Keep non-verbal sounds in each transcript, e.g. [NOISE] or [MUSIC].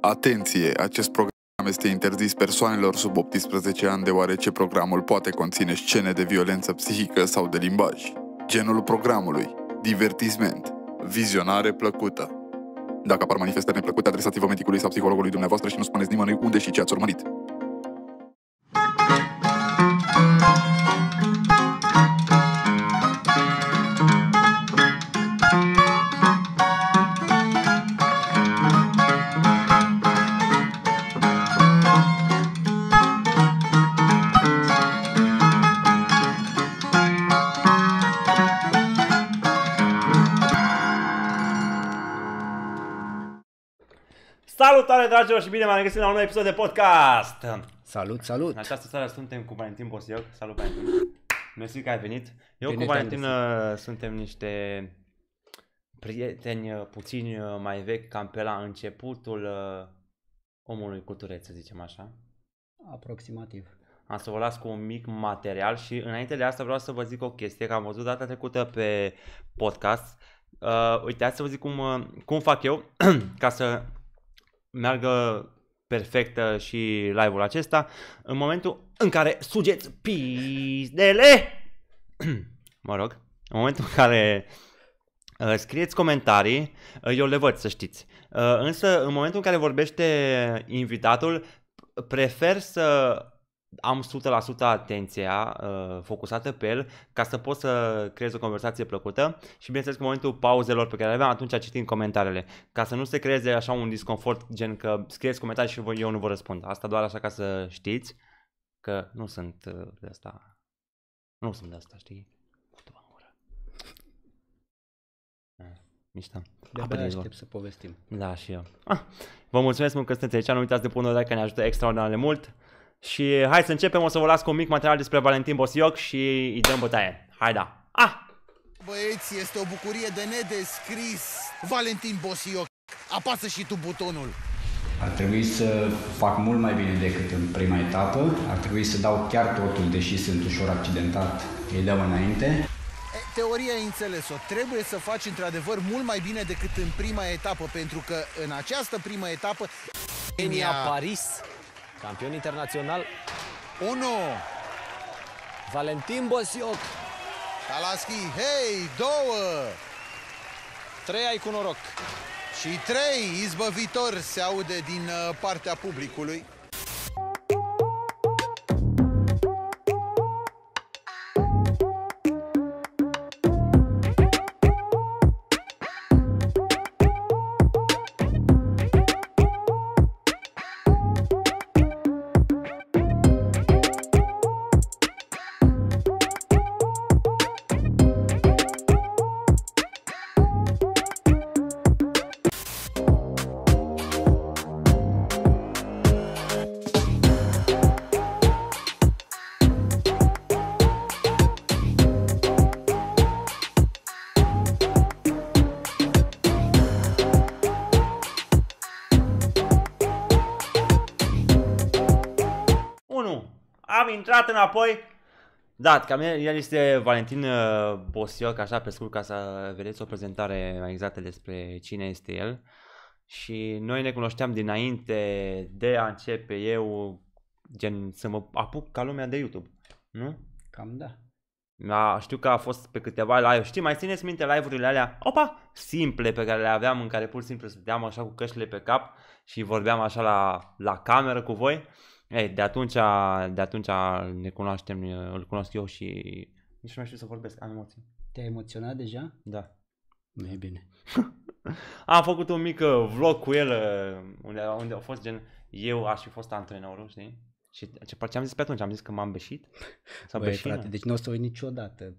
Atenție! Acest program este interzis persoanelor sub 18 ani deoarece programul poate conține scene de violență psihică sau de limbaj. Genul programului Divertisment Vizionare plăcută Dacă apar manifestări neplăcute, adresați-vă medicului sau psihologului dumneavoastră și nu spuneți nimănui unde și ce ați urmărit. Salutare dragilor și bine m-am regăsit la un nou episod de podcast! Salut, salut! În această seară suntem cu Valentin Bosioc. Salut, Valentin! Mersi că ai venit. Eu bine cu Valentin uh, suntem niște prieteni uh, puțini uh, mai vechi, cam pe la începutul omului cu să zicem așa. Aproximativ. Am să vă las cu un mic material și înainte de asta vreau să vă zic o chestie, că am văzut data trecută pe podcast. Uh, uite, să vă zic cum, cum fac eu [CLEARS THROAT] ca să meargă perfectă și live-ul acesta în momentul în care sugeți pizdele. [CLEARS THROAT] mă rog, în momentul în care uh, scrieți comentarii, uh, eu le văd, să știți. Uh, însă, în momentul în care vorbește invitatul, prefer să am 100% atenția uh, focusată pe el ca să pot să creez o conversație plăcută și bineînțeles că în momentul pauzelor pe care le aveam atunci citind comentariile ca să nu se creeze așa un disconfort gen că scrieți comentarii și eu nu vă răspund. Asta doar așa ca să știți că nu sunt uh, de asta. Nu sunt de asta, știi? Putu în gură. Da, Miștam. De-abia aștept să povestim. Da, și eu. Ah, vă mulțumesc mult că sunteți aici. Nu uitați de punul de like, ne ajută extraordinar de mult. Și hai să începem, o să vă las cu un mic material despre Valentin Bosioc și îi dăm bătaie. Hai da! Ah! Băieți, este o bucurie de nedescris. Valentin Bosioc, apasă și tu butonul. Ar trebui să fac mult mai bine decât în prima etapă. Ar trebui să dau chiar totul, deși sunt ușor accidentat. Îi dăm înainte. Teoria e înțeles-o. Trebuie să faci într-adevăr mult mai bine decât în prima etapă, pentru că în această prima etapă... Genia Paris Campion internațional. 1. Valentin Bosioc. Talaschi, hei, 2. 3 ai cu noroc. Și 3, izbăvitori se aude din uh, partea publicului. dat înapoi. Da, cam el este Valentin uh, Bosioc, așa pe scurt, ca să vedeți o prezentare mai exactă despre cine este el. Și noi ne cunoșteam dinainte de a începe eu, gen, să mă apuc ca lumea de YouTube, nu? Cam da. A, da, știu că a fost pe câteva live. Știi, mai țineți minte live-urile alea, opa, simple pe care le aveam, în care pur și simplu stăteam așa cu căștile pe cap și vorbeam așa la, la cameră cu voi. Ei, de atunci, de atunci ne cunoaștem, îl cunosc eu și nici nu mai știu să vorbesc, am emoții. Te-ai emoționat deja? Da. Nu e bine. am [LAUGHS] făcut un mic uh, vlog cu el uh, unde, unde a fost gen eu aș fi fost antrenorul, știi? Și ce, ce am zis pe atunci? Am zis că m-am beșit? Sau Băi, frate, deci nu o să uit niciodată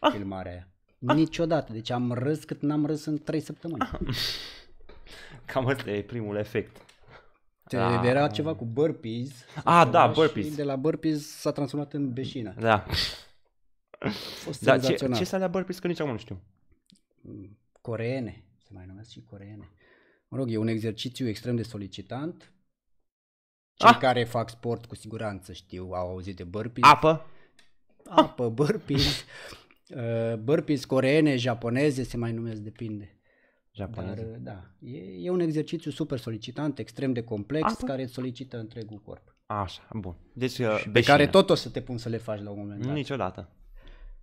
ah. filmarea aia. Ah! Niciodată. Deci am râs cât n-am râs în 3 săptămâni. [LAUGHS] Cam asta e primul efect. Te, ah. Era da. ceva cu burpees. Ah, da, burpees. de la burpees s-a transformat în beșină. Da. fost da, ce, ce s-a la burpees? Că nici acum nu știu. Mm, coreene. Se mai numesc și coreene. Mă rog, e un exercițiu extrem de solicitant. Cei ah. care fac sport cu siguranță știu, au auzit de burpees. Apă? Apă, burpees. [LAUGHS] uh, burpees coreene, japoneze se mai numesc, depinde japoneză. Dar, da, e, e un exercițiu super solicitant, extrem de complex, Asta? care îți solicită întregul corp. Așa, bun. Deci, pe uh, care tot o să te pun să le faci la un moment dat. Niciodată.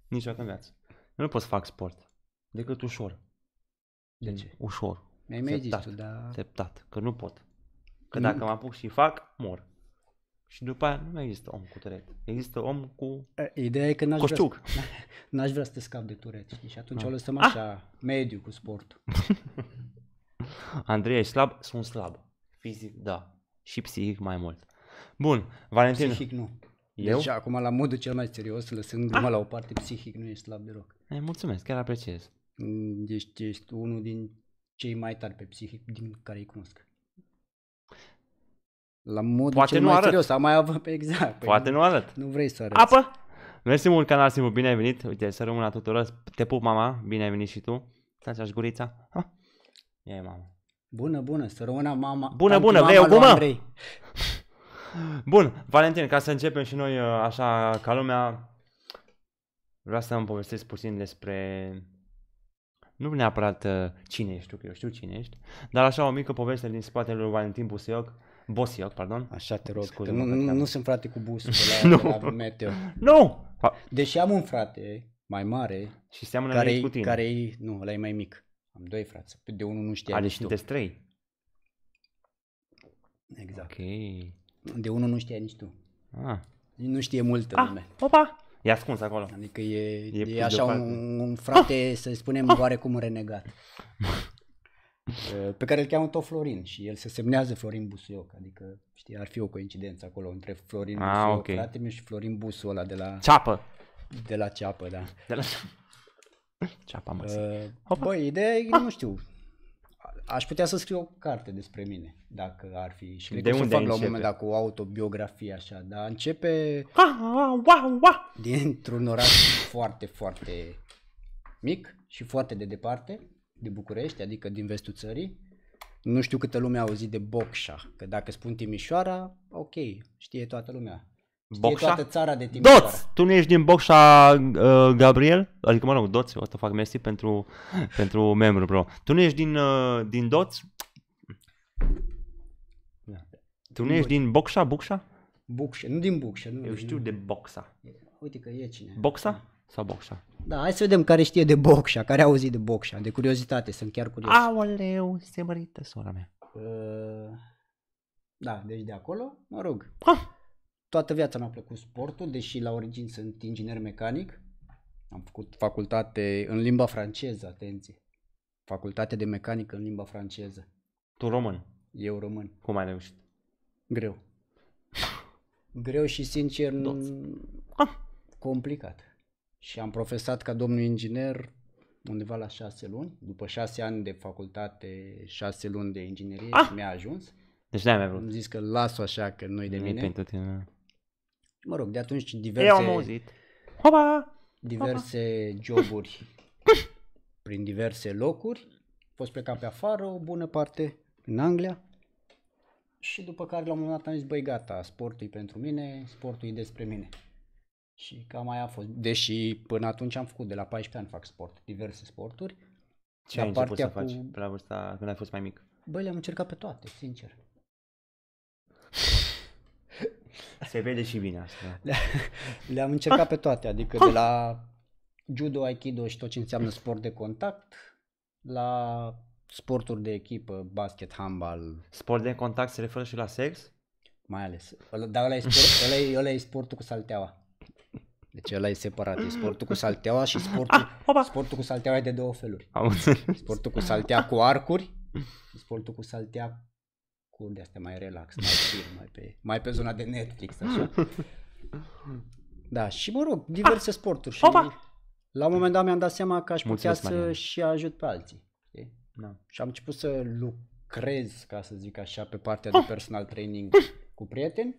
Niciodată în viață. nu pot să fac sport. Decât ușor. De mm, ce? Ușor. Mi-ai mai zis tu, da. Teptat, că nu pot. Că dacă mă apuc și fac, mor. Și după aia nu mai există om cu Turet. Există om cu Ideea e că n-aș Vrea, [LAUGHS] n-aș vrea să te scap de Turet, știi? Și atunci no. Da. o lăsăm ah! așa, ah. mediu cu sport. [LAUGHS] Andrei, ești slab? Sunt slab. Fizic, da. Și psihic mai mult. Bun, Valentin. Psihic nu. Eu? Deci acum la modul cel mai serios, lăsând ah. la o parte, psihic nu ești slab deloc. Ei, mulțumesc, chiar apreciez. Mm, ești, ești unul din cei mai tari pe psihic din care îi cunosc. La modul Poate nu mai arăt. serios, am mai avut pe exact. Păi Poate păi nu, nu arăt. Nu vrei să arăți. Apă! Mersi mult, canal Simu, bine ai venit. Uite, să rămână tuturor. Te pup, mama, bine ai venit și tu. Stai așa gurița. Ha. Ia mama. Bună, bună, să rămână mama. Bună, bună, vrei o gumă? Bun, Valentin, ca să începem și noi uh, așa ca lumea, vreau să îmi povestesc puțin despre nu neapărat uh, cine ești tu, că eu știu cine ești, dar așa o mică poveste din spatele lui Valentin Buseoc, Bosiac, pardon. Așa te rog, Scuze, nu, nu, nu sunt frate cu busul [LAUGHS] ăla, no. la meteo. Nu! No. Deși am un frate mai mare și seamănă care cu tine. Care e, nu, ăla e mai mic. Am doi frați, de unul nu știai. Adică sunteți trei. Exact. Ok. De unul nu știai nici tu. Ah. Nu știe multă ah, lume. Opa! E ascuns acolo. Adică e, e, e așa un, un frate, ah. să spunem, ah. oarecum renegat. [LAUGHS] Eh, pe care îl cheamă tot Florin și el se semnează Florin Busuioc, adică știi, ar fi o coincidență acolo între Florin ah, Busuioc, okay. fratele și Florin Busu ăla de la... Ceapă! De la ceapă, da. De la [LAUGHS] ceapă, mă uh, eh, Băi, ideea e, nu știu, aș putea să scriu o carte despre mine, dacă ar fi. Și cred de că unde să fac la un moment dat cu o autobiografie așa, dar începe dintr-un oraș foarte, foarte mic și foarte de departe de București, adică din vestul țării. Nu știu câtă lume a auzit de Bocșa, că dacă spun Timișoara, ok, știe toată lumea. Știe Bocșa? toată țara de Timișoara. Doți! Tu nu ești din Bocșa, uh, Gabriel? Adică, mă rog, Doți, o să fac mesi pentru, [LAUGHS] pentru membru, bro. Tu nu ești din, uh, din Doți? Da. Tu nu ești din Bocșa, Bucșa? Bucșa, nu din Bucșa, nu. Eu știu nu. de Boxa. Uite că e cine. Boxa? Sau boxa. Da, hai să vedem care știe de boxa, care a auzit de boxa, de curiozitate, sunt chiar curios. Aoleu, se mărită sora mea. Uh, da, deci de acolo, mă rog. Ha! Toată viața mi-a plăcut sportul, deși la origini sunt inginer mecanic. Am făcut facultate în limba franceză, atenție. Facultate de mecanică în limba franceză. Tu român? Eu român. Cum ai reușit? Greu. Greu și sincer, nu... Ah. complicat și am profesat ca domnul inginer undeva la șase luni, după șase ani de facultate, șase luni de inginerie ah! și mi-a ajuns. Deci n-am mi vrut. Am zis că las-o așa, că nu-i de mine. pentru tine. Da. Mă rog, de atunci diverse... Eu am auzit. Hopa! Diverse Hopa! joburi [LAUGHS] prin diverse locuri. A fost plecat pe afară o bună parte în Anglia. Și după care la un moment dat am zis, băi gata, sportul e pentru mine, sportul e despre mine. Și cam aia a fost. Deși până atunci am făcut, de la 14 ani fac sport, diverse sporturi. Ce ai început să cu... faci cu... la vârsta când ai fost mai mic? Băi, le-am încercat pe toate, sincer. [LAUGHS] Se vede și bine asta. [LAUGHS] Le-am încercat pe toate, adică de la judo, aikido și tot ce înseamnă sport de contact, la sporturi de echipă, basket, handbal. Sport de contact se referă și la sex? Mai ales. Dar ăla e, sport, [LAUGHS] ăla e, ăla e sportul cu salteaua. Deci ăla e separat, e sportul cu [LAUGHS] salteaua și ah, sportul, ah, sportul cu salteaua e de două feluri. Am sportul cu saltea cu arcuri și sportul cu saltea cu de astea mai relax, mai fir, mai pe, mai pe zona de Netflix, așa. Da, și mă rog, diverse ah, sporturi. Și opa. la un moment dat mi-am dat seama că aș putea Mulțumesc, să și ajut pe alții. Da. Și am început să lucrez, ca să zic așa, pe partea de oh. personal training mm. cu prieteni.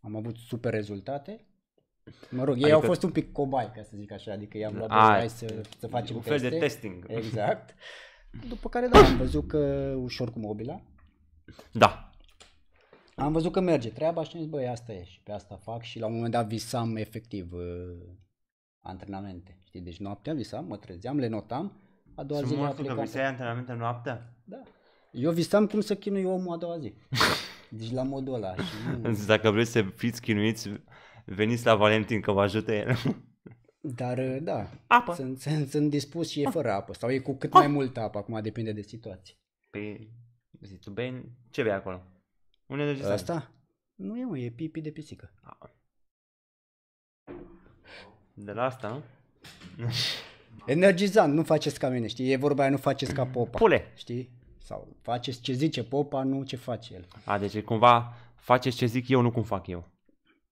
Am avut super rezultate Mă rog, ei adică... au fost un pic cobai, ca să zic așa, adică i-am luat A, hai să, să facem un fel teste. de testing. Exact. După care, da, [LAUGHS] am văzut că ușor cu mobila. Da. Am văzut că merge treaba și am zis, băi, asta e și pe asta fac și la un moment dat visam efectiv uh, antrenamente. Știi, deci noaptea visam, mă trezeam, le notam, a doua Sunt zi mă aplicam. că visai antrenamente noaptea? Da. Eu visam cum să chinui omul a doua zi. Deci la modul ăla. Și [LAUGHS] nu... Dacă vreți să fiți chinuiți, veniți la Valentin că vă ajută el. Dar uh, da, apă. Sunt, sunt, sunt dispus și e ah. fără apă sau e cu cât ah. mai multă apă, acum depinde de situație. Păi, zici tu bei, ce vei acolo? Un energizant. Asta? Nu e, mă, e pipi de pisică. Ah. De la asta, [LAUGHS] Energizant, nu faceți ca mine, știi? E vorba aia, nu faceți ca popa. Pule! Știi? Sau faceți ce zice popa, nu ce face el. A, deci cumva faceți ce zic eu, nu cum fac eu.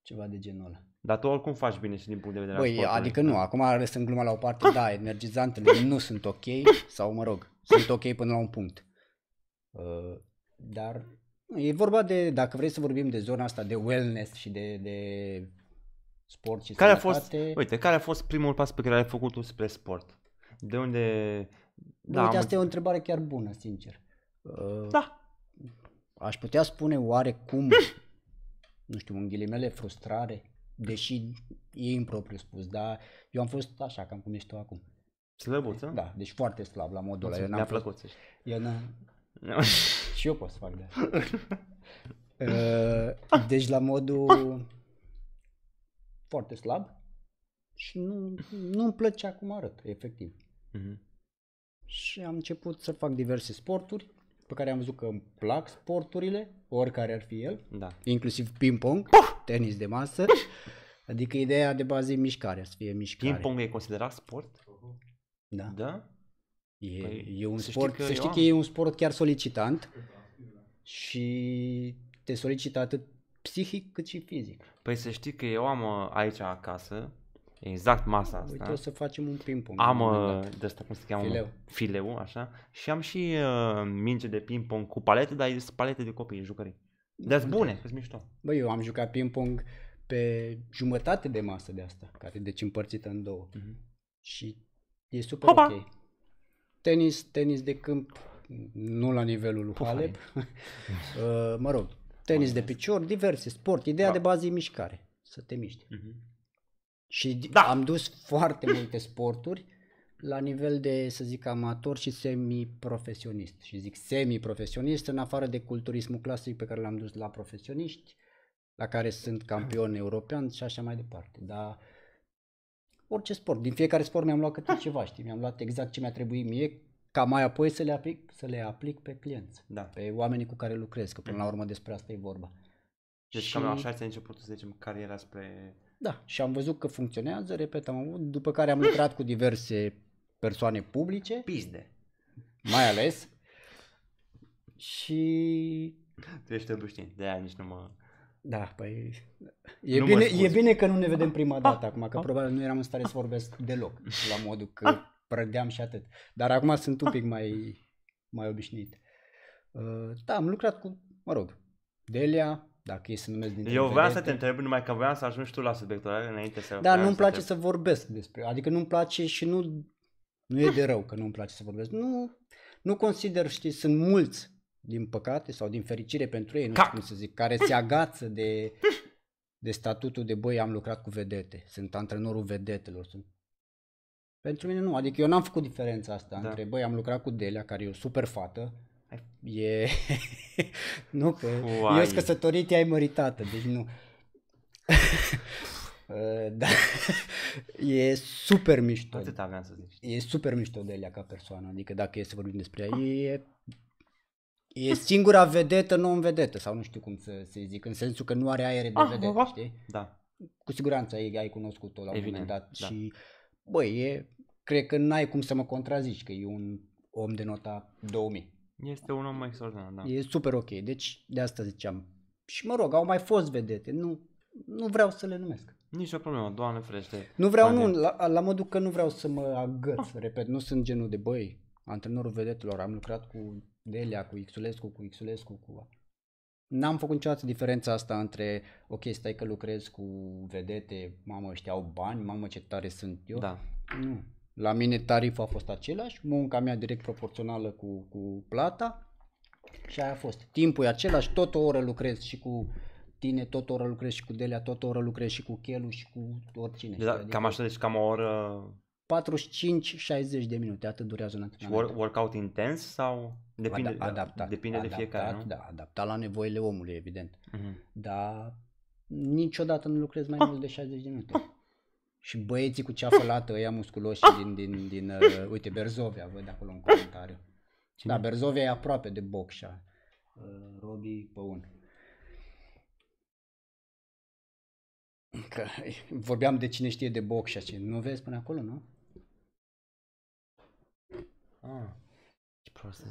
Ceva de genul ăla. Dar tu oricum faci bine și din punct de vedere Băi, al sportului. adică nu, acum restăm gluma la o parte, da, energizantele [LAUGHS] nu sunt ok, sau mă rog, sunt ok până la un punct. Uh, dar e vorba de, dacă vrei să vorbim de zona asta de wellness și de, de sport și care A fost, uite, care a fost primul pas pe care l-ai făcut tu spre sport? De unde... Da, uite, am... asta e o întrebare chiar bună, sincer. Uh, da. Aș putea spune oarecum cum nu știu, în ghilimele, frustrare, deși e impropriu spus, dar eu am fost așa, cam cum ești tu acum. Slăbuț, deci, Da, deci foarte slab la modul ăla. Mi-a plăcut să Eu n-am... [LAUGHS] și eu pot să fac de uh, Deci la modul foarte slab și nu, nu-mi plăcea cum arăt, efectiv. Mm-hmm. Și am început să fac diverse sporturi, pe care am văzut că îmi plac sporturile, oricare ar fi el, da. inclusiv ping-pong, tenis de masă, adică ideea de bază e mișcare, să fie mișcare. Ping-pong e considerat sport? Da. Da? E, păi, e un să sport, știi că să știi că e un sport chiar solicitant și te solicită atât psihic cât și fizic. Păi să știi că eu am uh, aici acasă Exact masa asta. Uite, o să facem un ping-pong. Am uh, de asta cum se cheamă? Fileu. Fileu, așa. Și am și uh, minge de ping-pong cu palete, dar e palete de copii, jucării. Dar bune, sunt mișto. Băi, eu am jucat ping-pong pe jumătate de masă de asta, care deci împărțită în două. Mm-hmm. Și e super Hopa! ok. Tenis, tenis de câmp, nu la nivelul lui Halep. [LAUGHS] uh, mă rog, tenis Pufai. de picior, diverse, sport. Ideea da. de bază e mișcare, să te miști. Mm-hmm. Și da. am dus foarte multe sporturi la nivel de, să zic, amator și semi-profesionist. Și zic semi-profesionist în afară de culturismul clasic pe care l-am dus la profesioniști, la care sunt campion european și așa mai departe. Dar orice sport, din fiecare sport mi-am luat câte ceva, știi? Mi-am luat exact ce mi-a trebuit mie ca mai apoi să le aplic, să le aplic pe clienți, da. pe oamenii cu care lucrez, că până la urmă despre asta e vorba. Deci și... cam așa ați început să zicem cariera spre da. Și am văzut că funcționează, repet, am avut, după care am lucrat cu diverse persoane publice. Pizde. Mai ales. și... Tu ești tăbuștin, de aia nici nu mă... Da, păi... E, nu bine, e bine că nu ne vedem prima ah, dată acum, că ah. probabil nu eram în stare să vorbesc deloc, [LAUGHS] la modul că ah. prădeam și atât. Dar acum sunt un pic mai, mai obișnuit. Uh, da, am lucrat cu, mă rog, Delia, dacă e să numesc din Eu vreau să te întreb, numai că vreau să ajungi tu la subiectul ăla înainte să... Dar nu-mi place să, te... să vorbesc despre... Adică nu-mi place și nu... Nu e de rău că nu-mi place să vorbesc. Nu, nu consider, știi, sunt mulți, din păcate sau din fericire pentru ei, nu știu cum să zic, care se agață de, de statutul de băi, am lucrat cu vedete, sunt antrenorul vedetelor, sunt pentru mine nu, adică eu n-am făcut diferența asta da. între, băi, am lucrat cu Delia, care e o super fată, E... [LAUGHS] nu, că Uai. eu sunt căsătorit, ea e măritată, deci nu. [LAUGHS] Ă, da. e super mișto. Atât aveam să zic. E super mișto de Delia ca persoană, adică dacă e să vorbim despre ea, e E singura vedetă, nu în vedetă, sau nu știu cum să, se zic, în sensul că nu are aer de ah, vedetă, bă, știi? Da. Cu siguranță ai, ai cunoscut-o la un moment dat da. și, băi, e, cred că n-ai cum să mă contrazici, că e un om de nota 2000. Este un om extraordinar, da. E super ok, deci de asta ziceam. Și mă rog, au mai fost vedete, nu, nu vreau să le numesc. Nici o problemă, doamne frește. Nu vreau, nu, adică- la, la modul că nu vreau să mă agăț, ah. repet, nu sunt genul de băi, antrenorul vedetelor, am lucrat cu Delia, cu Xulescu, cu Xulescu, cu... N-am făcut niciodată diferența asta între, ok, stai că lucrez cu vedete, mamă, ăștia au bani, mamă, ce tare sunt eu. Da. Nu, la mine tariful a fost același, munca mea direct proporțională cu, cu plata și aia a fost. Timpul e același, tot o oră lucrez și cu tine, tot o oră lucrez și cu Delia, tot o oră lucrez și cu Chelu și cu oricine. Da, adică cam așa, deci cam o oră... 45-60 de minute, atât durează un antrenament. Work, workout intens sau depinde, Adap- adaptat, depinde adaptat, de fiecare, nu? Da, adaptat la nevoile omului, evident. Uh-huh. Dar niciodată nu lucrez mai ah. mult de 60 de minute. Și băieții cu ceafă lată, ăia musculoși ah! din, din, din uh, uite, Berzovia, văd acolo un comentariu. Da, cine? Da, Berzovia e aproape de boxa. Uh, Robi Păun. Că vorbeam de cine știe de boxa, ce nu vezi până acolo, nu? Ah. Ce prost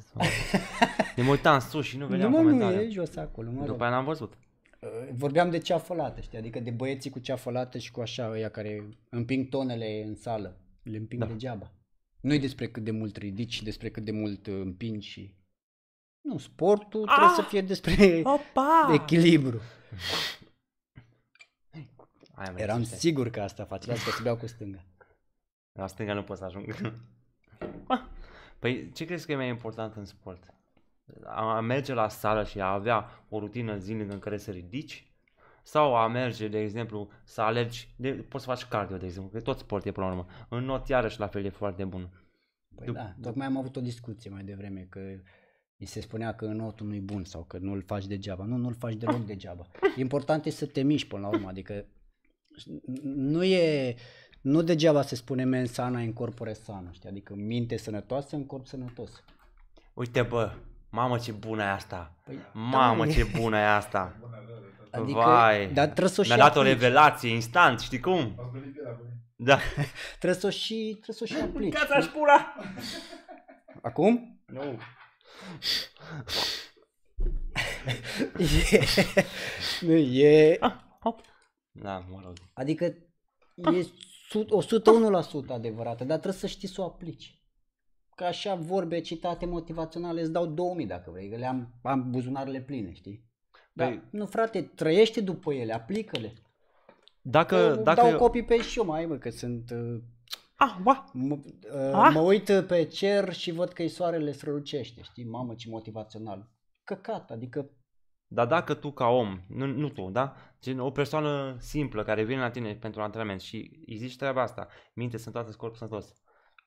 De [LAUGHS] mă uitam sus și nu vedeam nu, mă, nu e jos acolo, mă După aia n-am văzut. Uh, vorbeam de fălată, știi, adică de băieții cu fălată și cu așa, ăia care împing tonele în sală, le împing da. degeaba. Nu-i despre cât de mult ridici, despre cât de mult uh, împingi și... Nu, sportul ah! trebuie să fie despre Opa! [LAUGHS] echilibru. Aia Eram cinte. sigur că asta face, las că să beau cu stânga. La stânga nu pot să ajung. [LAUGHS] păi ce crezi că e mai important în sport? a merge la sală și a avea o rutină zilnică în care să ridici, sau a merge, de exemplu, să alergi, de, poți să faci cardio, de exemplu, că tot sport e până la urmă. În not, iarăși, la fel, e foarte bun. Păi Dup- da, tocmai am avut o discuție mai devreme că mi se spunea că notul nu-i bun sau că nu-l faci degeaba. Nu, nu-l faci deloc [LAUGHS] degeaba. Important e să te miști până la urmă, adică nu e, nu degeaba se spune mensana în corpore sano, știi? adică minte sănătoasă în corp sănătos. Uite bă, Mamă ce bună e asta! Păi, da, Mamă ce bună e asta! [LAUGHS] Adică, Vai, dar trebuie să mi-a dat o revelație instant, știi cum? Da. [LAUGHS] trebuie să o și, trebuie să o și [LAUGHS] aplici. Gata, aș pula! Acum? Nu. No. nu e... Ah, hop. Da, mă rog. Adică ah. e 101% adevărată, dar trebuie să știi să o aplici ca așa vorbe citate motivaționale îți dau 2000 dacă vrei, că le-am am buzunarele pline, știi? Păi- dar păi... nu frate, trăiește după ele, aplică-le. Dacă, că dacă dau copii pe și eu mai, mă, că sunt uh, Ah, ba. Mă, uh, ah. mă uit uh, pe cer și văd că soarele strălucește, știi? Mamă, ce motivațional. Căcat, adică dar dacă tu ca om, nu, nu tu, da? Gen, o persoană simplă care vine la tine pentru antrenament și îi zici treaba asta, minte sănătoasă, corp sănătos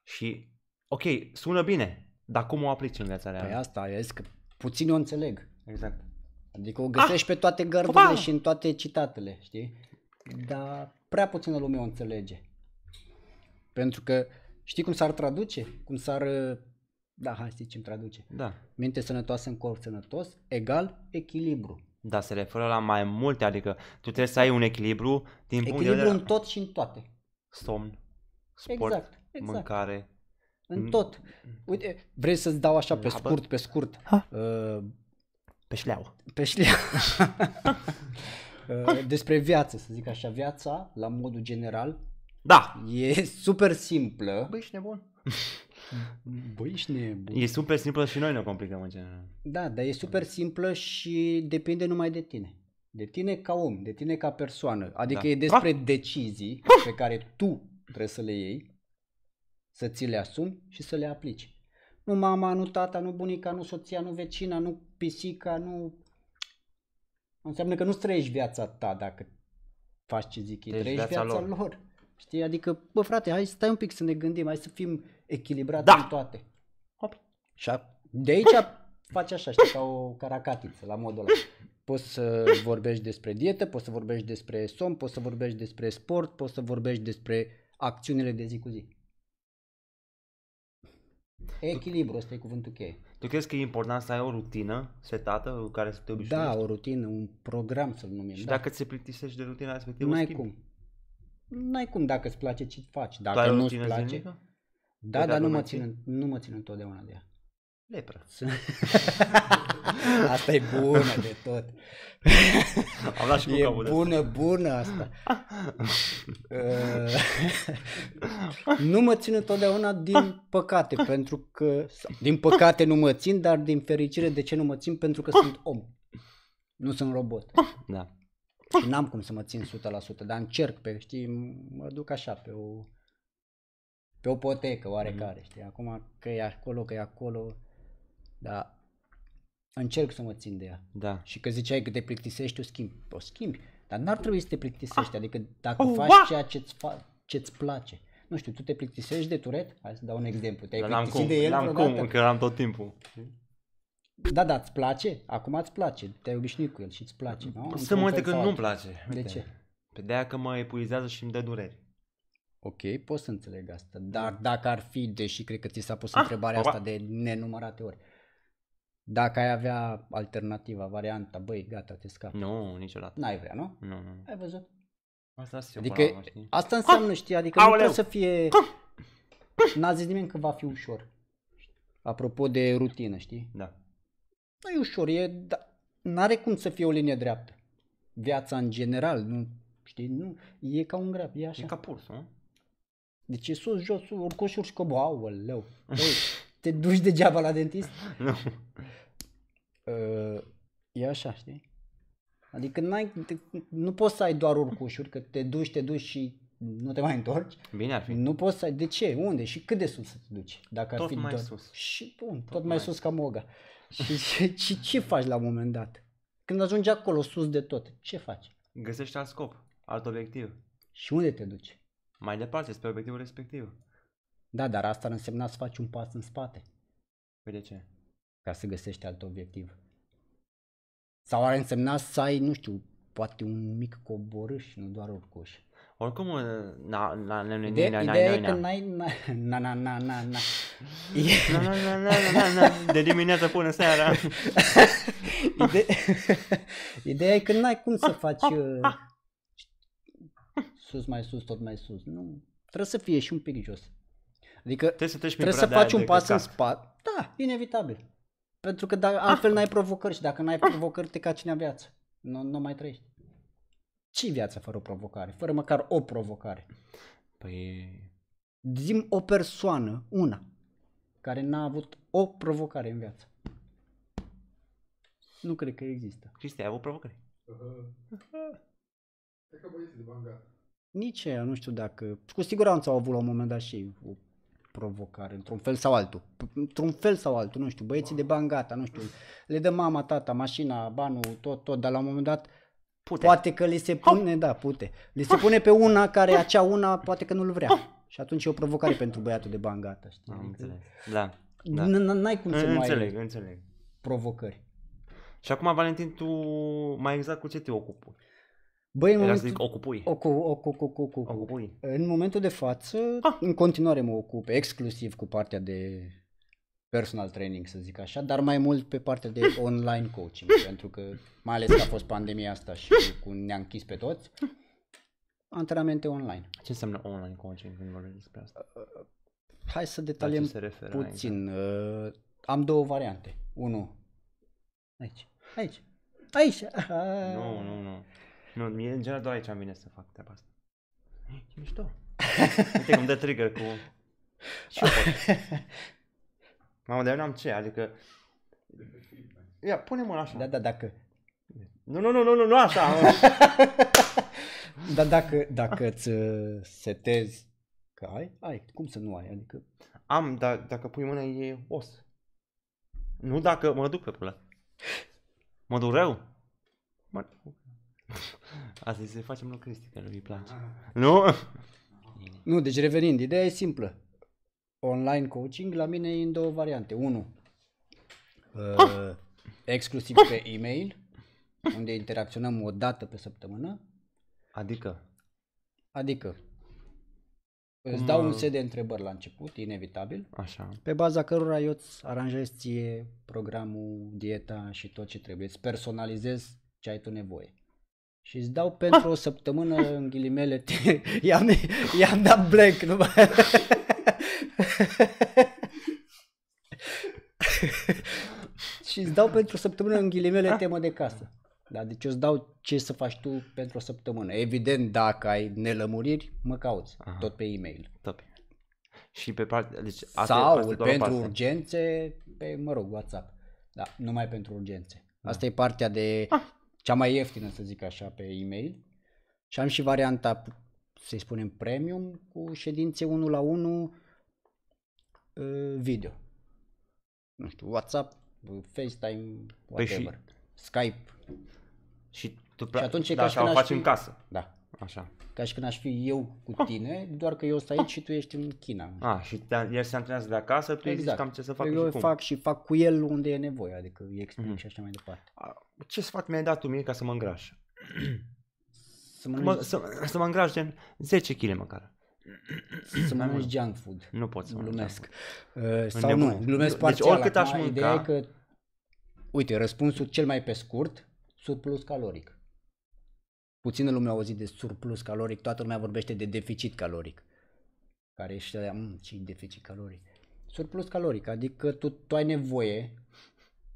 și ok, sună bine, dar cum o aplici în viața păi reală? Păi asta, e că puțin o înțeleg. Exact. Adică o găsești ah, pe toate gărdurile opa. și în toate citatele, știi? Dar prea puțină lume o înțelege. Pentru că știi cum s-ar traduce? Cum s-ar... Uh, da, hai să zicem traduce. Da. Minte sănătoasă în corp sănătos, egal echilibru. Da, se referă la mai multe, adică tu trebuie să ai un echilibru din punct de vedere... Echilibru în tot și în toate. Somn, sport, exact, exact. mâncare, în mm. tot. Mm. Uite, vrei să-ți dau așa pe scurt, pe scurt. Uh, pe șleau. Pe șleau. [LAUGHS] uh, despre viață, să zic așa. Viața, la modul general, da. E super simplă. Băi, ești nebun. [LAUGHS] Băi, ești nebun. E super simplă și noi ne complicăm în general. Da, dar e super simplă și depinde numai de tine. De tine ca om, de tine ca persoană. Adică da. e despre ah! decizii pe care tu trebuie să le iei să ți le asumi și să le aplici. Nu mama, nu tata, nu bunica, nu soția, nu vecina, nu pisica, nu... Înseamnă că nu trăiești viața ta dacă faci ce zic ei, deci trăiești viața, viața lor. lor. Știi? Adică, bă frate, hai stai un pic să ne gândim, hai să fim echilibrați da. în toate. Hop. Și de aici faci așa, știi, ca o caracatiță, la modul ăla. Poți să vorbești despre dietă, poți să vorbești despre somn, poți să vorbești despre sport, poți să vorbești despre acțiunile de zi cu zi. Echilibru, ăsta e cuvântul cheie. Tu crezi că e important să ai o rutină setată cu care să te obișnuiești? Da, o rutină, un program să-l numim. Și da. dacă ți se plictisești de rutina respectivă, N-ai cum. N-ai cum dacă îți place ce faci. Dacă nu îți place. Zilnică? Da, păi dar nu mă, țin, nu mă țin întotdeauna de ea. Lepră. [LAUGHS] asta e bună de tot. Am luat și cu e capul bună, de bună asta. Uh, nu mă țin întotdeauna din păcate, pentru că... Din păcate nu mă țin, dar din fericire de ce nu mă țin? Pentru că sunt om. Nu sunt robot. Da. Și n-am cum să mă țin 100%, dar încerc pe, știi, mă duc așa pe o pe o potecă oarecare, mm-hmm. știi, acum că e acolo, că e acolo, da, încerc să mă țin de ea. Da. Și că ziceai că te plictisești, o schimbi. O schimbi. Dar n-ar trebui să te plictisești. Ah. Adică dacă oh, faci ceea ce-ți, fa- ce-ți place. Nu știu, tu te plictisești de turet? Hai să dau un exemplu. Te-ai plictisit cum, de el vreodată? cum, că am tot timpul. Da, da, îți place? Acum îți place. Te-ai obișnuit cu el și îți place. Nu? Sunt momente când nu-mi place. Uite. De ce? Pe de aia că mă epuizează și îmi dă dureri. Ok, pot să înțeleg asta, dar mm. dacă ar fi, deși cred că ți s-a pus ah, întrebarea opa. asta de nenumărate ori, dacă ai avea alternativa, varianta, băi, gata, te scap. Nu, niciodată. N-ai vrea, nu? Nu, nu. Ai văzut? Asta adică, la asta înseamnă, știi, adică Aoleu. nu trebuie să fie... N-a zis nimeni că va fi ușor. Apropo de rutină, știi? Da. Nu e ușor, e... Da, n-are cum să fie o linie dreaptă. Viața în general, nu, știi, nu, e ca un grab, e așa. E ca purs, nu? Deci e sus, jos, urcușuri și coboară, leu te duci degeaba la dentist? [LAUGHS] Nu. Uh, e așa, știi? Adică n-ai, te, nu poți să ai doar urcușuri, că te duci, te duci și nu te mai întorci. Bine ar fi. Nu poți să ai, de ce, unde și cât de sus să te duci? Dacă tot ar fi mai doar... sus. Și bun, tot, tot mai, mai sus ca moga. și, ce, ce, ce faci la un moment dat? Când ajungi acolo sus de tot, ce faci? Găsești alt scop, alt obiectiv. Și unde te duci? Mai departe, spre obiectivul respectiv. Da, dar asta ar însemna să faci un pas în spate. Păi de ce? Ca să găsești alt obiectiv. Sau ar însemna să ai, nu știu, poate un mic coborâș, nu doar urcuș. Oricum, na, na, na, na, na, na, na, na, na, na, na, na, na, na, na, de dimineață până seara. Ideea e că n-ai cum să faci sus mai sus, tot mai sus. Nu, trebuie să fie și un pic jos. Adică trebuie să, treci trebuie să faci un pas în spate. Da, inevitabil. Pentru că dacă, ah. altfel n-ai provocări și dacă n-ai provocări te caci în viață. Nu, nu mai trăiești. ce viața fără o provocare? Fără măcar o provocare. Păi... Zim o persoană, una, care n-a avut o provocare în viață. Nu cred că există. Cristi, ai avut provocări? Uh-huh. Nici ea, nu știu dacă... Cu siguranță au avut la un moment dat și provocare, într-un fel sau altul. Într-un fel sau altul, nu știu, băieții da. de bani gata, nu știu, le dă mama, tata, mașina, banul, tot, tot, dar la un moment dat pute. poate că li se pune, da, pute, li se pune pe una care acea una poate că nu-l vrea. Și atunci e o provocare pentru băiatul de bani gata, știi? Am adică înțeles, da. da. N-ai cum să mai înțeleg, înțeleg. provocări. Și acum, Valentin, tu mai exact cu ce te ocupi? Băi, în momentul... zic ocupui. Ocu, ocu, ocu, ocu. Ocupui. În momentul de față, ah. în continuare mă ocup exclusiv cu partea de personal training, să zic așa, dar mai mult pe partea de [LAUGHS] online coaching, pentru că mai ales că a fost pandemia asta și cu ne-a închis pe toți, antrenamente online. Ce înseamnă online coaching când vorbim despre asta? Uh, hai să detaliem se puțin. Aici? Uh, am două variante. Unu, aici, aici, aici. Nu, nu, nu. Nu, mie în general doar aici am vine să fac treaba asta. Ei, ce mișto! Uite cum dă trigger cu... [LAUGHS] Și eu pot. Mamă, dar eu n-am ce, adică... Ia, pune mă așa. Da, da, dacă... Nu, nu, nu, nu, nu, nu așa! [LAUGHS] dar dacă, dacă îți uh, setezi că ai, ai. Cum să nu ai? Adică... Am, dar dacă pui mâna e os. Nu dacă mă duc pe pula. Mă duc rău. Mă, [LAUGHS] Asta să facem lui Cristi, că lui îi place. Ah. Nu? Nu, deci revenind, ideea e simplă. Online coaching la mine e în două variante. Unu, uh, exclusiv pe e-mail, unde interacționăm o dată pe săptămână. Adică? Adică, Îți dau un set de întrebări la început, inevitabil, Așa. pe baza cărora eu îți aranjez ție programul, dieta și tot ce trebuie. Îți personalizez ce ai tu nevoie și îți dau pentru ah. o săptămână în ghilimele, te, i-am, [LAUGHS] i-am dat blank numai. [LAUGHS] și îți dau pentru o săptămână în ghilimele temă de casă. Da, deci eu îți dau ce să faci tu pentru o săptămână. Evident, dacă ai nelămuriri, mă cauți, Aha. tot pe e-mail. Tot și pe parte, deci Sau astea pentru parte. urgențe, pe, mă rog, WhatsApp. Da, numai pentru urgențe. Da. Asta da. e partea de ah cea mai ieftină, să zic așa, pe e-mail. Și am și varianta, să-i spunem, premium cu ședințe 1 la 1 ă, video. Nu știu, WhatsApp, FaceTime, whatever, păi și... Skype. Și, tu, și atunci e da, ca dacă o faci fi... în casă. Da. Așa. Ca și când aș fi eu cu ah. tine, doar că eu sunt aici ah. și tu ești în China. Ah, și el se antrenează de acasă, tu exact. zici cam ce să fac eu și eu cum. fac și fac cu el unde e nevoie, adică îi explic mm-hmm. și așa mai departe. Ce sfat mi-ai dat tu mie ca să mă îngraș? să, mănânci... mă, să, să mă îngraș gen 10 kg măcar. Să mănânci junk food. Nu pot să mănânc Glumesc. Uh, sau nu, glumesc deci, parțial. Deci oricât aș mânca... Ideea e că, uite, răspunsul cel mai pe scurt, surplus caloric. Puțină lume a auzit de surplus caloric, toată lumea vorbește de deficit caloric. Care ești de mm, ce deficit caloric? Surplus caloric, adică tu, tu ai nevoie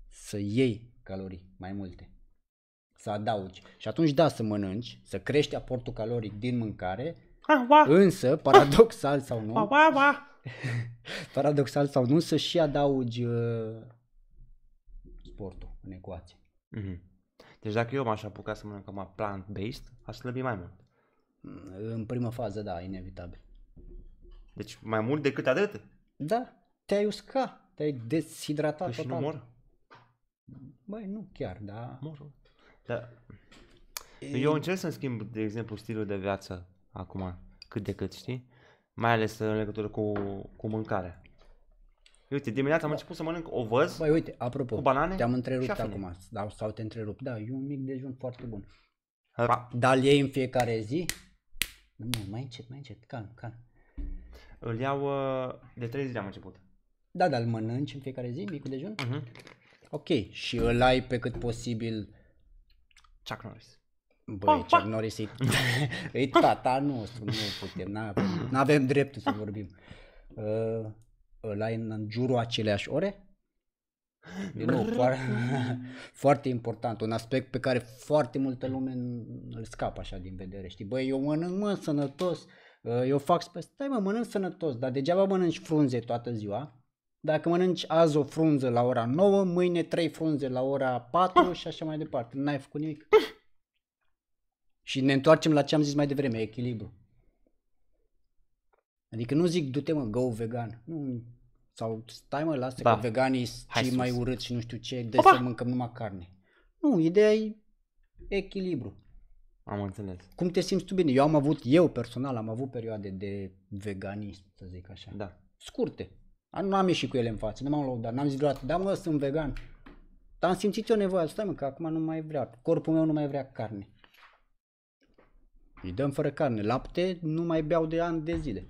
să iei calorii mai multe, să adaugi. Și atunci da, să mănânci, să crești aportul caloric din mâncare, ah, wow. însă, ah! paradoxal sau nu, wow, wow. [LAUGHS] paradoxal sau nu, să și adaugi uh, sportul în ecuație. Mm-hmm. Deci dacă eu m-aș apuca să mănânc mai plant-based, aș slăbi mai mult. Mm, în prima fază, da, inevitabil. Deci mai mult decât atât? Da, te-ai uscat, te-ai deshidratat păi total. Și nu mor? Băi, nu chiar, da. Mor. Da. E... Eu încerc să-mi schimb, de exemplu, stilul de viață acum, cât de cât, știi? Mai ales în legătură cu, cu mâncarea. Uite, dimineața am început să mănânc văz Băi, uite, apropo, cu banane te-am întrerupt acum, da, sau te întrerup, da, e un mic dejun foarte bun. Dar îl iei în fiecare zi? Nu, mai încet, mai încet, calm, calm. Îl iau, uh, de trei zile am început. Da, dar îl mănânci în fiecare zi, micul dejun? Uh-huh. Ok, și îl ai pe cât posibil... Chuck Norris. Băi, pa. Chuck Norris e, [LAUGHS] e tata nostru, nu putem, nu avem n-avem dreptul să vorbim. Uh, ăla în, în jurul aceleași ore? Din nou, foarte, [LAUGHS] foarte important, un aspect pe care foarte multă lume îl scapă așa din vedere, știi, băi, eu mănânc mă sănătos, ă, eu fac, stai mă, mănânc sănătos, dar degeaba mănânci frunze toată ziua, dacă mănânci azi o frunză la ora 9, mâine 3 frunze la ora 4 și așa mai departe, n-ai făcut nimic. [LAUGHS] Și ne întoarcem la ce am zis mai devreme, echilibru. Adică nu zic du-te mă, go vegan. Nu, sau stai mă, lasă da. că veganii sunt cei mai urâți și nu știu ce, de să mâncăm numai carne. Nu, ideea e echilibru. Am înțeles. Cum te simți tu bine? Eu am avut, eu personal, am avut perioade de veganism, să zic așa. Da. Scurte. Nu am ieșit cu ele în față, nu m-am dar n-am zis vreodată, da mă, sunt vegan. Dar am simțit eu nevoia, stai mă, că acum nu mai vreau, corpul meu nu mai vrea carne. Îi dăm fără carne, lapte nu mai beau de ani de zile.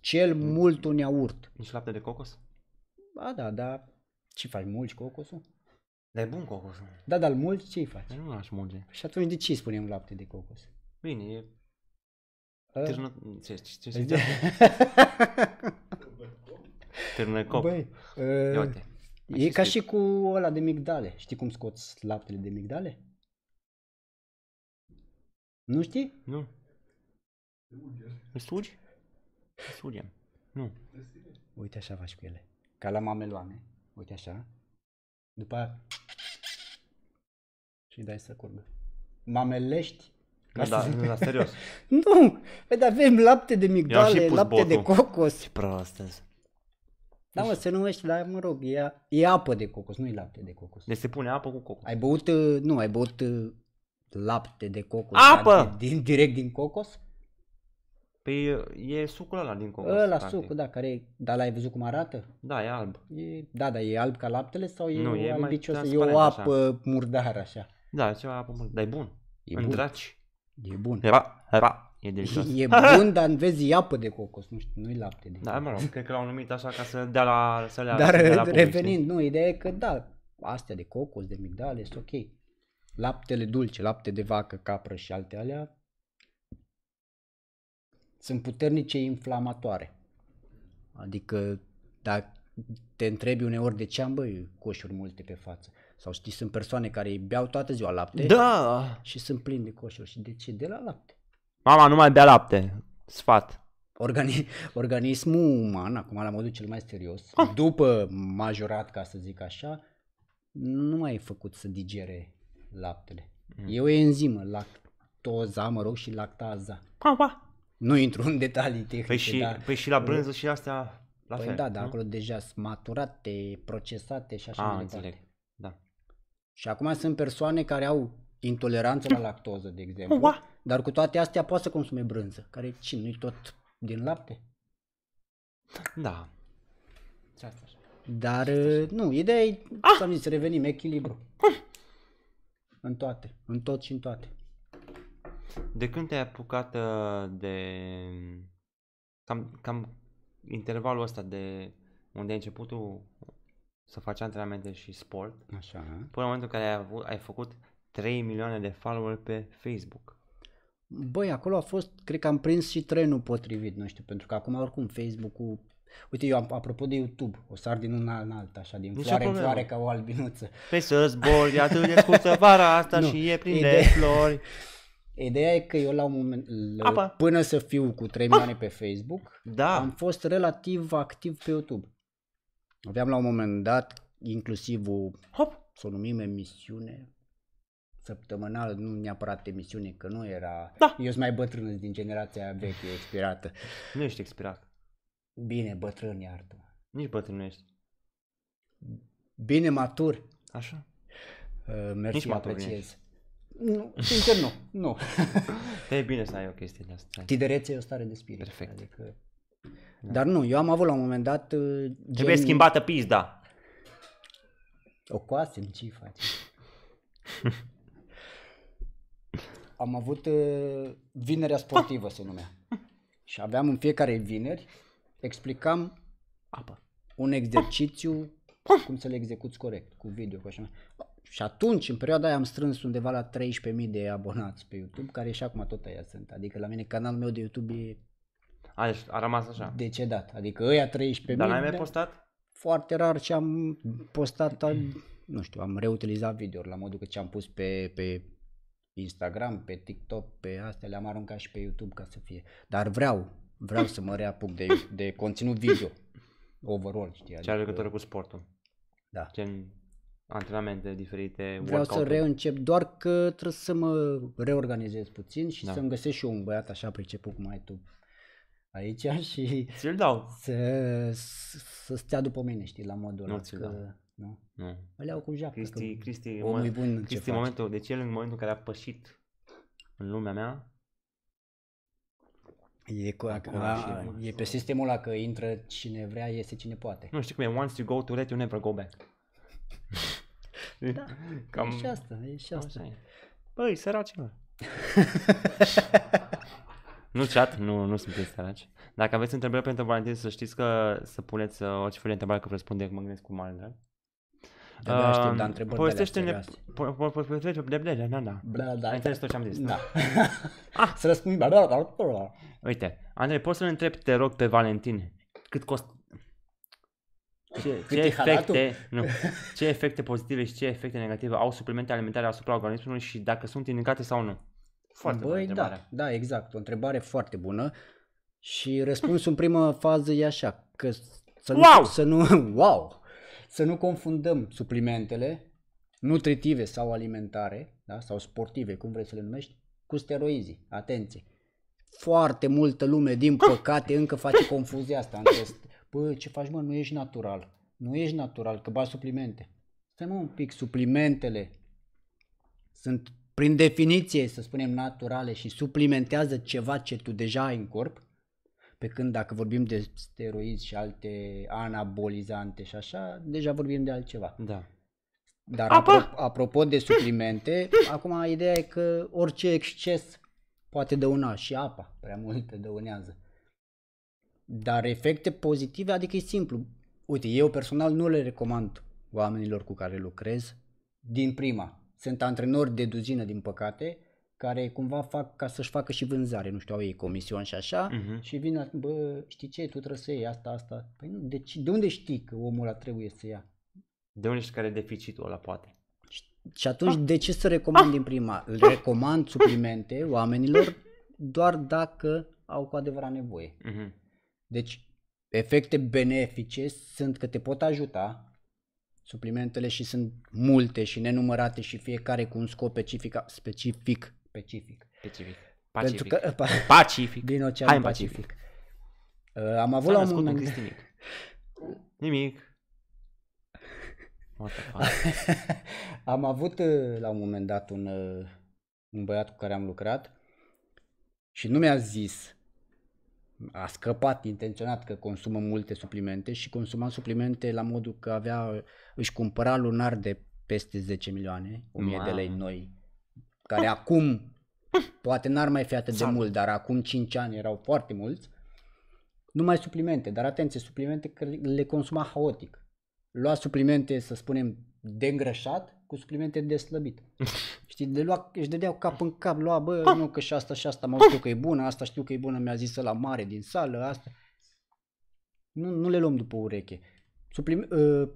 Cel mm. mult un iaurt. Nici lapte de cocos? Ba da, da. Ce faci, mulci cocosul? Dar e bun cocosul. Da, dar mulci ce-i faci? Nu aș mulge. Și atunci de ce spunem lapte de cocos? Bine, e... Târnă... Ce, ce, ce, ce [LAUGHS] Târnă cop. Băi, ă, e ca și cu ăla de migdale. Știi cum scoți laptele de migdale? Nu știi? Nu. Îl sugi? Eh? Suliam. Nu. Uite așa faci cu ele. Ca la mameloane. Uite așa. După aia... Și dai să curgă. Mamelești da, da, da, serios. [LAUGHS] nu, păi dar avem lapte de migdale, lapte botul. de cocos. Ce proastă Da, mă, deci- se numește, dar mă rog, e, e apă de cocos, nu e lapte de cocos. Deci se pune apă cu cocos. Ai băut, uh, nu, ai băut uh, lapte de cocos. Apă! Da, din, direct din cocos? Păi e sucul ăla din cocos. Ăla practic. sucul, da, care e, dar l-ai văzut cum arată? Da, e alb. E, da, dar e alb ca laptele sau e, nu, e mai E o apă așa. murdară așa. Da, e ceva apă murdară, dar e bun. E bun. Îndraci. E bun. Era, era. E delicios. E bun, dar vezi, e apă de cocos, nu știu, nu-i lapte de Da, mă rog, cred că l-au numit așa ca să dea la, să le Dar la revenind, nu, ideea e că da, astea de cocos, de migdale, sunt ok. Laptele dulce, lapte de vacă, capră și alte alea, sunt puternice inflamatoare. Adică dacă te întrebi uneori de ce am băi coșuri multe pe față. Sau știi, sunt persoane care îi beau toată ziua lapte da. și sunt plini de coșuri. Și de ce? De la lapte. Mama nu mai bea lapte. Sfat. Organi- organismul uman, acum la modul cel mai serios, ah. după majorat, ca să zic așa, nu mai e făcut să digere laptele. Mm. E o enzimă, lactoza, mă rog, și lactaza. Pa, pa. Nu intru în detalii tehnice, păi și, dar... Păi și la brânză și astea la păi fel, da, da, acolo deja sunt maturate, procesate și așa A, ah, mai departe. Da. Și acum sunt persoane care au intoleranță la lactoză, de exemplu, Ua! dar cu toate astea poate să consume brânză, care ce, nu-i tot din lapte? Da. Dar, nu, ideea e, ah! să am zis, revenim, echilibru. Ah! În toate, în tot și în toate. De când te-ai apucat uh, de... Cam, cam intervalul ăsta de unde ai început tu să faci antrenamente și sport, Așa. până în momentul în care ai, avut, ai făcut 3 milioane de follower pe Facebook. Băi, acolo a fost, cred că am prins și trenul potrivit, nu știu, pentru că acum oricum Facebook-ul Uite, eu apropo de YouTube, o sar din una în alta, așa, din nu floare în floare ca o albinuță. Păi să zbori, atât de scurtă vara asta [LAUGHS] nu, și e plin Ide- de flori. [LAUGHS] Ideea e că eu la un moment, Apa. până să fiu cu 3 ah! milioane pe Facebook, da. am fost relativ activ pe YouTube. Aveam la un moment dat inclusiv o, Hop. să o numim emisiune săptămânal, nu neapărat emisiune, că nu era... Da. Eu sunt mai bătrân din generația veche, expirată. Nu ești expirat. Bine, bătrân, iartă Nici bătrân nu ești. Bine, matur. Așa. Uh, mersi, Nici matur apreciez. Nu ești. Nu, sincer nu, nu. [LAUGHS] e bine să ai o chestie de asta. Tinerețe e o stare de spirit. Perfect. Adică... Da. Dar nu, eu am avut la un moment dat... Uh, gen... Trebuie schimbată pizda. O coasem, ce faci? [LAUGHS] am avut uh, vinerea sportivă, se numea. Și aveam în fiecare vineri, explicam Apa. un exercițiu, cum să le execuți corect, cu video, cu așa. Și atunci, în perioada aia, am strâns undeva la 13.000 de abonați pe YouTube, care și acum tot aia sunt. Adică la mine canalul meu de YouTube e... A, deci a rămas așa. Decedat. Adică ăia 13.000... Dar n-ai mai postat? Foarte rar ce am postat, am, nu știu, am reutilizat video la modul că ce am pus pe, pe Instagram, pe TikTok, pe astea, le-am aruncat și pe YouTube ca să fie. Dar vreau, vreau să mă reapuc de, de conținut video, overall, știi? Adică... Ce are adică- legătură cu sportul? Da. Gen antrenamente diferite, Vreau să reîncep, doar că trebuie să mă reorganizez puțin și da. să-mi găsesc și eu un băiat așa priceput cum ai tu aici [LAUGHS] și ți dau. Să, să stea după mine, știi, la modul ăla. Da. Nu nu, nu. Mă leau cu jaca, Cristi, că Cristi, omul e bun Cristi, ce momentul, deci el în momentul în care a pășit în lumea mea, E, cu, a, a, e pe sistemul ăla că intră cine vrea, iese cine poate. Nu știu cum e, once you go to let, you never go back. [LAUGHS] Știi? Da, [LAUGHS] Cam... e și asta, e și asta. Așa e. Băi, mă. [LAUGHS] nu chat, nu, nu sunteți săraci. Dacă aveți întrebări pentru Valentin, să știți că să puneți uh, orice fel de întrebare că vă răspunde, mă gândesc cu mare drag. Um, da, povestește-ne... Povestește-ne... Bla, bla, da, da. bla, da. Ai înțeles tot ce am zis. Da. [LAUGHS] Ah! Să răspund... Uite, Andrei, poți să-l întrebi, te rog, pe Valentin, cât costă ce, ce, efecte, nu, ce efecte pozitive și ce efecte negative au suplimentele alimentare asupra organismului și dacă sunt indicate sau nu. Foarte Băi, bună da, da, exact. O întrebare foarte bună. Și răspunsul în prima fază e așa, că să wow! nu, să nu, [LAUGHS] wow, să nu confundăm suplimentele nutritive sau alimentare, da, sau sportive, cum vrei să le numești, cu steroizii. Atenție! Foarte multă lume, din păcate, încă face confuzia asta între [LAUGHS] Bă, păi, ce faci mă, nu ești natural. Nu ești natural, că bați suplimente. Stai mă un pic, suplimentele sunt prin definiție, să spunem, naturale și suplimentează ceva ce tu deja ai în corp, pe când dacă vorbim de steroizi și alte anabolizante și așa, deja vorbim de altceva. Da. Dar Apa? apropo, de suplimente, [LAUGHS] acum ideea e că orice exces poate dăuna și apa prea multe dăunează. Dar efecte pozitive, adică e simplu. Uite, eu personal nu le recomand oamenilor cu care lucrez din prima. Sunt antrenori de duzină, din păcate, care cumva fac ca să-și facă și vânzare, nu știu, au ei comision și așa, uh-huh. și vin la, bă, știi ce, tu trebuie să iei asta, asta. Păi nu, de, ce, de unde știi că omul ăla trebuie să ia? De unde știi care e deficitul ăla, poate? Și, și atunci, ah. de ce să recomand ah. din prima? Le recomand suplimente oamenilor doar dacă au cu adevărat nevoie. Uh-huh. Deci, efecte benefice sunt că te pot ajuta suplimentele și sunt multe și nenumărate și fiecare cu un scop specific, specific, specific. Specific. Pacific. Pentru că, pa, pacific. Din oceanul Hai Pacific. Pacific. Uh, am avut S-a la un moment... Cristinic. [LAUGHS] Nimic. [LAUGHS] am avut uh, la un moment dat un, uh, un băiat cu care am lucrat și nu mi-a zis a scăpat intenționat că consumă multe suplimente și consuma suplimente la modul că avea, își cumpăra lunar de peste 10 milioane, 1000 wow. de lei noi, care acum poate n-ar mai fi atât de mult, dar acum 5 ani erau foarte mulți, numai suplimente, dar atenție, suplimente că le consuma haotic. Lua suplimente, să spunem, de îngrășat cu suplimente de slăbit. [LAUGHS] Știi, de lua, își dădeau cap în cap, lua, bă, nu că și asta și asta, mă știu că e bună, asta știu că e bună, mi-a zis la mare din sală, asta. Nu, nu le luăm după ureche. Suplim, uh, ă,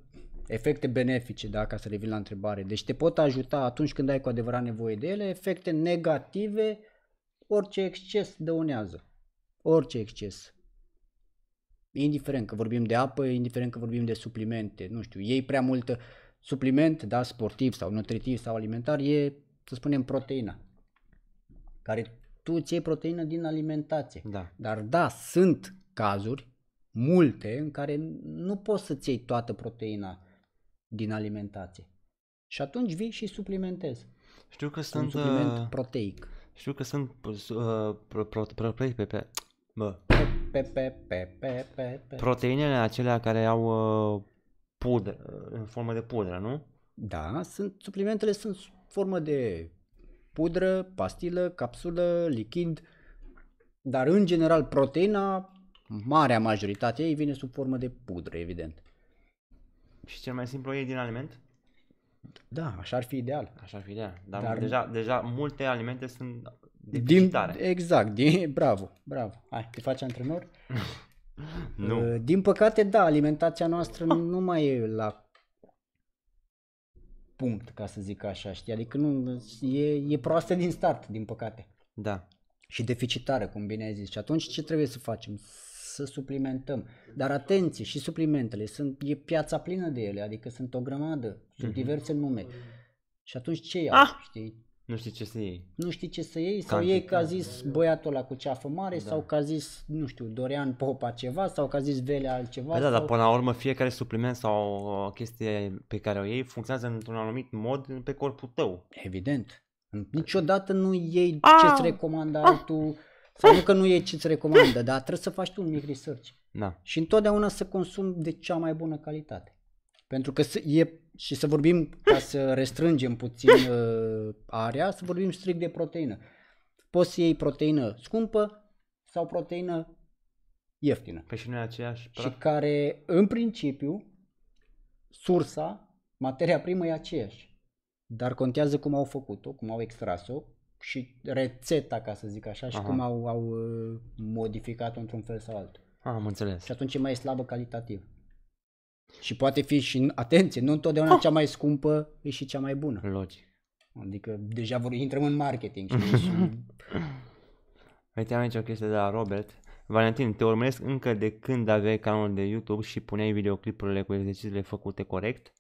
efecte benefice, da, ca să revin la întrebare. Deci te pot ajuta atunci când ai cu adevărat nevoie de ele, efecte negative, orice exces dăunează. Orice exces. Indiferent că vorbim de apă, indiferent că vorbim de suplimente, nu știu, ei prea multă, uh, supliment da, sportiv sau nutritiv sau alimentar e, să spunem, proteina, care tu îți iei proteină din alimentație. Da. Dar da, sunt cazuri, multe, în care nu poți să-ți iei toată proteina din alimentație. Și atunci vii și suplimentezi. Știu că sunt... Un supliment uh, proteic. Știu că sunt... pe, pe, Proteinele acelea care au uh, pudră, în formă de pudră, nu? Da, sunt, suplimentele sunt formă de pudră, pastilă, capsulă, lichid, dar în general proteina, marea majoritate ei vine sub formă de pudră, evident. Și cel mai simplu e din aliment? Da, așa ar fi ideal. Așa ar fi ideal, dar, dar deja, deja multe alimente sunt deficitare. Din, exact, din, bravo, bravo. Hai, te faci antrenor? [LAUGHS] Nu. Uh, din păcate, da, alimentația noastră ah. nu mai e la punct, ca să zic așa, știi? Adică nu, e, e proastă din start, din păcate. Da. Și deficitară, cum bine ai zis. Și atunci ce trebuie să facem? Să suplimentăm. Dar atenție, și suplimentele, sunt, e piața plină de ele, adică sunt o grămadă, sunt mm-hmm. diverse nume. Și atunci ce iau, ah! știi? Nu știi ce să iei. Nu știi ce să iei sau iei că a zis băiatul ăla cu ceafă mare da. sau că a zis, nu știu, Dorian Popa ceva sau că a zis Velea altceva. Păi da, sau... dar până la urmă fiecare supliment sau uh, chestie pe care o iei funcționează într-un anumit mod pe corpul tău. Evident. Niciodată nu iei ah! ce-ți recomandă ah! altul sau nu că nu iei ce-ți recomandă, dar trebuie să faci tu un mic research. Da. Și întotdeauna să consumi de cea mai bună calitate. Pentru că e, și să vorbim, ca să [LAUGHS] restrângem puțin uh, area, să vorbim strict de proteină. Poți să iei proteină scumpă sau proteină ieftină. Păi și nu e aceeași. Și praf? care, în principiu, sursa, materia primă e aceeași. Dar contează cum au făcut-o, cum au extras-o și rețeta, ca să zic așa, și cum au, au uh, modificat-o într-un fel sau altul. Am înțeles. Și atunci e mai slabă calitativ. Și poate fi și, atenție, nu întotdeauna cea mai scumpă e și cea mai bună. Logic. Adică deja vor, intrăm în marketing. Știi? [LAUGHS] Uite, am aici o chestie de la Robert. Valentin, te urmăresc încă de când aveai canalul de YouTube și puneai videoclipurile cu exercițiile făcute corect.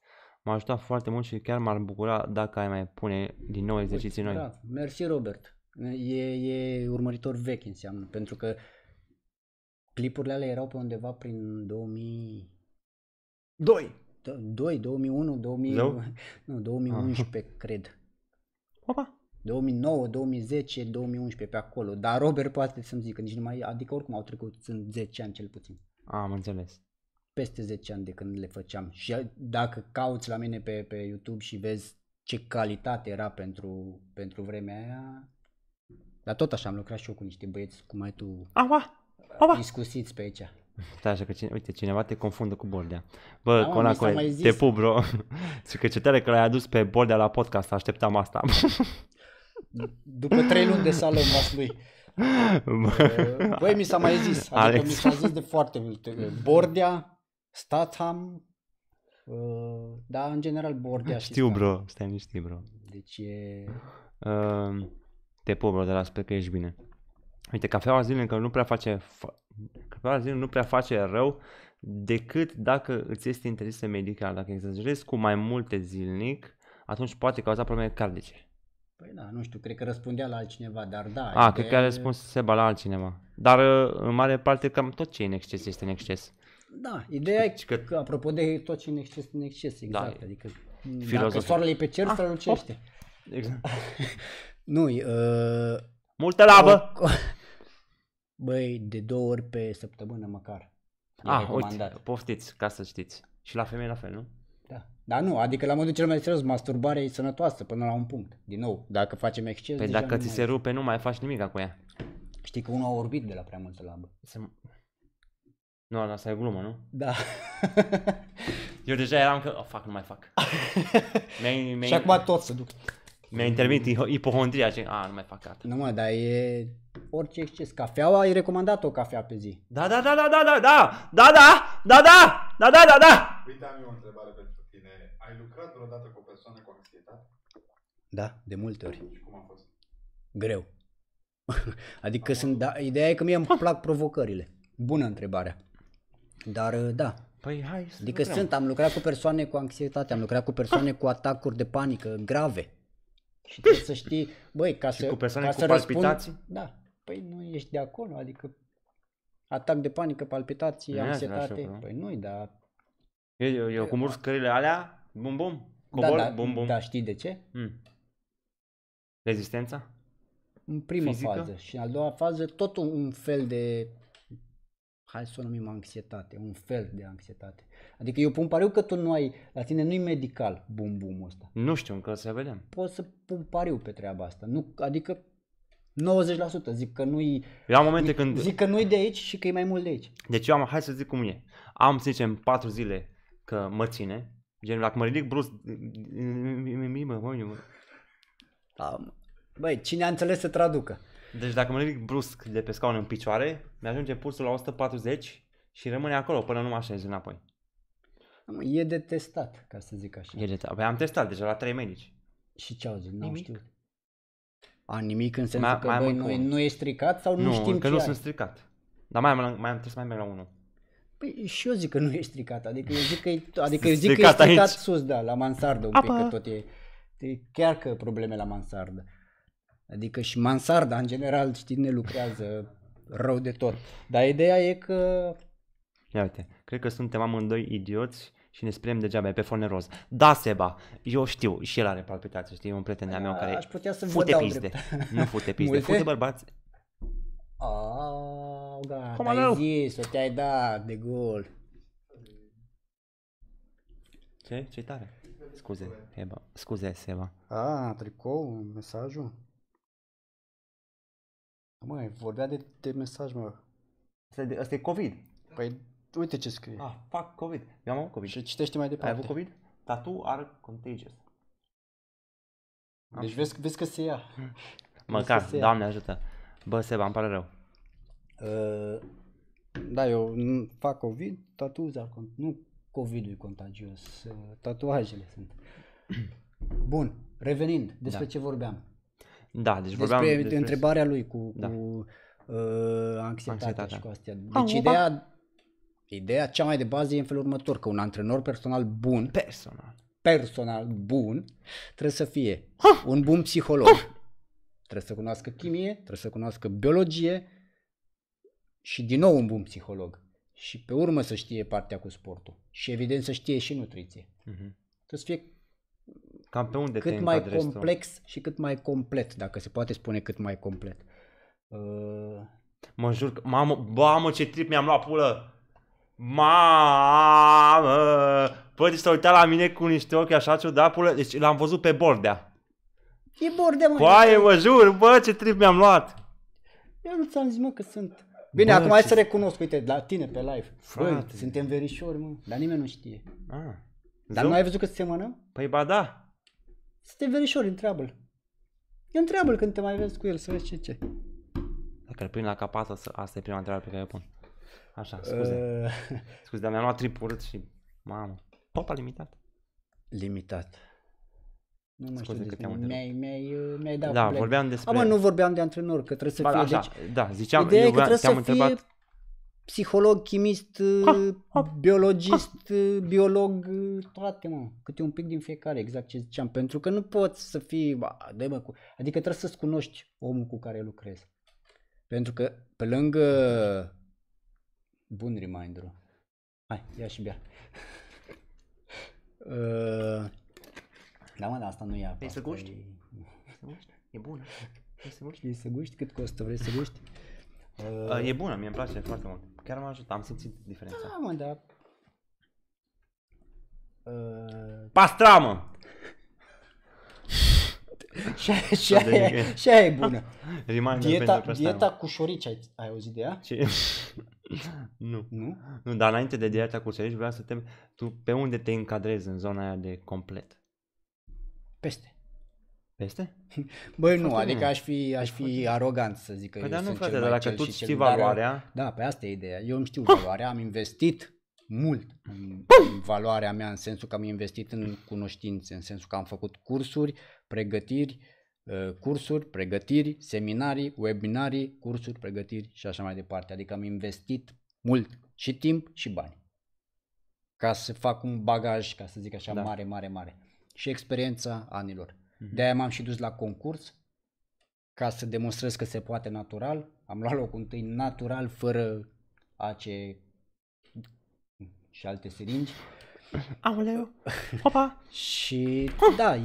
M-a ajutat foarte mult și chiar m-ar bucura dacă ai mai pune din nou păi, exerciții Uite, noi. Da, mersi Robert. E, e urmăritor vechi înseamnă, pentru că clipurile alea erau pe undeva prin 2000 2. 2, 2001, 2000, nu, 2011, Aha. cred. Opa. 2009, 2010, 2011, pe acolo. Dar Robert poate să-mi zică, nici nu mai, adică oricum au trecut, sunt 10 ani cel puțin. Am înțeles. Peste 10 ani de când le făceam. Și dacă cauți la mine pe, pe YouTube și vezi ce calitate era pentru, pentru vremea aia, dar tot așa am lucrat și eu cu niște băieți, cum ai tu, Aha. Aha. discusiți pe aici. Stai, da, așa că cine, uite, cineva te confundă cu Bordea. Bă, da, Conacole, te pup, bro. [LAUGHS] Și că ce tare că l-ai adus pe Bordea la podcast, așteptam asta. [LAUGHS] După trei luni de sală în lui. [LAUGHS] Băi, mi s-a mai zis, adică Alex. mi s-a zis de foarte multe. Bordea, Statham, uh, da, în general Bordea Știu, și bro, stai știu, bro. Deci e... Uh, te pup, bro, de la sper că ești bine. Uite, cafeaua încă nu prea face capitalul nu prea face rău decât dacă îți este interzisă medical. Dacă exagerezi cu mai multe zilnic, atunci poate cauza probleme cardice. Păi da, nu știu, cred că răspundea la altcineva, dar da. A, ah, cred că a răspuns Seba la altcineva. Dar uh, în mare parte cam tot ce e în exces este în exces. Da, ideea e că, că apropo de tot ce e în exces, în exces, da, exact. Da, adică filozofie. dacă soarele e pe cer, ah, strălucește. Exact. [LAUGHS] nu, uh, Multă labă! O, băi, de două ori pe săptămână măcar. ah, uite, poftiți, ca să știți. Și la femei la fel, nu? Da. Dar nu, adică la modul cel mai serios, masturbarea e sănătoasă până la un punct. Din nou, dacă facem exces... Păi dacă ți se mai... rupe, nu mai faci nimic cu ea. Știi că unul a orbit de la prea multă labă. Se... Nu, asta e glumă, nu? Da. [LAUGHS] Eu deja eram că, oh, fac, nu mai fac. [LAUGHS] mi-ai, mi-ai... Și acum tot să duc. Mi-a intervenit ipohondria și a, nu mai fac asta. Nu mă, dar e orice exces. Cafeaua, ai recomandat o cafea pe zi. Da, da, da, da, da, da, da, da, da, da, da, da, da, da, da. Uite, am eu o întrebare pentru tine. Ai lucrat vreodată cu o persoană cu anxietate? Da, de multe ori. Și cum a fost? Greu. adică am sunt, da, ideea e că mie îmi plac provocările. Bună întrebarea. Dar da, Păi hai să Adică lucrăm. sunt, am lucrat cu persoane cu anxietate, am lucrat cu persoane cu atacuri de panică grave. Și trebuie păi să știi, băi, ca și să, cu persoane ca cu să palpitații? Răspund, da, păi nu ești de acolo, adică atac de panică, palpitații, nu anxietate, așa, păi nu-i, dar... Eu, eu, eu cum urc scările alea, bum bum, da, cobor, da, da, bum bum. Da, știi de ce? Mm. Rezistența? În prima Fizică? fază și în a doua fază tot un, un fel de, hai să o numim anxietate, un fel de anxietate. Adică eu pun pariu că tu nu ai, la tine nu-i medical bum bum, ăsta. Nu știu, încă să vedem. Pot să pun pariu pe treaba asta. Nu, adică 90% zic că nu-i... am momente zic când... Zic că nu-i de aici și că e mai mult de aici. Deci eu am, hai să zic cum e. Am, să zicem, 4 zile că mă ține. Gen, dacă mă ridic brusc, mă, mă, mă. Băi, cine a înțeles să traducă? Deci dacă mă ridic brusc de pe scaun în picioare, mi ajunge pulsul la 140 și rămâne acolo până nu mă așez înapoi. E de testat, ca să zic așa. E de testat. Păi am testat deja la trei medici. Și ce au zis? Nu știu. A, nimic în sensul mai, că mai băi, nu, nu e stricat sau nu, nu știm că ce nu ai. sunt stricat. Dar mai am, mai am, să mai merg la unul. Păi și eu zic că nu e stricat, adică eu zic că e, [LAUGHS] adică eu zic stricat că e stricat aici. sus, da, la mansardă un Apa. pic, că tot e, e chiar că probleme la mansardă. Adică și mansarda în general, știi, ne lucrează rău de tot. Dar ideea e că Ia uite, cred că suntem amândoi idioți și ne sprem degeaba, e pe forneroz. Da, Seba, eu știu, și el are palpitații, știi, e un prieten de-a meu păi, care aș putea să fute pizde. Nu fute [LAUGHS] pizde, fute bărbați. Oh, gata, Cum ai zis, o te-ai dat de gol. Ce? ce tare? Scuze, Eba. Scuze, Seba. Ah, tricou, mesajul? Măi, vorbea de, de mesaj, mă. Asta e COVID. Păi Uite ce scrie. Ah, fac COVID. Eu am avut COVID. Și citește mai departe. Ai avut COVID? Tattoo are contagious. Deci vezi, vezi că se ia. [LAUGHS] Măcar, se ia. doamne ajută. Bă, Seba, îmi pare rău. Uh, da, eu fac COVID, tatuza, nu COVID-ul e contagios, uh, tatuajele sunt. [CLEARS THROAT] Bun, revenind, despre da. ce vorbeam. Da, deci vorbeam despre, despre întrebarea lui cu, da. cu uh, anxietatea, anxietatea și cu astea. Deci ideea Ideea cea mai de bază e în felul următor, că un antrenor personal bun, personal, personal bun, trebuie să fie ha! un bun psiholog. Ha! Trebuie să cunoască chimie, trebuie să cunoască biologie și din nou un bun psiholog. Și pe urmă să știe partea cu sportul. Și evident să știe și nutriție. Mm-hmm. Trebuie să fie Cam pe unde cât mai complex tu? și cât mai complet, dacă se poate spune cât mai complet. Uh... Mă jur că, mamă, mamă ce trip mi-am luat pulă! Mamă! Păi, deci s-a uitat la mine cu niște ochi așa pule. Deci l-am văzut pe Bordea. E Bordea, mă. Păi, mă jur, bă, ce trip mi-am luat. Eu nu ți-am zis, mă, că sunt. Bine, bă, acum hai să recunosc, uite, la tine pe live. Frate. Bă, suntem verișori, mă, dar nimeni nu știe. Ah. Dar nu ai văzut că semănăm? Păi ba da. Suntem verișori, întreabă-l. întreabă când te mai vezi cu el, să vezi ce ce. Dacă îl prind la capată, asta e prima întrebare pe care o pun. Așa, scuze. Uh... Scuze, dar mi-am luat trip urât și, mamă, popa limitat. Limitat. Nu mai știu că am mi-ai, mi-ai, uh, mi-ai dat Da, probleme. vorbeam despre... Am mă, nu vorbeam de antrenor, că trebuie să ba, fie... Așa, deci, da, ziceam, ideea eu că trebuie să fie întrebat... psiholog, chimist, ha, uh, ha, biologist, ha. Uh, biolog, toate, mă. Câte un pic din fiecare, exact ce ziceam. Pentru că nu poți să fii... Ba, de mă, cu... Adică trebuie să-ți cunoști omul cu care lucrezi. Pentru că pe lângă Bun reminder -ul. Hai, ia și bea. [LAUGHS] uh, da, mă, dar asta nu e apă. Vrei să guști? E... E bun. Vrei să guști? Vrei să guști? Cât costă? Vrei să guști? Uh, uh, e bună, mie îmi place foarte mult. Chiar m-a ajutat, am simțit diferența. Da, mă, da. Uh... Pastramă! [LAUGHS] și, aia, și, aia, și aia e bună. [LAUGHS] Reminder dieta, dieta cu șorici, ai, ai auzit de ea? Ce? [LAUGHS] nu. nu. Nu? dar înainte de dieta cu șorici vreau să te... Tu pe unde te încadrezi în zona aia de complet? Peste. Peste? Băi, nu, adică bine. aș fi, aș fi arogant să zic că păi eu dar nu, frate, cel dar dacă tu știi valoarea... Dar, Da, pe păi asta e ideea. Eu îmi știu valoarea, am investit mult în, în valoarea mea, în sensul că am investit în cunoștințe, în sensul că am făcut cursuri, pregătiri, uh, cursuri, pregătiri, seminarii, webinarii, cursuri, pregătiri și așa mai departe. Adică am investit mult și timp și bani ca să fac un bagaj, ca să zic așa, da. mare, mare, mare. Și experiența anilor. Mm-hmm. De-aia m-am și dus la concurs ca să demonstrez că se poate natural. Am luat locul întâi natural, fără ace și alte seringi. Aoleu, opa! și da,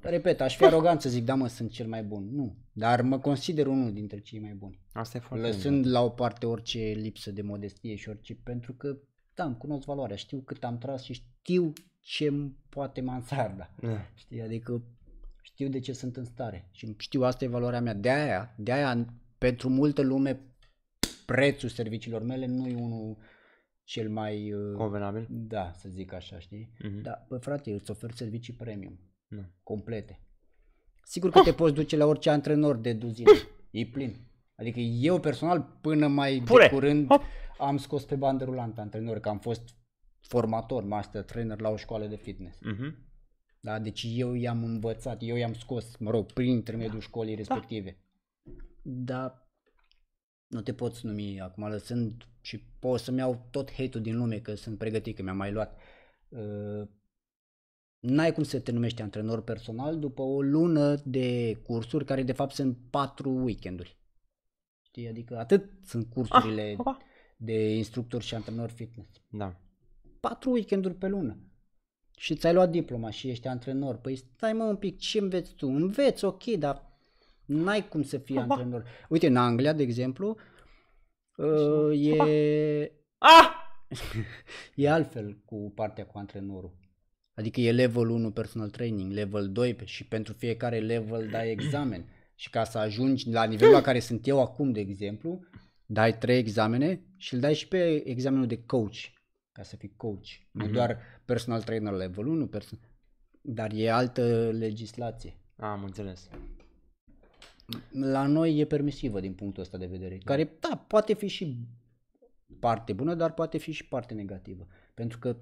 repet, aș fi arogant să zic, da mă, sunt cel mai bun. Nu, dar mă consider unul dintre cei mai buni. Asta e foarte Lăsând bun. la o parte orice lipsă de modestie și orice, pentru că, da, îmi cunosc valoarea, știu cât am tras și știu ce poate mansarda. Da. Știi, adică știu de ce sunt în stare și știu asta e valoarea mea. De aia, de aia pentru multă lume prețul serviciilor mele nu e unul cel mai... Uh, Convenabil? Da, să zic așa, știi? Mm-hmm. Da, păi frate, îți ofer servicii premium, uh complete. Sigur că te poți duce la orice antrenor de duzină, e plin. Adică eu personal, până mai Pure. de curând, Hop. am scos pe bandă rulantă antrenor, că am fost formator, master trainer la o școală de fitness. Mm-hmm. Da, deci eu i-am învățat, eu i-am scos, mă rog, prin intermediul da. școlii da. respective. Da. da. nu te poți numi acum, lăsând și pot să-mi iau tot hate-ul din lume că sunt pregătit, că mi-am mai luat. Uh, n-ai cum să te numești antrenor personal după o lună de cursuri care de fapt sunt patru weekenduri. Știi? Adică atât sunt cursurile ah, de instructor și antrenor fitness. Da. Patru weekenduri pe lună. Și ți-ai luat diploma și ești antrenor. Păi stai mă un pic, ce înveți tu? Înveți, ok, dar n-ai cum să fii antrenor. Uite, în Anglia, de exemplu, uh, Uh, e... Ah! ah! [LAUGHS] e altfel cu partea cu antrenorul. Adică e level 1 personal training, level 2 și pentru fiecare level dai examen. și ca să ajungi la nivelul la care sunt eu acum, de exemplu, dai trei examene și îl dai și pe examenul de coach, ca să fii coach. Mm-hmm. Nu mhm. doar personal trainer level 1, person... dar e altă legislație. Am înțeles la noi e permisivă din punctul ăsta de vedere, care, da, poate fi și parte bună, dar poate fi și parte negativă. Pentru că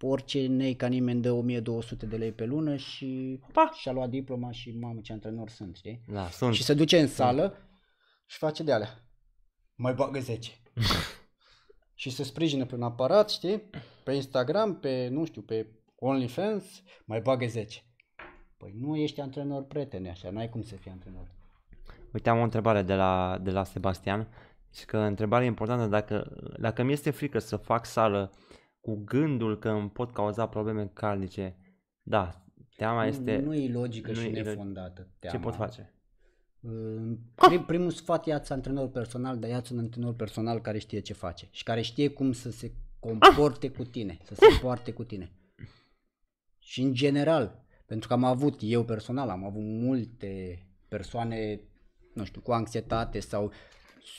orice nei ca nimeni dă 1200 de lei pe lună și pa. și-a luat diploma și mamă ce antrenor sunt, știi? Da, sunt. Și se duce în sală sunt. și face de alea. Mai bagă 10. [LAUGHS] și se sprijină pe un aparat, știi? Pe Instagram, pe, nu știu, pe OnlyFans, mai bagă 10. Păi nu ești antrenor prietene așa, n-ai cum să fii antrenor. Uite, am o întrebare de la, de la Sebastian. Și că întrebarea importantă, dacă, dacă mi este frică să fac sală cu gândul că îmi pot cauza probleme carnice, da, teama nu, este... Nu e logică nu și e nefondată teama. Ce pot face? Prim, primul sfat ia-ți antrenor personal, dar ia-ți un antrenor personal care știe ce face și care știe cum să se comporte cu tine, să se poarte cu tine. Și în general, pentru că am avut, eu personal, am avut multe persoane nu știu, cu anxietate sau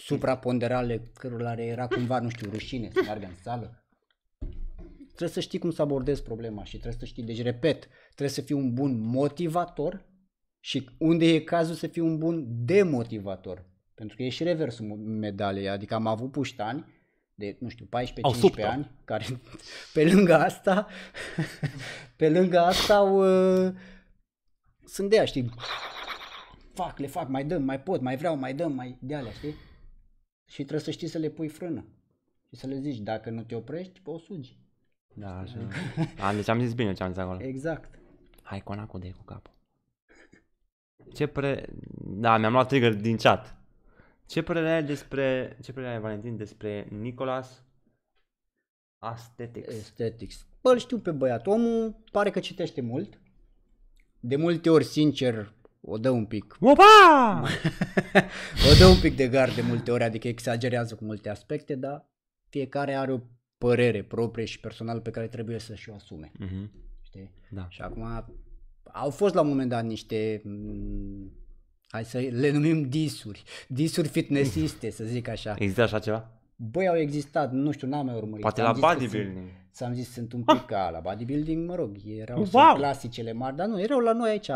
supraponderale cărora era cumva, nu știu, rușine să meargă în sală. Trebuie să știi cum să abordezi problema și trebuie să știi. Deci, repet, trebuie să fii un bun motivator și unde e cazul să fii un bun demotivator. Pentru că e și reversul medalei. Adică am avut puștani de, nu știu, 14-15 ani, care [LAUGHS] pe lângă asta, [LAUGHS] pe lângă asta au, uh, sunt de aia, știi, fac, le fac, mai dăm, mai pot, mai vreau, mai dăm, mai de alea, știi? Și trebuie să știi să le pui frână și să le zici, dacă nu te oprești, o sugi. Da, așa. [LAUGHS] A, deci am zis bine ce am zis acolo. Exact. Hai cu anacul de cu capul. Ce pre... Da, mi-am luat trigger din chat. Ce părere ai despre... Ce părere ai, Valentin, despre Nicolas Aesthetics? Aesthetics. Bă, știu pe băiat. Omul pare că citește mult. De multe ori, sincer, o dă un pic. Opa! [LAUGHS] o dă un pic de gard de multe ori, adică exagerează cu multe aspecte, dar fiecare are o părere proprie și personală pe care trebuie să și-o asume. Uh-huh. Știi? Da. Și acum au fost la un moment dat niște mm, hai să le numim disuri, disuri fitnessiste, să zic așa. Există așa ceva? Băi, au existat, nu știu, n-am mai urmărit. Poate la bodybuilding. Ți-am zis, sunt un pic ca la bodybuilding, mă rog, erau wow. clasicele mari, dar nu, erau la noi aici,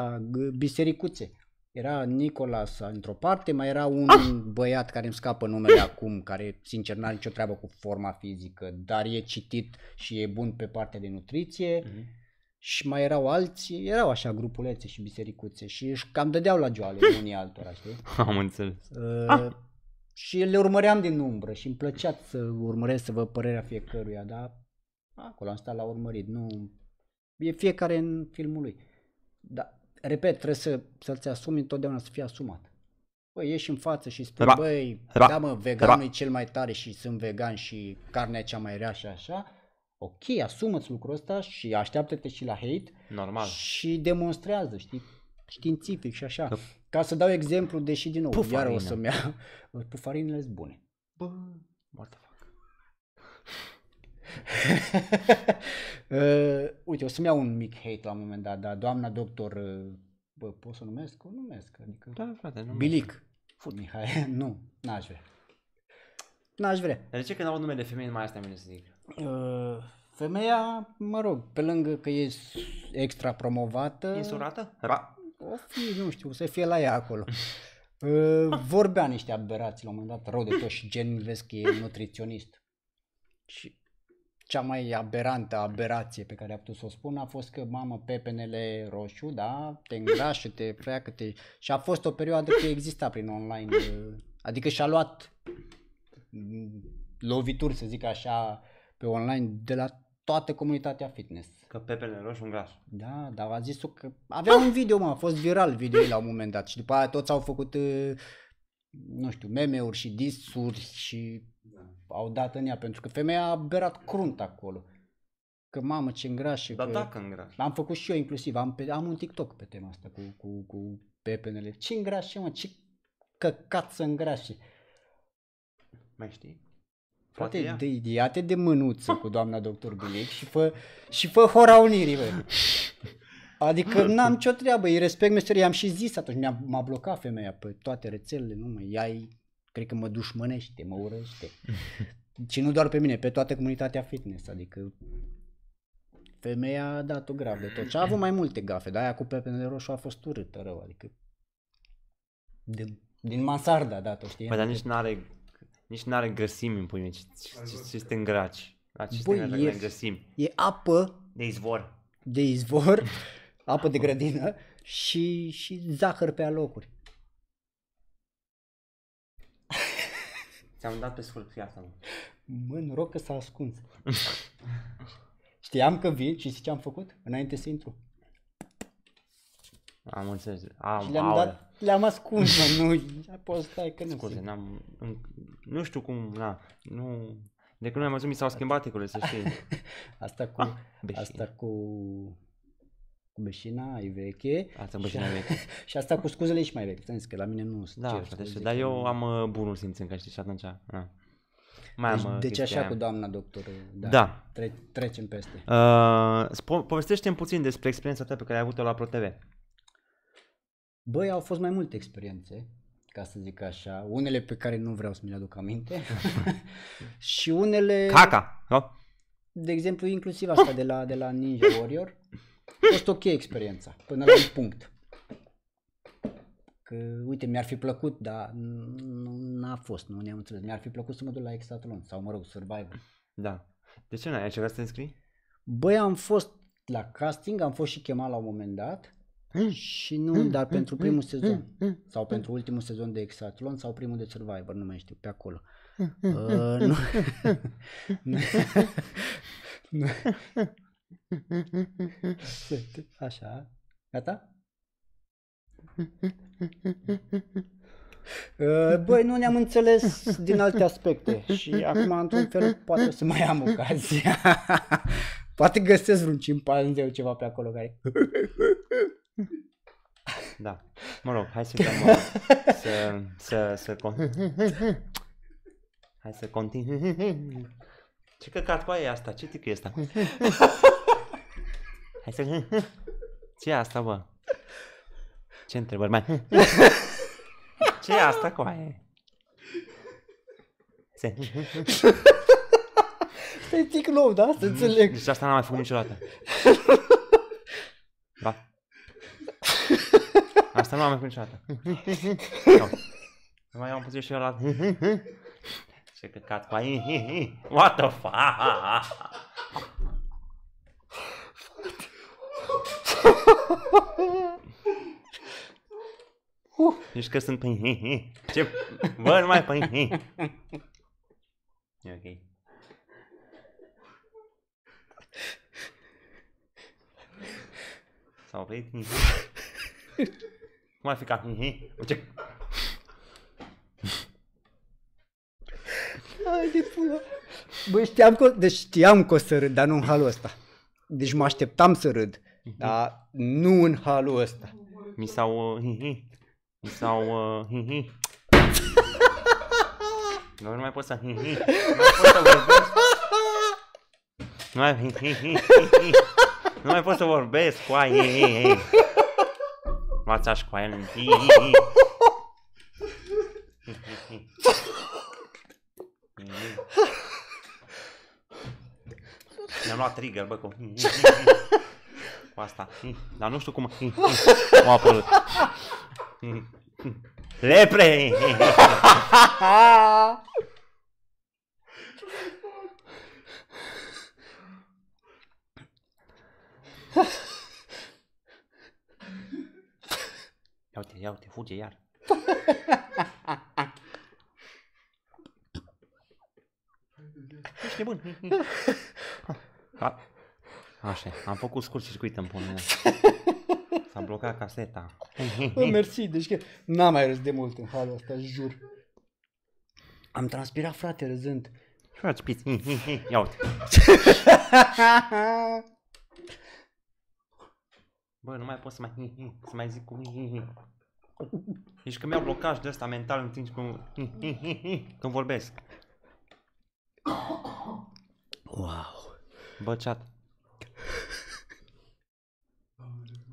bisericuțe. Era Nicolas într-o parte, mai era un ah. băiat care îmi scapă numele ah! acum, care sincer n-are nicio treabă cu forma fizică, dar e citit și e bun pe partea de nutriție. Mm-hmm. Și mai erau alții, erau așa grupulețe și bisericuțe și își cam dădeau la joale [LAUGHS] unii altora, știi? Am înțeles. Uh, ah și le urmăream din umbră și îmi plăcea să urmăresc să vă părerea fiecăruia, dar acolo am stat la urmărit, nu... E fiecare în filmul lui. Dar, repet, trebuie să, să-ți asumi întotdeauna să fii asumat. Păi ieși în față și spui, ra, băi, ra, da mă, veganul ra. e cel mai tare și sunt vegan și carnea cea mai rea și așa. Ok, asumă-ți lucrul ăsta și așteaptă-te și la hate. Normal. Și demonstrează, știi, științific și așa. Că ca să dau exemplu, deși din nou, Pufarină. iar o să-mi ia... [LAUGHS] Pufarinele sunt bune. Bă, what the fuck? [LAUGHS] uh, uite, o să-mi iau un mic hate la un moment dat, dar doamna doctor, uh, bă, pot să numesc? O numesc, adică... Da, frate, nu Bilic. Fut. Mihai, [LAUGHS] nu, n-aș vrea. N-aș vrea. Dar de ce când au numele femei mai asta mi să zic? Uh, femeia, mă rog, pe lângă că e extra promovată... E surată? Ra- o fi, nu știu, să fie la ea acolo. Ă, vorbea niște aberații la un moment dat rău de tot și gen vezi că e nutriționist. Și cea mai aberantă aberație pe care a putut să o spun a fost că mamă pepenele roșu, da, te îngrașă, te freacă, te... Și a fost o perioadă că exista prin online, ă, adică și-a luat lovituri, să zic așa, pe online de la toată comunitatea fitness. Că Pepele Roșu un gras. Da, dar a zis că avea un video, mă, a fost viral video la un moment dat și după aia toți au făcut, uh, nu știu, meme-uri și disuri și da. au dat în ea pentru că femeia a berat crunt acolo. Că mamă ce îngrașă. Dar că... dacă L-am făcut și eu inclusiv, am, pe, am un TikTok pe tema asta cu, cu, cu pepenele. Ce îngrașe mă, ce căcat să îngrașe. Mai știi? Poate ia de, ia de mânuță cu doamna doctor Bilic și fă, și fă hora unirii, bă. Adică [LAUGHS] n-am ce treabă, îi respect meseria, am și zis atunci, mi-a, m-a blocat femeia pe toate rețelele, nu mă, ea cred că mă dușmănește, mă urăște. și nu doar pe mine, pe toată comunitatea fitness, adică femeia a dat o grav de tot. Și a avut mai multe gafe, dar aia cu pepenele roșu a fost urâtă rău, adică de, din mansarda a dat-o, știi? Păi dar nici n-are nici n-are grăsimi în pâine, ci este în ce te îngraci. Băi, e, grăsimi. e apă de izvor. De izvor, [LAUGHS] apă de grădină și, și zahăr pe alocuri. [LAUGHS] Ți-am dat pe scurt asta, mă. Mă, noroc că s-a ascuns. [LAUGHS] Știam că vii și ce am făcut înainte să intru? Am înțeles. Am, și le-am, dat, le-am ascuns, mă, nu, poți stai că nu Scuze, n-am, nu știu cum, na, nu, de când nu am văzut mi s-au schimbat ecurile, să știi. [LAUGHS] asta cu, ah, asta cu, cu beșina e veche. Asta cu beșina și, veche. [LAUGHS] și asta cu scuzele e și mai veche, că la mine nu sunt Da, cer, frate, dar eu am uh, bunul simț încă, știi, și atunci, na. Mai deci, am deci, uh, deci așa aia. cu doamna doctor. Uh, da. da. Tre- trecem peste. Uh, spo- povestește-mi puțin despre experiența ta pe care ai avut-o la ProTV. Băi, au fost mai multe experiențe, ca să zic așa, unele pe care nu vreau să mi le aduc aminte [LAUGHS] și unele... Caca, no? De exemplu, inclusiv asta de la, de la Ninja Warrior, a fost ok experiența, până la un punct. Că, uite, mi-ar fi plăcut, dar nu a fost, nu ne-am înțeles. Mi-ar fi plăcut să mă duc la Exatlon sau, mă rog, Survivor. Da. De ce n-ai încercat să te înscrii? Băi, am fost la casting, am fost și chemat la un moment dat și nu, dar pentru primul sezon. Sau pentru ultimul sezon de Exatlon sau primul de Survivor, nu mai știu, pe acolo. Uh, nu. [LAUGHS] Așa. Gata? Uh, băi, nu ne-am înțeles din alte aspecte și acum, într-un fel, poate o să mai am ocazia. [LAUGHS] poate găsesc vreun cimpanzeu ceva pe acolo care... Da. Mă rog, hai să uităm, [LAUGHS] să, să, să, con- Hai să continui. Ce căcatcoa e asta? Ce tică e asta? Hai să... ce e asta, bă? Ce întrebări mai... ce e asta, coaie? Se... tic nou, da? Să înțeleg. Deci asta n-am mai făcut niciodată. [LAUGHS] Ba. asta, mamă, cum niciodată. [LAUGHS] Nu mai am pus și eu la... [LAUGHS] Ce căcat cu What the fuck? Deci [LAUGHS] că sunt pe Ce? Bă, nu mai pe E ok. S-a oprit? Cum ar fi ca hihi? Mhm. Ce... Ai de pula. Bă, știam că, deci știam că o să râd, dar nu în halul ăsta. Deci mă așteptam să râd, mhm. dar nu în halul ăsta. Mi s-au uh, hihi. Mhm. Mi s-au uh, hihi. Nu, nu mai pot să hihi. Nu mai pot să vorbesc. Nu mai, hihi, hihi. Nu mai pot să vorbesc cu aia. What's Ash Quinn? Mi-am trigger, bă, cu... cu asta. Dar nu știu cum... cum a apărut. Lepre! Ha ia uite, fuge iar. Ești nebun. așa, am făcut scurt circuit în pune. S-a blocat caseta. Bă, mersi, deci că n-am mai râs de mult în halul ăsta, jur. Am transpirat, frate, râzând. Frate, piți. Ia uite. [LAUGHS] Bă, nu mai pot să mai, să mai zic cu... Ești că mi-au blocaj de ăsta mental în timp cum... când vorbesc. Wow. Bă, chat.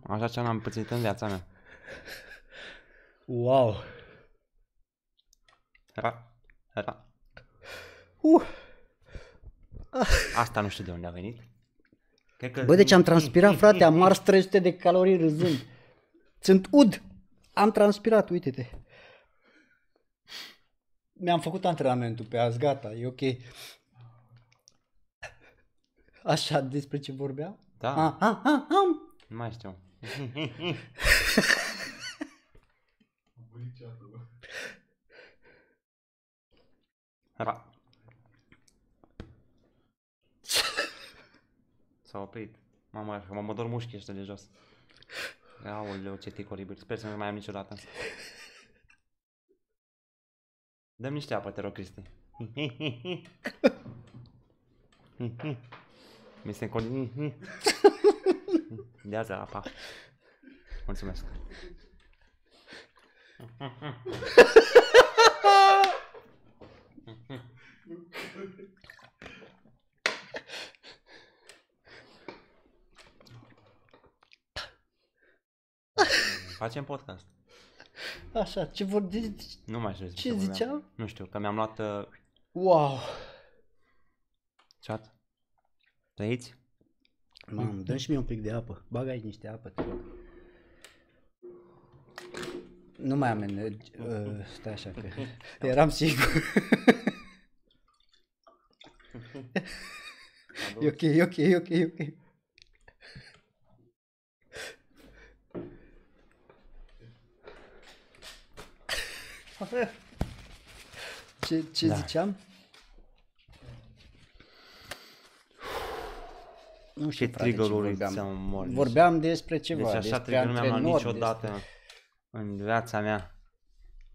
Așa ce n-am pățit în viața mea. Wow. Era, era. Uh. Asta nu știu de unde a venit. Cred că... Bă, deci am transpirat, [LAUGHS] frate, am ars 300 de calorii râzând. Sunt ud. Am transpirat, uite-te. Mi-am făcut antrenamentul pe azi, gata, e ok. Așa, despre ce vorbea? Da. A, ah, a, ah, a, ah, am. Nu mai știu. [LAUGHS] Ra. S-a oprit. Mamă, mă dor mușchii ăștia de jos. Aoleu, ce tic oribil. Sper să nu mai am niciodată. Dăm niște apă, te rog, Cristi. Mi se încol... Dează apa. Mulțumesc. Nu Facem podcast. Așa, ce vorbi? Nu mai știu ce ziceam. Nu știu, că mi-am luat... Uh... Wow! Chat? Trăiți? Mam, dă și mie un pic de apă. Bagă aici niște apă, te rog. Nu mai am energie. Uh, stai așa că [LAUGHS] eram sigur. [LAUGHS] e ok, e ok, e ok, e ok. Ce, ce da. ziceam? Nu știu, frate, ce vorbeam. vorbeam despre ceva. Deci așa despre trigger mi-am niciodată despre... în viața mea.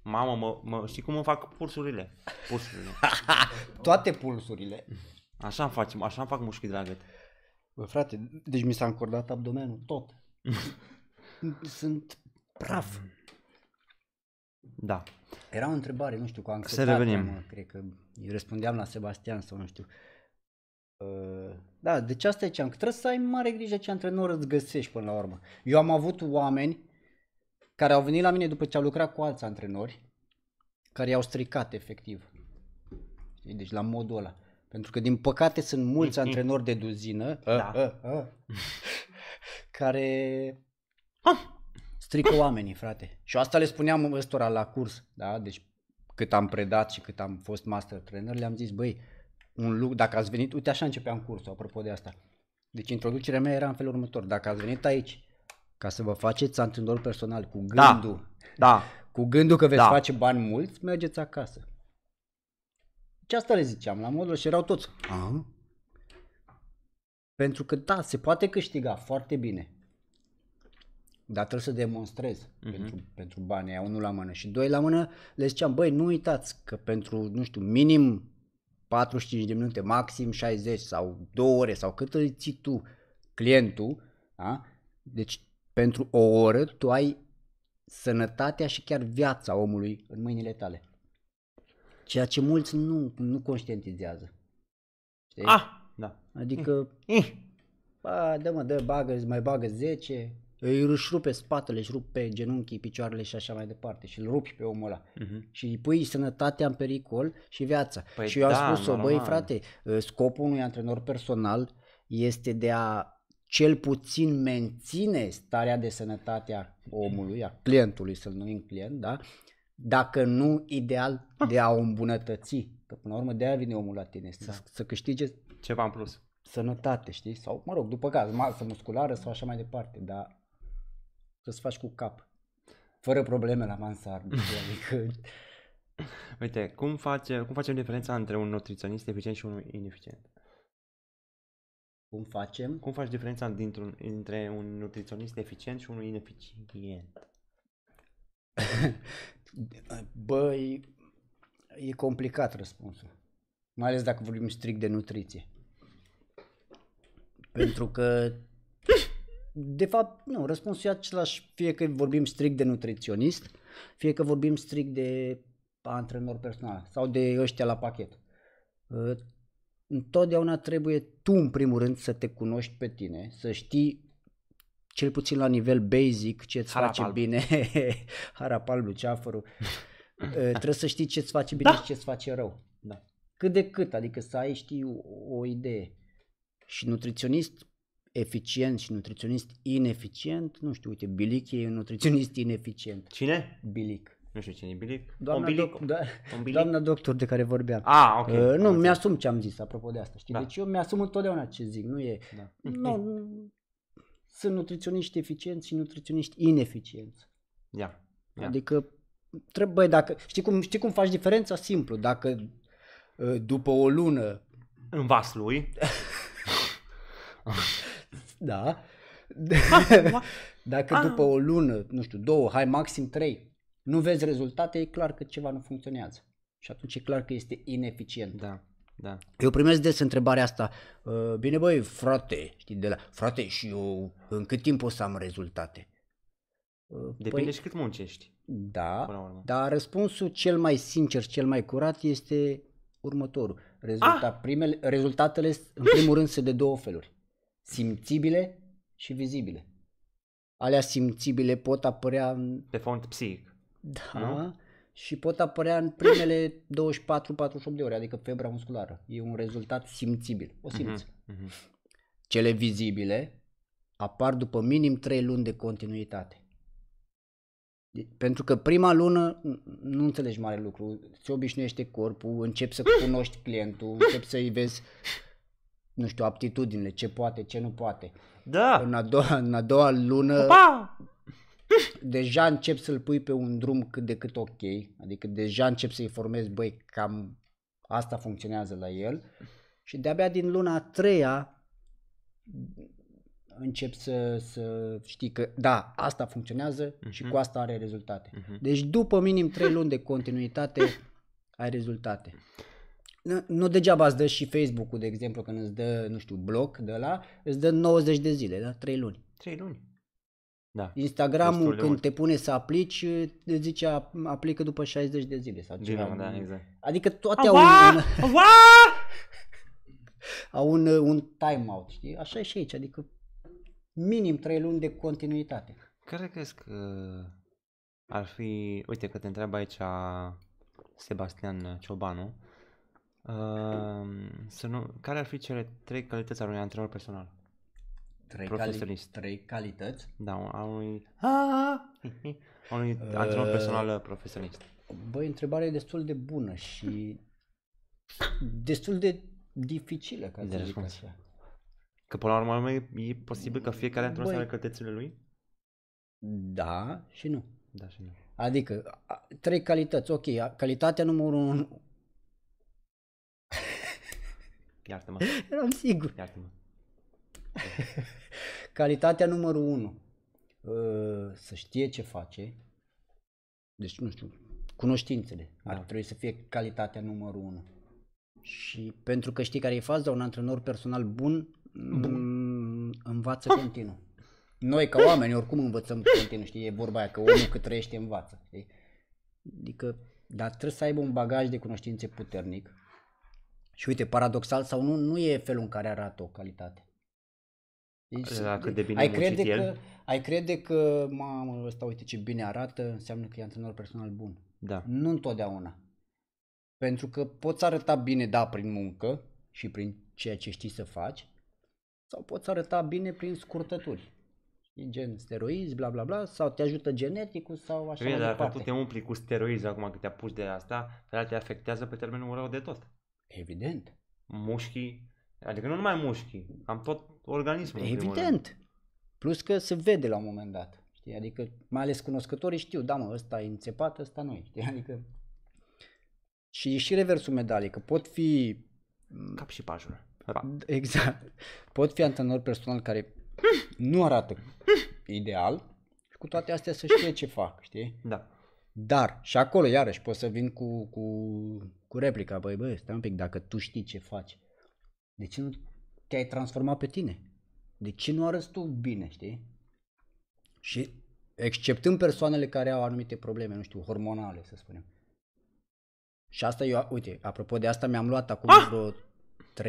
Mamă, mă, mă, știi cum îmi fac pulsurile? Pulsurile. [LAUGHS] Toate pulsurile. Așa îmi facem, așa îmi fac mușchi de la gât. Bă, frate, deci mi s-a încordat abdomenul, tot. [LAUGHS] Sunt praf. Da. Era o întrebare, nu știu, cu anxietate. Să revenim. Mă, cred că îi răspundeam la Sebastian sau nu știu. Uh, da, deci asta e ce am. Trebuie să ai mare grijă ce antrenor îți găsești până la urmă. Eu am avut oameni care au venit la mine după ce au lucrat cu alți antrenori, care i-au stricat efectiv. Deci la modul ăla. Pentru că din păcate sunt mulți mhm. antrenori de duzină a, da, ă, ă, a, [LAUGHS] a. care ah, strică oamenii, frate. Și asta le spuneam ăstora la curs, da? Deci cât am predat și cât am fost master trainer, le-am zis, băi, un lucru, dacă ați venit, uite așa începeam cursul, apropo de asta. Deci introducerea mea era în felul următor, dacă ați venit aici ca să vă faceți antrenor personal cu da. gândul, da, da. cu gândul că veți da. face bani mulți, mergeți acasă. Ce asta le ziceam la modul și erau toți. Aha. Pentru că da, se poate câștiga foarte bine. Dar trebuie să demonstrez uh-huh. pentru, pentru banii aia, unul la mână. Și doi la mână le ziceam, băi, nu uitați că pentru, nu știu, minim 45 de minute, maxim 60 sau 2 ore sau cât îi ții tu clientul, da? deci pentru o oră tu ai sănătatea și chiar viața omului în mâinile tale. Ceea ce mulți nu, nu conștientizează. Știi? Ah, da. Adică, mm. Mm. ba, dă mă, dă, bagă, mai bagă 10, își rupe spatele, își rupe genunchii, picioarele și așa mai departe și îl rupi pe omul ăla uh-huh. și îi pui sănătatea în pericol și viața. Păi și eu da, am spus-o, băi frate, ă, scopul unui antrenor personal este de a cel puțin menține starea de sănătate a omului, a clientului, să-l numim client, da? dacă nu ideal ah. de a o îmbunătăți. Că până la urmă de aia vine omul la tine, da. să, să câștige ceva în plus. Sănătate, știi? Sau, mă rog, după caz, masă musculară sau așa mai departe, dar să-ți faci cu cap. Fără probleme la mansardă. [LAUGHS] adică... Uite, cum, face, cum facem diferența între un nutriționist eficient și unul ineficient? Cum facem? Cum faci diferența dintr-un, între un nutriționist eficient și unul ineficient? [LAUGHS] Băi, e complicat răspunsul. Mai ales dacă vorbim strict de nutriție. Pentru că de fapt, nu, răspunsul e același, fie că vorbim strict de nutriționist, fie că vorbim strict de antrenor personal sau de ăștia la pachet. Ă, întotdeauna trebuie tu, în primul rând, să te cunoști pe tine, să știi cel puțin la nivel basic ce îți face alb. bine, [LAUGHS] harap alb, [LAUGHS] ă, trebuie să știi ce îți face bine da. și ce îți face rău. Da. Cât de cât, adică să ai, știi, o, o idee. Și nutriționist eficient și nutriționist ineficient, nu știu, uite, Bilic e un nutriționist ineficient. Cine? Bilic. Nu știu cine e Bilic. Doamna, bilic. doc- da, bilic? doamna doctor de care vorbeam. Ah, ok. Uh, nu, mi-asum ce am zis, apropo de asta, știi? Da. Deci eu mi-asum întotdeauna ce zic, nu e... Da. Nu, sunt nutriționiști eficienți și nutriționiști ineficienți. Ia. Yeah. Yeah. Adică trebuie dacă știi cum știi cum faci diferența simplu, dacă uh, după o lună în vas lui [LAUGHS] da. Ah, [LAUGHS] Dacă ah. după o lună, nu știu, două, hai maxim trei, nu vezi rezultate, e clar că ceva nu funcționează. Și atunci e clar că este ineficient. Da. Da. Eu primesc des întrebarea asta, ă, bine băi, frate, știi, de la, frate, și eu în cât timp o să am rezultate? Ă, păi Depinde păi, și cât muncești. Da, dar răspunsul cel mai sincer, cel mai curat este următorul. Rezulta, ah! primele, rezultatele, în primul rând, sunt de două feluri simțibile și vizibile. Alea simțibile pot apărea în... Pe fond psihic. Da. Nu? Și pot apărea în primele 24-48 [LAUGHS] de ore, adică febra musculară. E un rezultat simțibil. O mhm, simți. Uh-huh. Uh-huh. Cele vizibile apar după minim 3 luni de continuitate. Pentru că prima lună nu înțelegi mare lucru, se obișnuiește corpul, începi să cunoști clientul, începi să-i vezi nu știu, aptitudinile, ce poate, ce nu poate. Da. În a doua, în a doua lună Opa! deja încep să-l pui pe un drum cât de cât ok, adică deja încep să-i formezi, băi, cam asta funcționează la el și de-abia din luna a treia încep să, să știi că da, asta funcționează uh-huh. și mhm. cu asta are rezultate. Uh-huh. Deci după minim trei luni de continuitate ai rezultate nu degeaba îți dă și Facebook-ul, de exemplu, când îți dă, nu știu, bloc de la, îți dă 90 de zile, da? 3 luni. 3 luni. Da. Instagram-ul, când mult. te pune să aplici, îți zice aplică după 60 de zile sau ceva. Da, exact. Adică toate au un, [LAUGHS] au un, un out știi? Așa e și aici, adică minim 3 luni de continuitate. Care crezi că ar fi, uite că te întreabă aici Sebastian Ciobanu, să nu, care ar fi cele trei calități ale unui antrenor personal? Trei, cali- trei calități? Da, a unui, a, [LAUGHS] a unui uh, antrenor personal uh, profesionist. Băi, întrebarea e destul de bună și destul de dificilă, ca de să zic așa. Că până la urmă e posibil ca fiecare antrenor să are calitățile lui? Da și nu. Da și nu. Adică, trei calități, ok, calitatea numărul Iartă-mă. Eram sigur. Iartă-mă. [LAUGHS] Calitatea numărul 1. Ă, să știe ce face. Deci, nu știu, cunoștințele da. ar trebui să fie calitatea numărul 1. Și pentru că știi care e faza, un antrenor personal bun, bun. M- mm, învață continuu. Noi ca oameni oricum învățăm continuu, știi, e vorba aia că omul cât trăiește învață. Știi? Adică, dar trebuie să aibă un bagaj de cunoștințe puternic și uite, paradoxal sau nu, nu e felul în care arată o calitate. Deci, la cât de bine ai crede, că, ai crede că, mamă, ăsta uite ce bine arată, înseamnă că e antrenor personal bun. Da. Nu întotdeauna. Pentru că poți arăta bine, da, prin muncă și prin ceea ce știi să faci, sau poți arăta bine prin scurtături. Știi, gen steroizi, bla bla bla, sau te ajută geneticul sau așa Bine, mai dacă departe. tu te umpli cu steroizi acum că te pus de asta, te afectează pe termenul rău de tot. Evident. Mușchii, adică nu numai mușchii, am tot organismul. Evident. Plus că se vede la un moment dat. Știi? Adică, mai ales cunoscătorii știu, da mă, ăsta e înțepat, ăsta nu e. Adică... Și e și reversul medalii, că pot fi... Mm, Cap și pajură. Exact. Pot fi antrenor personal care nu arată ideal și cu toate astea să știe ce fac, știi? Da. Dar și acolo iarăși pot să vin cu, cu cu replica, băi, băi, stai un pic, dacă tu știi ce faci, de ce nu te-ai transformat pe tine? De ce nu arăți tu bine, știi? Și exceptând persoanele care au anumite probleme, nu știu, hormonale, să spunem. Și asta eu, uite, apropo de asta mi-am luat acum ah! vreo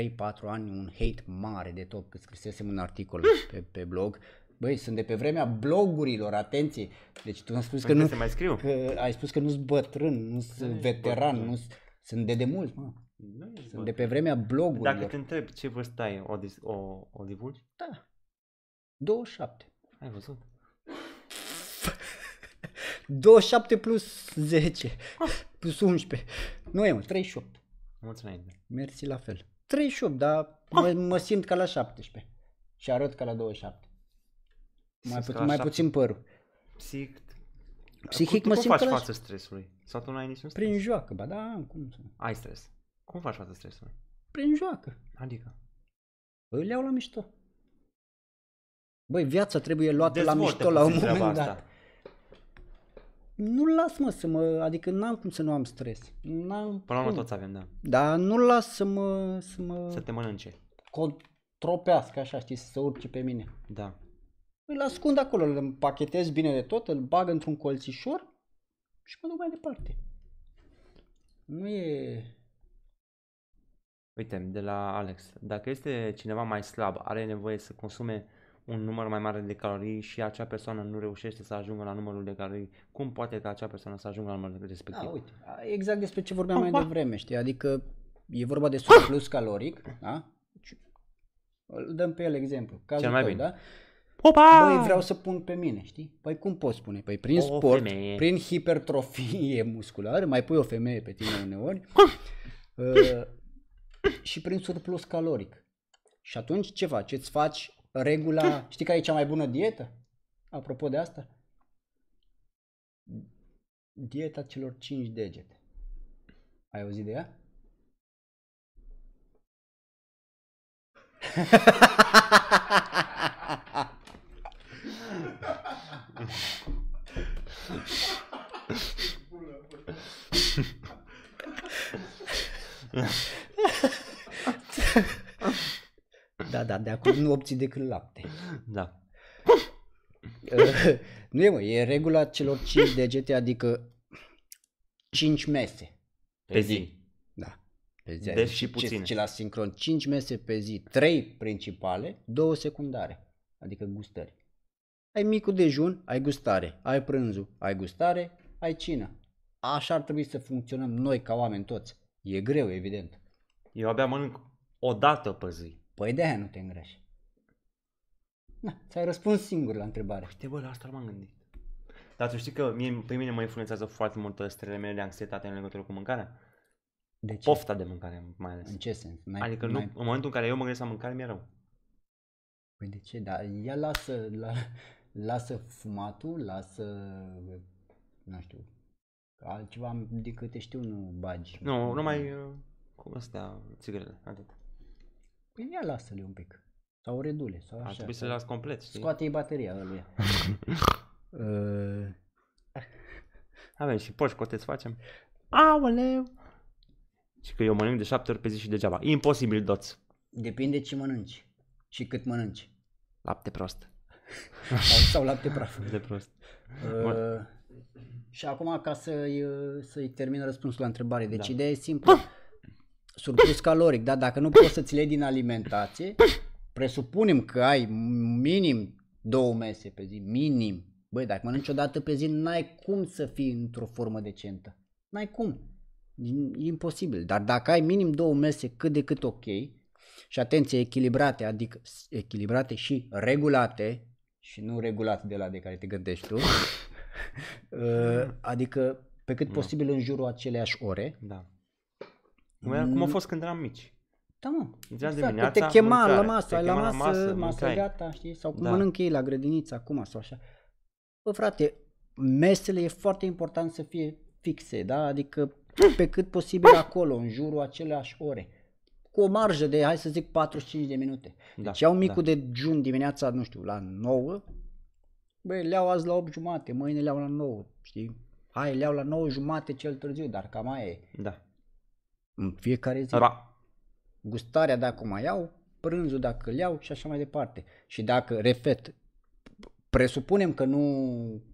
3-4 ani un hate mare de tot, că scrisesem un articol ah! pe, pe blog. Băi, sunt de pe vremea blogurilor, atenție. Deci tu ai spus păi că nu... mai scriu. Că ai spus că nu-s bătrân, nu-s păi, veteran, nu-s... Sunt de demult, mă. Ah, nu Sunt bă. de pe vremea blogului. Dacă te întreb ce vârstă ai, o, o, o divulgi? Da. 27. Ai văzut? 27 [LAUGHS] plus 10 Ah. [LAUGHS] plus 11. Nu e, mă, 38. Mulțumesc. Mersi la fel. 38, dar ah. mă, mă simt ca la 17. Și arăt ca la 27. Mai, puțin, mai puțin părul. Psic, Psihic cum, mă simt cum faci față stresului? Sau tu nu ai niciun stres? Prin joacă, ba da, am cum să... Ai stres. Cum faci față stresului? Prin joacă. Adică? Bă, păi îl iau la mișto. Băi, viața trebuie luată Dezvolte la mișto la un moment dat. Asta. Nu-l las, mă, să mă... Adică n-am cum să nu am stres. N-am Până la toți avem, da. Dar nu-l las să mă... Să, mă... să te mănânce. Contropească, așa, știi, să se urce pe mine. Da îl păi ascund acolo, îl împachetez bine de tot, îl bag într-un colțișor și mă duc mai departe. Nu e... Uite, de la Alex, dacă este cineva mai slab, are nevoie să consume un număr mai mare de calorii și acea persoană nu reușește să ajungă la numărul de calorii, cum poate ca acea persoană să ajungă la numărul respectiv? Da, uite, exact despre ce vorbeam mai devreme, știi, adică e vorba de surplus caloric, da? Îl dăm pe el exemplu. Cazul Cel mai tău, bine. Da? Opa! Băi, vreau să pun pe mine, știi? Păi cum poți spune? Păi prin o sport, femeie. prin hipertrofie musculară, mai pui o femeie pe tine uneori, [LAUGHS] uh, și prin surplus caloric. Și atunci ce faci? Îți faci regula, [LAUGHS] știi care e cea mai bună dietă? Apropo de asta? Dieta celor 5 degete. Ai auzit de ea? [LAUGHS] [LAUGHS] da, da, de acum nu obții decât lapte. Da. [LAUGHS] nu e mă, e regula celor 5 degete, adică 5 mese. Pe zi. Da. Pe zi. Deci, deci și puțin. Ce, ce la sincron, 5 mese pe zi, 3 principale, 2 secundare, adică gustări. Ai micul dejun, ai gustare, ai prânzul, ai gustare, ai cină. Așa ar trebui să funcționăm noi ca oameni toți. E greu, evident. Eu abia mănânc o dată pe zi. Păi de nu te îngrași. Na, ți-ai răspuns singur la întrebare. Uite bă, la asta m-am gândit. Dar tu știi că mie, pe mine mă influențează foarte mult stările mele de anxietate în legătură cu mâncarea? De ce? Pofta de mâncare, mai ales. În ce sens? Mai, adică nu, în momentul în care eu mă gândesc la mâncare, mi-e rău. Păi de ce? Dar ea lasă, la, lasă fumatul, lasă, nu știu, altceva decât te știu nu bagi. Nu, nu adică mai. Uh, cu astea, țigările, atât. Păi ia lasă-le un pic. Sau redule, sau așa. Ar trebui să le las complet, știi? Scoate-i bateria lui. [LAUGHS] Uh. Avem și poși coteți facem. Aoleu! Și că eu mănânc de șapte ori pe zi și degeaba. Imposibil, doți. Depinde ce mănânci și cât mănânci. Lapte prost. [LAUGHS] sau, lapte praf. Lapte prost. Uh... Și acum ca să-i, să-i termin răspunsul la întrebare. Deci da. ideea e simplă. Surplus caloric, da? Dacă nu poți să-ți le din alimentație, presupunem că ai minim două mese pe zi, minim. Băi, dacă mănânci o dată pe zi, n-ai cum să fii într-o formă decentă. N-ai cum. E imposibil. Dar dacă ai minim două mese cât de cât ok, și atenție, echilibrate, adică echilibrate și regulate, și nu regulate de la de care te gândești tu, [LAUGHS] Ă, mm. adică pe cât da. posibil în jurul aceleași ore. Da. Cum, era, cum a mm. fost când eram mici. Da, mă. exact, dimineața, te chema mâncare, la masă, te la masă, masă, masă gata, știi? Sau cum da. mănânc ei la grădiniță acum sau așa. Bă, frate, mesele e foarte important să fie fixe, da? Adică [COUGHS] pe cât posibil acolo, în jurul aceleași ore. Cu o marjă de, hai să zic, 45 de minute. Da, deci iau micul da. de jun dimineața, nu știu, la 9, Băi, le iau azi la 8 jumate, mâine le iau la 9, știi? Hai, le iau la 9 jumate cel târziu, dar cam aia e. Da. În fiecare zi. Ra. Gustarea dacă mai iau, prânzul dacă le iau și așa mai departe. Și dacă, repet, presupunem că nu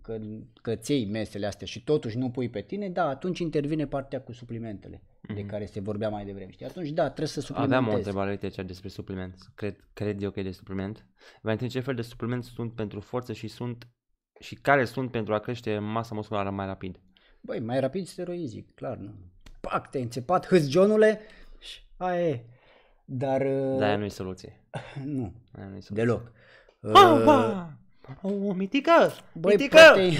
că, că ții mesele astea și totuși nu pui pe tine, da, atunci intervine partea cu suplimentele mm-hmm. de mhm. care se vorbea mai devreme. Știi? Atunci, da, trebuie să suplimentezi. Aveam o întrebare cea despre supliment. Cred, cred eu că e de supliment. Vă întreb ce fel de supliment sunt pentru forță și sunt și care sunt pentru a crește masa musculară mai rapid? Băi, mai rapid steroizic, clar, nu. Pac, te-ai înțepat, hâți Johnule și aia e. Dar... Dar uh, aia nu e soluție. [LAUGHS] Nu, aia nu e soluție. deloc. Ha, ha! Oh, mitică! Băi, mitică! Protein...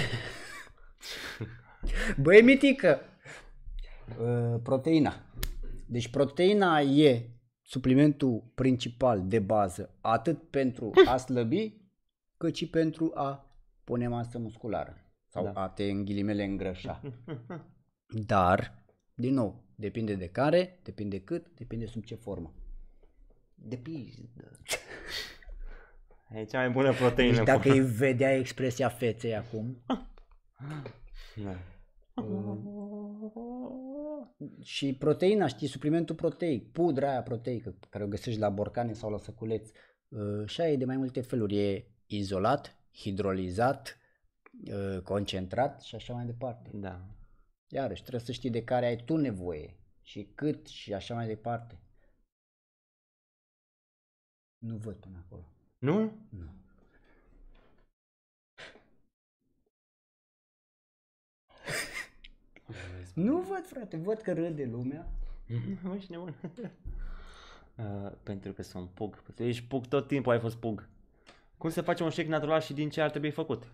[LAUGHS] Băi, mitică! Uh, proteina. Deci proteina e suplimentul principal de bază atât pentru a slăbi cât și pentru a pune masă musculară sau da. a te în ghilimele îngrășa. Dar, din nou, depinde de care, depinde cât, depinde sub ce formă. Depinde. E cea mai bună proteină. Deci dacă îi vedea expresia feței acum. Da. Și proteina, știi, suplimentul proteic, pudra aia proteică care o găsești la borcane sau la săculeț, ă, Și aia e de mai multe feluri. E izolat, hidrolizat, ă, concentrat și așa mai departe. Da. Iarăși, trebuie să știi de care ai tu nevoie și cât și așa mai departe. Nu văd până acolo. Nu? Nu. [LAUGHS] Nu văd, frate, văd că râde lumea. [LAUGHS] Mă, ești nebun. [LAUGHS] Uh, pentru că sunt pug. Ești pug tot timpul, ai fost pug. Cum se face un shake natural și din ce ar trebui făcut?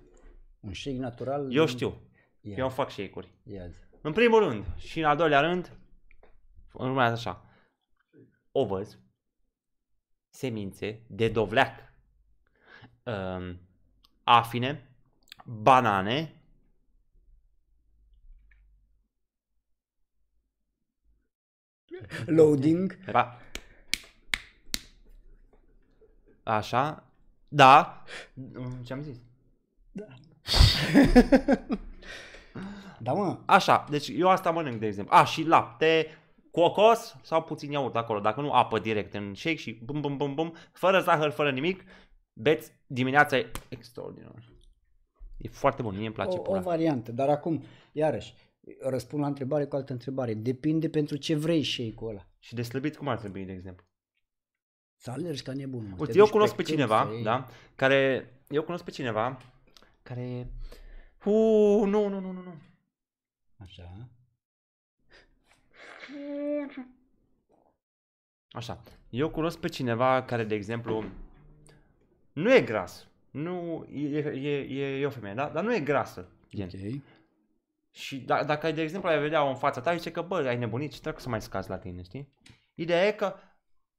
Un shake natural? Eu știu. Yeah. Eu fac shake-uri. Yeah. În primul rând și în al doilea rând, urmează așa. Ovăz, semințe de dovleac uh, afine, banane, Loading. Ra Așa. Da. Mm, ce am zis? Da. [LAUGHS] da, mă. Așa. Deci eu asta mănânc, de exemplu. A, și lapte, cocos sau puțin iaurt acolo. Dacă nu, apă direct în shake și bum, bum, bum, bum, fără zahăr, fără nimic beți dimineața e extraordinar. E foarte bun, mie îmi place. O, o variantă, dar acum, iarăși, răspund la întrebare cu altă întrebare. Depinde pentru ce vrei și cu ăla. Și de slăbit cum ar trebui, de exemplu? Să alergi ca nebun. Mă. Uite, eu cunosc pe, pe cineva, da, care, eu cunosc pe cineva care, u, nu, nu, nu, nu, nu. Așa. Așa. Eu cunosc pe cineva care, de exemplu, nu e gras. Nu, e, e, e, e o femeie, da? Dar nu e grasă. Gen. Okay. Și d- da, dacă, ai, de exemplu, ai vedea-o în fața ta, zice că, bă, ai nebunit și trebuie să mai scazi la tine, știi? Ideea e că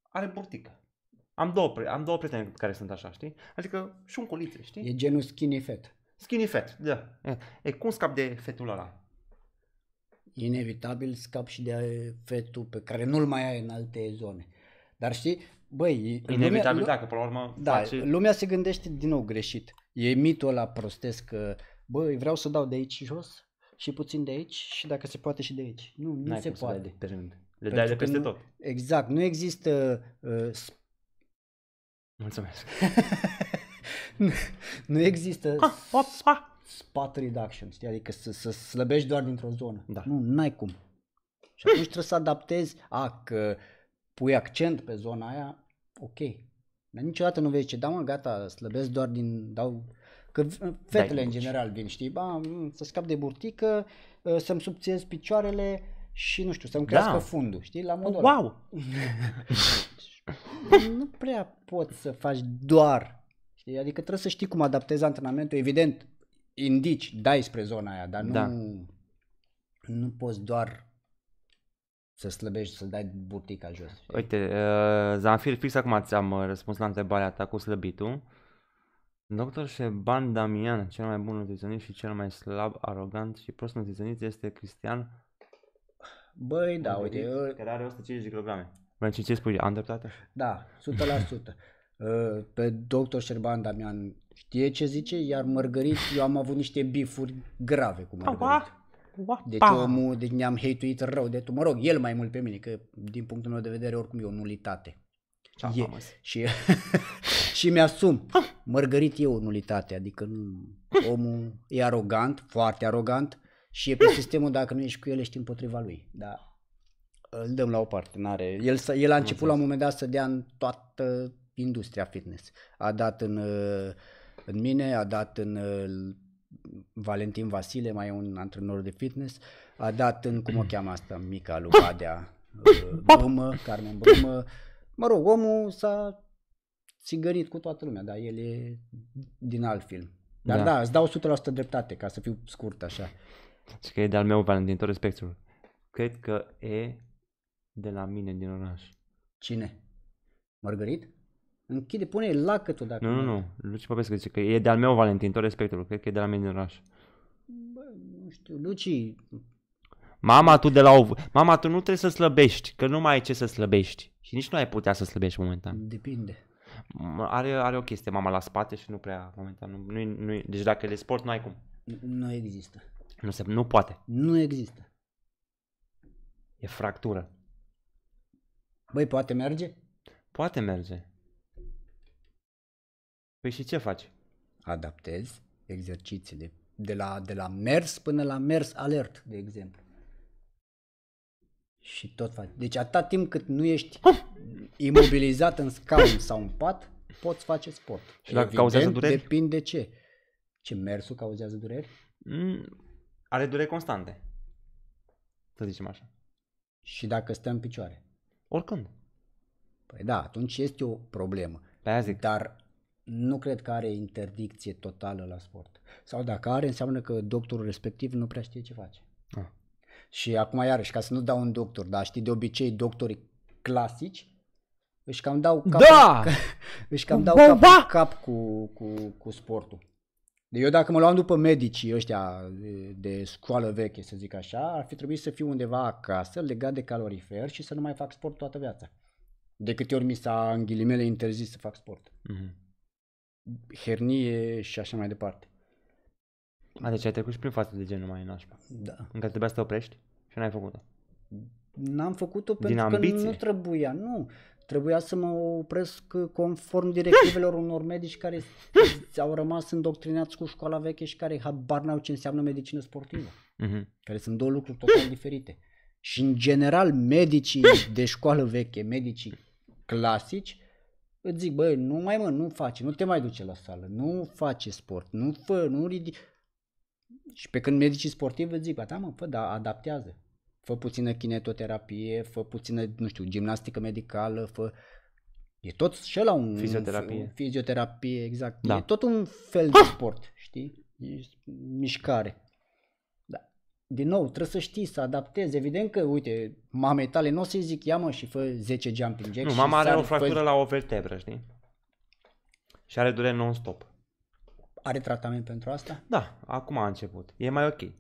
are burtică. Am două, am două prieteni care sunt așa, știi? Adică și un culițe, știi? E genul skinny fat. Skinny fat, da. E, cum scap de fetul ăla? Inevitabil scap și de fetul pe care nu-l mai ai în alte zone. Dar știi, Băi, inevitabil lumea, dacă, până la urmă, da, face... lumea se gândește din nou greșit. E mitul ăla prostesc că, băi, vreau să dau de aici jos și puțin de aici și dacă se poate și de aici. Nu, nu N-ai se poate. De pe rând. Le dai de peste nu, tot. Exact, nu există... Uh, sp- Mulțumesc. [LAUGHS] nu, nu există ha, hop, ha. spot reduction, știi? adică să, să slăbești doar dintr-o zonă. Da. Nu, n-ai cum. Și atunci trebuie să adaptezi, a, că uh, pui accent pe zona aia, ok. Dar niciodată nu vei ce da mă, gata, slăbesc doar din, dau, că fetele Dai în general vin, știi, ba, mm, să scap de burtică, ă, să-mi subțiez picioarele și, nu știu, să-mi da. crească da. fundul, știi, la modul Wow! [LAUGHS] nu prea poți să faci doar, știi, adică trebuie să știi cum adaptezi antrenamentul, evident, indici, dai spre zona aia, dar da. nu, da. nu poți doar să slăbești, să dai burtica jos. Știi? Uite, uh, Zanfir, fix acum ți-am uh, răspuns la întrebarea ta cu slăbitul. Dr. Șeban Damian, cel mai bun nutriționist și cel mai slab, arogant și prost nutriționist este Cristian. Băi, da, uite. Eu... Care are 150 de kg. Vrei ce spui? Am dreptate? Da, 100%. [LAUGHS] Uh, pe doctor Șerban Damian știe ce zice, iar Mărgărit, eu am avut niște bifuri grave cu Mărgărit. Apa? What? Deci omul, deci ne-am hate rău de tu, Mă rog, el mai mult pe mine, că din punctul meu de vedere oricum e o nulitate. e, și, [LAUGHS] și mi-asum. Mărgărit e o nulitate, adică nu, omul e arogant, foarte arogant și e pe [LAUGHS] sistemul dacă nu ești cu el ești împotriva lui. Da. Îl dăm la o parte, n-are. El, el a început la un moment dat să dea în toată industria fitness. A dat în, uh, în mine, a dat în uh, Valentin Vasile, mai e un antrenor de fitness, a dat în, cum o [CLEARS THROAT] cheamă asta, mica lui Badea, uh, Brumă, Carmen Brumă. Mă rog, omul s-a țigărit cu toată lumea, dar el e din alt film. Dar da, da îți dau 100% dreptate, ca să fiu scurt așa. Și deci că e de-al meu, Valentin, tot respectul. Cred că e de la mine din oraș. Cine? Margarit? Închide, pune lacătul dacă... Nu, nu, nu. Luci Popescu zice că e de-al meu Valentin, tot respectul. Cred că e de la mine în oraș. Bă, nu știu, Luci... Mama, tu de la o... Mama, tu nu trebuie să slăbești, că nu mai ai ce să slăbești. Și nici nu ai putea să slăbești momentan. Depinde. Are, are o chestie mama la spate și nu prea momentan. Nu, nu, nu, deci dacă e sport, nu ai cum. Nu există. Nu, se, nu poate. Nu există. E fractură. Băi, poate merge? Poate merge. Păi și ce faci? Adaptez exercițiile de la, de la mers până la mers alert, de exemplu. Și tot faci. Deci atât timp cât nu ești imobilizat în scaun sau în pat, poți face sport. Și dacă Evident, cauzează dureri? Depinde ce. Ce mersul cauzează dureri? Mm, are dureri constante. Să zicem așa. Și dacă stă în picioare? Oricând. Păi da, atunci este o problemă. Pe aia zic. Dar nu cred că are interdicție totală la sport. Sau dacă are, înseamnă că doctorul respectiv nu prea știe ce face. A. Ah. Și acum iarăși, ca să nu dau un doctor, dar știi, de obicei doctorii clasici își cam dau cap, da! Ca, [LAUGHS] își cam dau Bomba! cap, cap cu, cu, cu sportul. eu dacă mă luam după medicii ăștia de, de școală veche, să zic așa, ar fi trebuit să fiu undeva acasă, legat de calorifer și să nu mai fac sport toată viața. De câte ori mi s-a, în ghilimele, interzis să fac sport. Mm-hmm hernie și așa mai departe. A, deci ai trecut și prin față de genul mai nașpa. Da. În care trebuia să te oprești și n-ai făcut-o. N-am făcut-o Din pentru ambiție. că nu trebuia, nu. Trebuia să mă opresc uh, conform directivelor unor medici care au rămas îndoctrinați cu școala veche și care habar n-au ce înseamnă medicină sportivă. Mm-hmm. Care sunt două lucruri total diferite. Și în general medicii de școală veche, medicii clasici, îți zic, băi, nu mai mă, nu face, nu te mai duce la sală, nu face sport, nu fă, nu ridici. Și pe când medicii sportivi îți zic, da mă, fă, da, adaptează. Fă puțină kinetoterapie, fă puțină, nu știu, gimnastică medicală, fă... E tot și la un... Fizioterapie. un fizioterapie, exact. Da. E tot un fel de sport, știi? E mișcare din nou, trebuie să știi să adaptezi. Evident că, uite, mamei tale nu o să-i zic, ia mă și fă 10 jumping jacks. Nu, mama are o fractură fă... la o vertebră, știi? Și are dureri non-stop. Are tratament pentru asta? Da, acum a început. E mai ok. Mai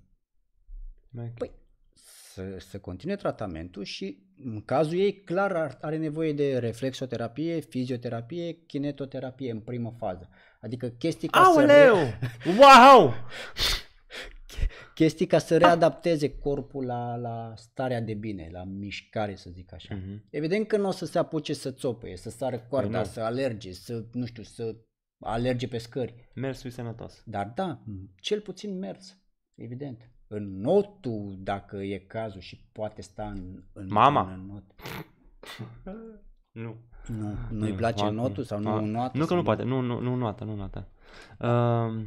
okay. Păi, să, să continue tratamentul și în cazul ei clar are nevoie de reflexoterapie, fizioterapie, kinetoterapie în primă fază. Adică chestii ca Aoleu! să... Aoleu! Wow! [LAUGHS] chestii ca să da. readapteze corpul la, la starea de bine, la mișcare, să zic așa. Mm-hmm. Evident că nu o să se apuce să țopăie, să sară coarda, Normal. să alerge, să, nu știu, să alerge pe scări. Mersul e sănătos. Dar da, cel puțin mers, evident. În notul, dacă e cazul și poate sta în, în, Mama. în not. [LAUGHS] nu. Nu, nu-i place notul sau nu, nu noată? Nu că nu poate, nu, nu, nu nu, nu nu, nu, nu, nu, nu, Uh,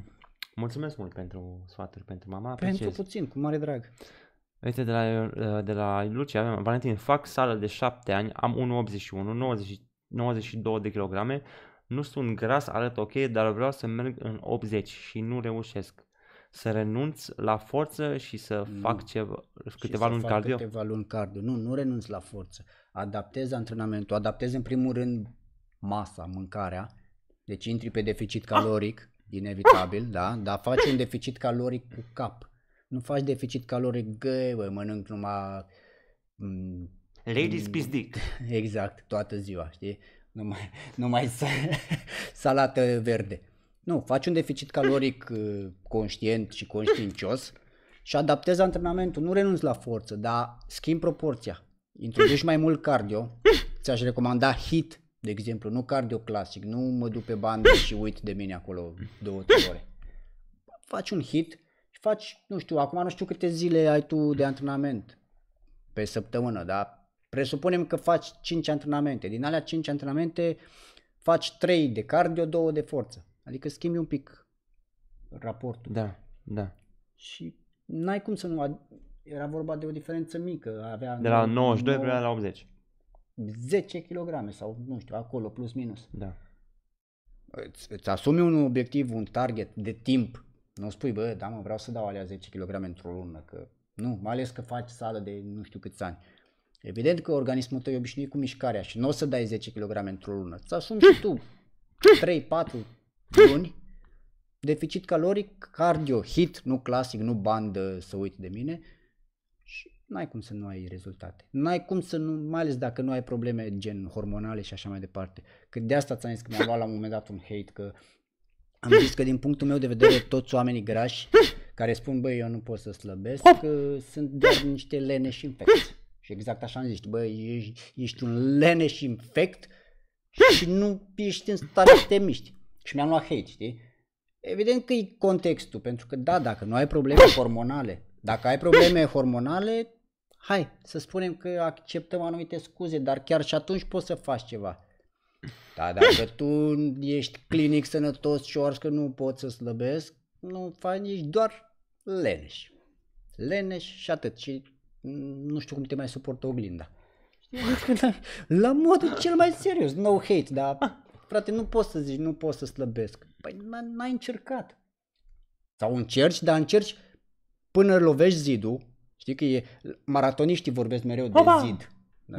Mulțumesc mult pentru sfaturi pentru mama. Pentru apreciez. puțin, cu mare drag. Uite, de la, uh, de la Lucia, Valentin, fac sală de 7 ani, am 1,81, 92 de kilograme, nu sunt gras, arăt ok, dar vreau să merg în 80 și nu reușesc. Să renunț la forță și să nu. fac ceva, câteva și luni cardio? câteva luni cardio. Nu, nu renunț la forță. Adaptez antrenamentul, adaptez în primul rând masa, mâncarea, deci intri pe deficit ah! caloric. Ah inevitabil, da, dar faci un deficit caloric cu cap. Nu faci deficit caloric greu, mănânc numai... Mm, Ladies mm, piece dick. [LAUGHS] Exact, toată ziua, știi? Numai, numai [LAUGHS] salată verde. Nu, faci un deficit caloric uh, conștient și conștiincios și adaptezi antrenamentul. Nu renunți la forță, dar schimbi proporția. Introduci mai mult cardio. Ți-aș recomanda HIT de exemplu, nu cardio clasic, nu mă duc pe bandă [LAUGHS] și uit de mine acolo două, trei ore. Faci un hit și faci, nu știu, acum nu știu câte zile ai tu de antrenament pe săptămână, dar presupunem că faci 5 antrenamente. Din alea 5 antrenamente faci 3 de cardio, 2 de forță. Adică schimbi un pic raportul. Da, da. Și n-ai cum să nu... Era vorba de o diferență mică. Avea de la 92 până la 80. 10 kg sau nu știu, acolo plus minus. Da. Îți, îți asumi un obiectiv, un target de timp. Nu spui, bă, da mă, vreau să dau alea 10 kg într-o lună, că nu, mai ales că faci sală de nu știu câți ani. Evident că organismul tău e obișnuit cu mișcarea și nu o să dai 10 kg într-o lună. Îți asumi și tu 3-4 luni deficit caloric, cardio, hit, nu clasic, nu bandă să uit de mine, n-ai cum să nu ai rezultate. N-ai cum să nu, mai ales dacă nu ai probleme gen hormonale și așa mai departe. Că de asta ți-am zis că mi-am luat la un moment dat un hate că am zis că din punctul meu de vedere toți oamenii grași care spun băi eu nu pot să slăbesc că sunt doar niște lene și infecți. Și exact așa am zis, băi ești, ești un lene și infect și nu ești în stare să te miști. Și mi-am luat hate, știi? Evident că e contextul, pentru că da, dacă nu ai probleme hormonale, dacă ai probleme hormonale, hai să spunem că acceptăm anumite scuze, dar chiar și atunci poți să faci ceva. Da, dacă tu ești clinic sănătos și ori că nu poți să slăbesc, nu faci, nici doar leneș. Leneș și atât. Și nu știu cum te mai suportă oglinda. La modul cel mai serios, no hate, dar frate, nu poți să zici, nu poți să slăbesc. Păi n-ai încercat. Sau încerci, dar încerci până lovești zidul, Știi că e, maratoniștii vorbesc mereu de Opa! zid.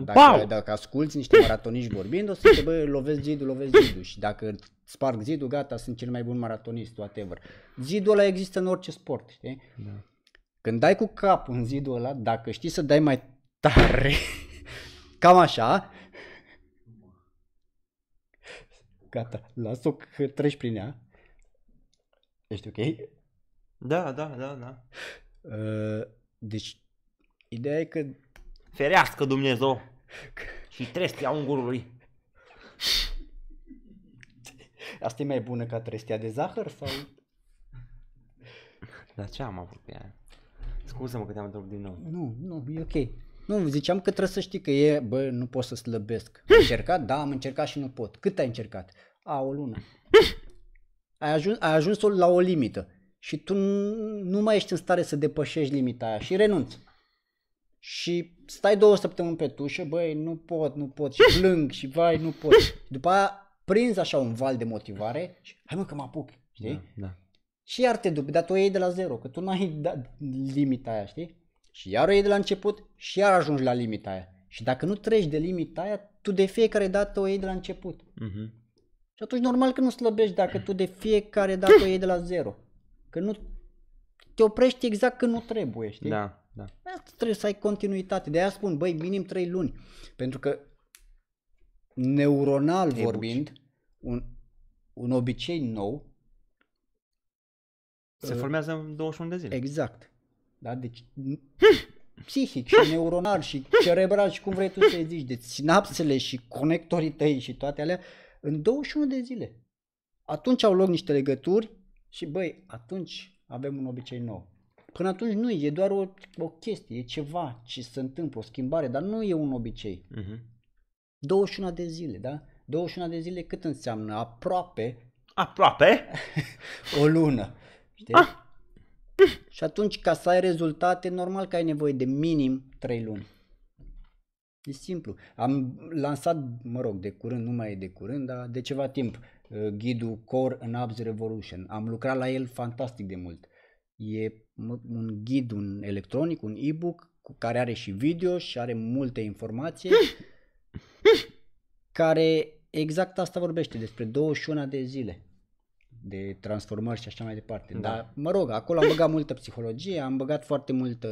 Dacă, dacă asculti niște maratoniști vorbind, o să te bă, lovesc zidul, lovesc zidul și dacă sparg zidul, gata, sunt cel mai bun maratonist, whatever. Zidul ăla există în orice sport, știi? Da. Când dai cu cap în zidul ăla, dacă știi să dai mai tare, [LAUGHS] cam așa, gata, las-o că treci prin ea. Ești ok? Da, da, da, da. Uh, deci, ideea e că... Ferească Dumnezeu și trestia ungurului. Asta e mai bună ca trestia de zahăr sau? Dar ce am avut pe ea? Scuze-mă că te-am întrebat din nou. Nu, nu, e ok. Nu, ziceam că trebuie să știi că e, bă, nu pot să slăbesc. Am încercat? Da, am încercat și nu pot. Cât ai încercat? A, o lună. Ai ajuns, ai ajuns la o limită și tu nu mai ești în stare să depășești limita aia și renunți. Și stai două săptămâni pe tușă, băi, nu pot, nu pot, și plâng, și vai, nu pot. După aia prinzi așa un val de motivare și hai mă că mă apuc, știi? Da, da. Și iar te duc, dar tu o iei de la zero, că tu n-ai limita aia, știi? Și iar o iei de la început și iar ajungi la limita aia. Și dacă nu treci de limita aia, tu de fiecare dată o iei de la început. Uh-huh. Și atunci normal că nu slăbești dacă tu de fiecare dată o iei de la zero. Că nu te oprești exact când nu trebuie, știi? Da, da. Asta trebuie să ai continuitate. De aia spun, băi, minim 3 luni. Pentru că neuronal Ei vorbind, buci. un, un obicei nou se uh, formează în 21 de zile. Exact. Da? Deci [LAUGHS] psihic și neuronal și cerebral și cum vrei tu să-i zici, de deci sinapsele și conectorii tăi și toate alea, în 21 de zile. Atunci au loc niște legături și băi, atunci avem un obicei nou. Până atunci nu, e doar o, o chestie, e ceva ce se întâmplă, o schimbare, dar nu e un obicei. Mhm. Uh-huh. 21 de zile, da? 21 de zile cât înseamnă? Aproape. Aproape? [LAUGHS] o lună. Știi? Ah. Și atunci, ca să ai rezultate, normal că ai nevoie de minim 3 luni. E simplu. Am lansat, mă rog, de curând, nu mai e de curând, dar de ceva timp, Eh, ghidul Core în Apps Revolution. Am lucrat la el fantastic de mult. E un ghid, un electronic, un e-book care are și video și are multe informații [LAUGHS] care exact asta vorbește despre 21 de zile de transformări și așa mai departe. Da. Dar, mă rog, acolo am băgat multă psihologie, am băgat foarte multă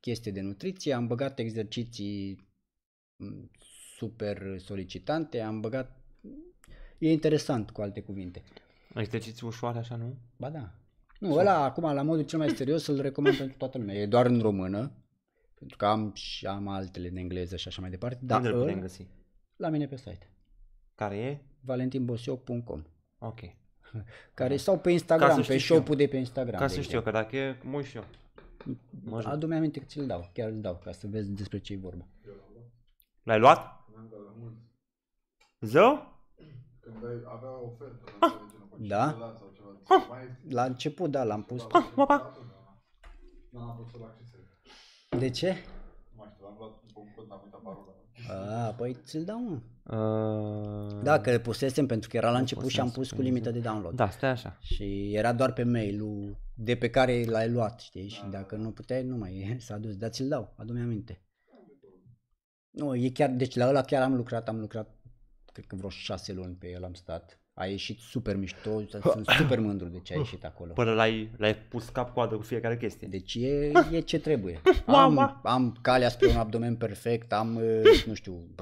chestie de nutriție, am băgat exerciții mm, super solicitante, am băgat e interesant cu alte cuvinte. Exerciții ușoare așa, nu? Ba da. Nu, ăla acum la modul cel mai serios îl recomand pentru toată lumea. E doar în română, pentru că am și am altele în engleză și așa mai departe. Dar Unde îl putem găsi? La mine pe site. Care e? valentinbosioc.com Ok. [LAUGHS] Care sau pe Instagram, pe shop de pe Instagram. Ca să știu, că dacă e, mă și eu. Adu-mi aminte că ți-l dau, chiar îl dau, ca să vezi despre ce e vorba. L-ai luat? Zău? avea o ofertă. Ah. Da? Ah. La început, da, l-am pus. Ah, mă, pa. De ce? Ah, păi ți-l dau un. Uh... Da, că le pusesem pentru că era la început și am pus cu limită de download. Da, stai așa. Și era doar pe mail-ul de pe care l-ai luat, știi? Și da. dacă nu puteai, nu mai [LAUGHS] s-a dus. Da, ți-l dau, adu-mi aminte. Nu, e chiar, deci la ăla chiar am lucrat, am lucrat cred că vreo șase luni pe el am stat. A ieșit super mișto, sunt [LAUGHS] super mândru de ce a ieșit acolo. Până l-ai, l-ai pus cap-coadă cu fiecare chestie. Deci e, [LAUGHS] e ce trebuie. [LAUGHS] Am, am calea spre un abdomen perfect, am, uh, nu știu,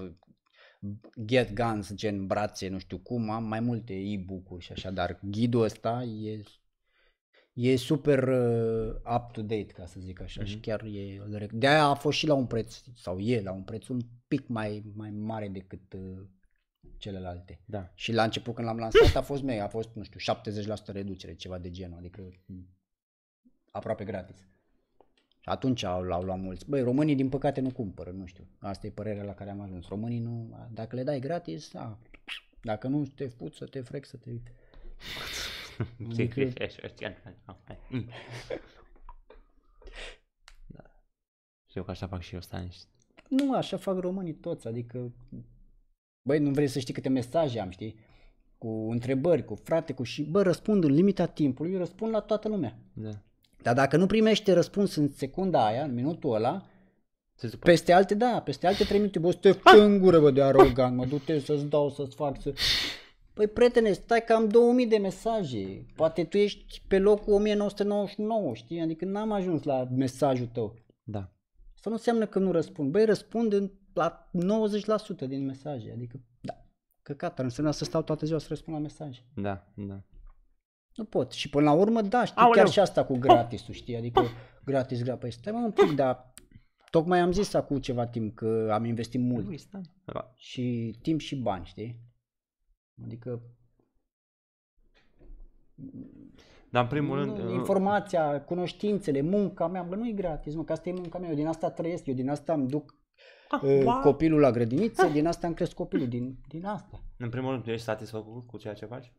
get guns, gen brațe, nu știu cum, am mai multe e-book-uri și așa, dar ghidul ăsta e, e super uh, up-to-date, ca să zic așa, mm-hmm. și mhm. chiar e... De-aia a fost și la un preț, sau e la un preț un pic mai, mai mare decât... Uh, celelalte. Da. Și la început când l-am lansat a fost mega, a fost, nu știu, 70% reducere, ceva de genul, adică mm, aproape gratis. Și atunci au, l-au luat mulți. Băi, românii din păcate nu cumpără, nu știu. Asta e părerea la care am ajuns. Românii nu, dacă le dai gratis, da. dacă nu te fut să te frec, să te... [LAUGHS] Adică- mm. da. Și eu că așa fac și eu, Staniș. Nu, așa fac românii toți, adică Băi, nu vrei să știi câte mesaje am, știi? Cu întrebări, cu frate, cu și bă, răspund în limita timpului, Eu răspund la toată lumea. Da. Dar dacă nu primește răspuns în secunda aia, în minutul ăla, peste alte, da, peste alte trei minute, bă, te ah! în gură, bă, de arogant, mă, du-te să-ți dau, să-ți fac, să... Păi, prietene, stai că am 2000 de mesaje, poate tu ești pe locul 1999, știi, adică n-am ajuns la mesajul tău. Da. Asta nu înseamnă că nu răspund. Băi, răspund în la 90% din mesaje, adică, da, căcat, ar însemna să stau toată ziua să răspund la mesaje. Da, da. Nu pot. Și până la urmă, da, știi, Aoleu. chiar și asta cu gratisul, știi, adică gratis, gratis, păi stai mă un pic, dar tocmai am zis acum ceva timp că am investit mult Ui, păi stai. și timp și bani, știi? Adică dar în primul rând... Uh, informația, cunoștințele, munca mea, bă, nu e gratis, mă, că asta e munca mea, eu din asta trăiesc, eu din asta îmi duc ah, eh, copilul la grădiniță, ah. din asta am crescut copilul, din, din asta. În primul rând, tu ești satisfăcut cu ceea ce faci?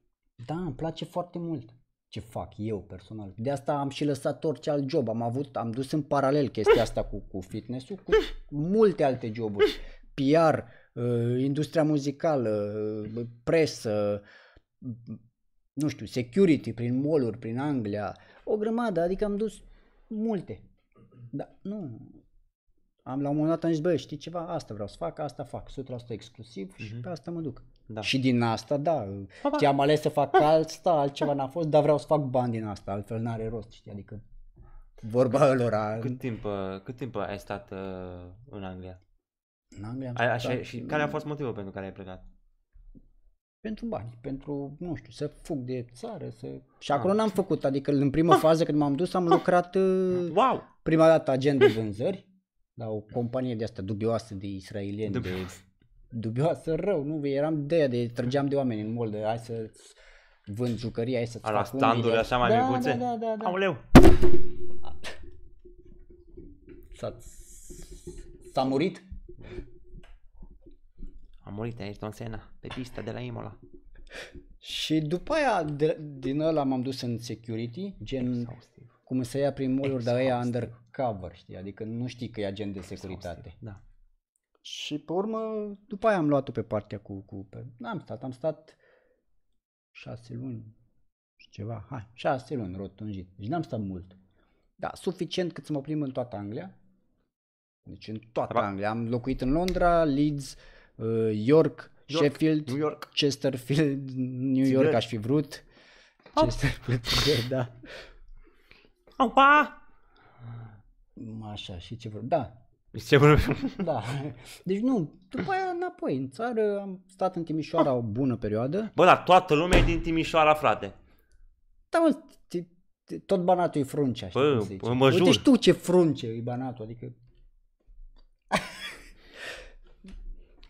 Da, îmi place foarte mult ce fac eu personal. De asta am și lăsat orice alt job. Am avut, am dus în paralel chestia asta cu, cu fitness-ul, cu multe alte joburi. PR, eh, industria muzicală, eh, presă, mm, nu știu, security prin mall prin Anglia, o grămadă, adică am dus multe. Dar nu, am la un moment dat am zis, bă, știi ceva? Asta vreau să fac, asta fac, 100% exclusiv și mm-hmm. pe asta mă duc. Da. Și din asta, da, ha, am ales să fac asta, altceva n-a fost, dar vreau să fac bani din asta, altfel n-are rost, știi, adică vorba cât, lor. Cât timp, uh, cât timp uh, ai stat uh, în Anglia? În Anglia am Așa, stat, Și care a fost motivul pentru care ai plecat? Pentru bani, pentru, nu știu, să fug de țară, să... Și ah, acolo ah. n-am făcut, adică în prima ah. fază când m-am dus am lucrat lucrat... Uh, wow! Prima dată agent de vânzări, la da, o companie de asta dubioasă de israelieni, Dubios. de dubioasă rău, nu, eram de aia, de trăgeam de oameni în mol, de hai să vând jucăria, hai să-ți la standurile așa mai da, micuțe? Da, da, da, da. Auleu! S-a, s-a murit? A murit Ayrton Senna pe pista de la Imola. Și după aia, de, din ăla m-am dus în security, gen Exhaustive. cum se ia prin mall dar aia under cover, știi? Adică nu știi că e agent de securitate. Da. Și pe urmă, după aia am luat-o pe partea cu... cu pe... N-am stat, am stat șase luni și ceva, hai, șase luni rotunjit. Deci n-am stat mult. Da, suficient cât să mă oprim în toată Anglia. Deci în toată Ra- Anglia. Am locuit în Londra, Leeds, uh, York, York, Sheffield, New York. Chesterfield, New York, York aș fi vrut. Chesterfield, [LAUGHS] da. Opa! Așa, și ce vreau. Da. Ce vreau? Da. Deci nu, după aia înapoi, în țară, am stat în Timișoara o bună perioadă. Bă, dar toată lumea e din Timișoara, frate. Da, mă, tot Banatul e frunce. așa Bă, cum mă jur. Uite tu ce frunce e Banatul, adică...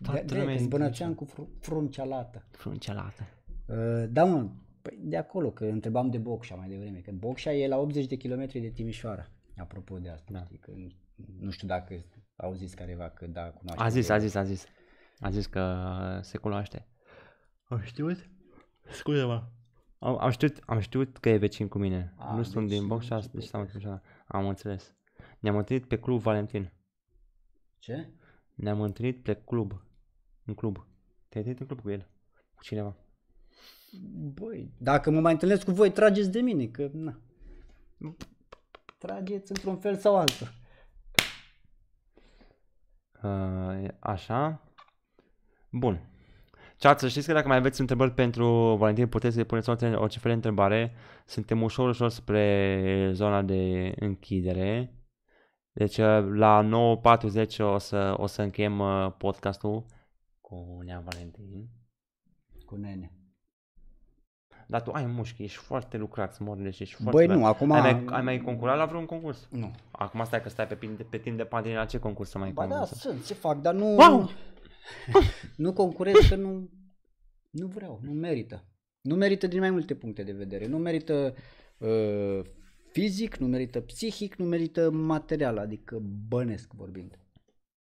Toată îmbunățeam cu fr- fruncea lată. Fruncea lată. Uh, da, mă, păi de acolo, că întrebam de Bocșa mai devreme, că Bocșa e la 80 de kilometri de Timișoara. Apropo de asta, da. știi, că nu știu dacă au zis careva că da, cunoaște. A zis, a zis, a zis. A zis că se cunoaște. Am știut? Scuze-mă. Am, am, știut, am știut că e vecin cu mine. A, nu deci sunt din box și am întâlnit Am înțeles. Ne-am întâlnit pe club Valentin. Ce? Ne-am întâlnit pe club. În club. Te-ai întâlnit în club cu el. Cu cineva. Băi, dacă mă mai întâlnesc cu voi, trageți de mine, că na trageți într-un fel sau altul. Uh, așa. Bun. Chat, să știți că dacă mai aveți întrebări pentru Valentin, puteți să-i puneți orice, orice fel de întrebare. Suntem ușor, ușor spre zona de închidere. Deci uh, la 9.40 o să, o să încheiem uh, podcastul cu Nea Valentin. Cu Nene dar tu ai mușchi, ești foarte lucrat, smorleș, ești foarte... Băi, nu, acum... Ai mai, ai mai concurat la vreun concurs? Nu. Acum stai că stai pe, pe timp de pandemie la ce concurs să mai Ba da, sunt, ce fac, dar nu... Wow! [LAUGHS] nu concurez că nu... Nu vreau, nu merită. Nu merită din mai multe puncte de vedere. Nu merită uh, fizic, nu merită psihic, nu merită material, adică bănesc vorbind.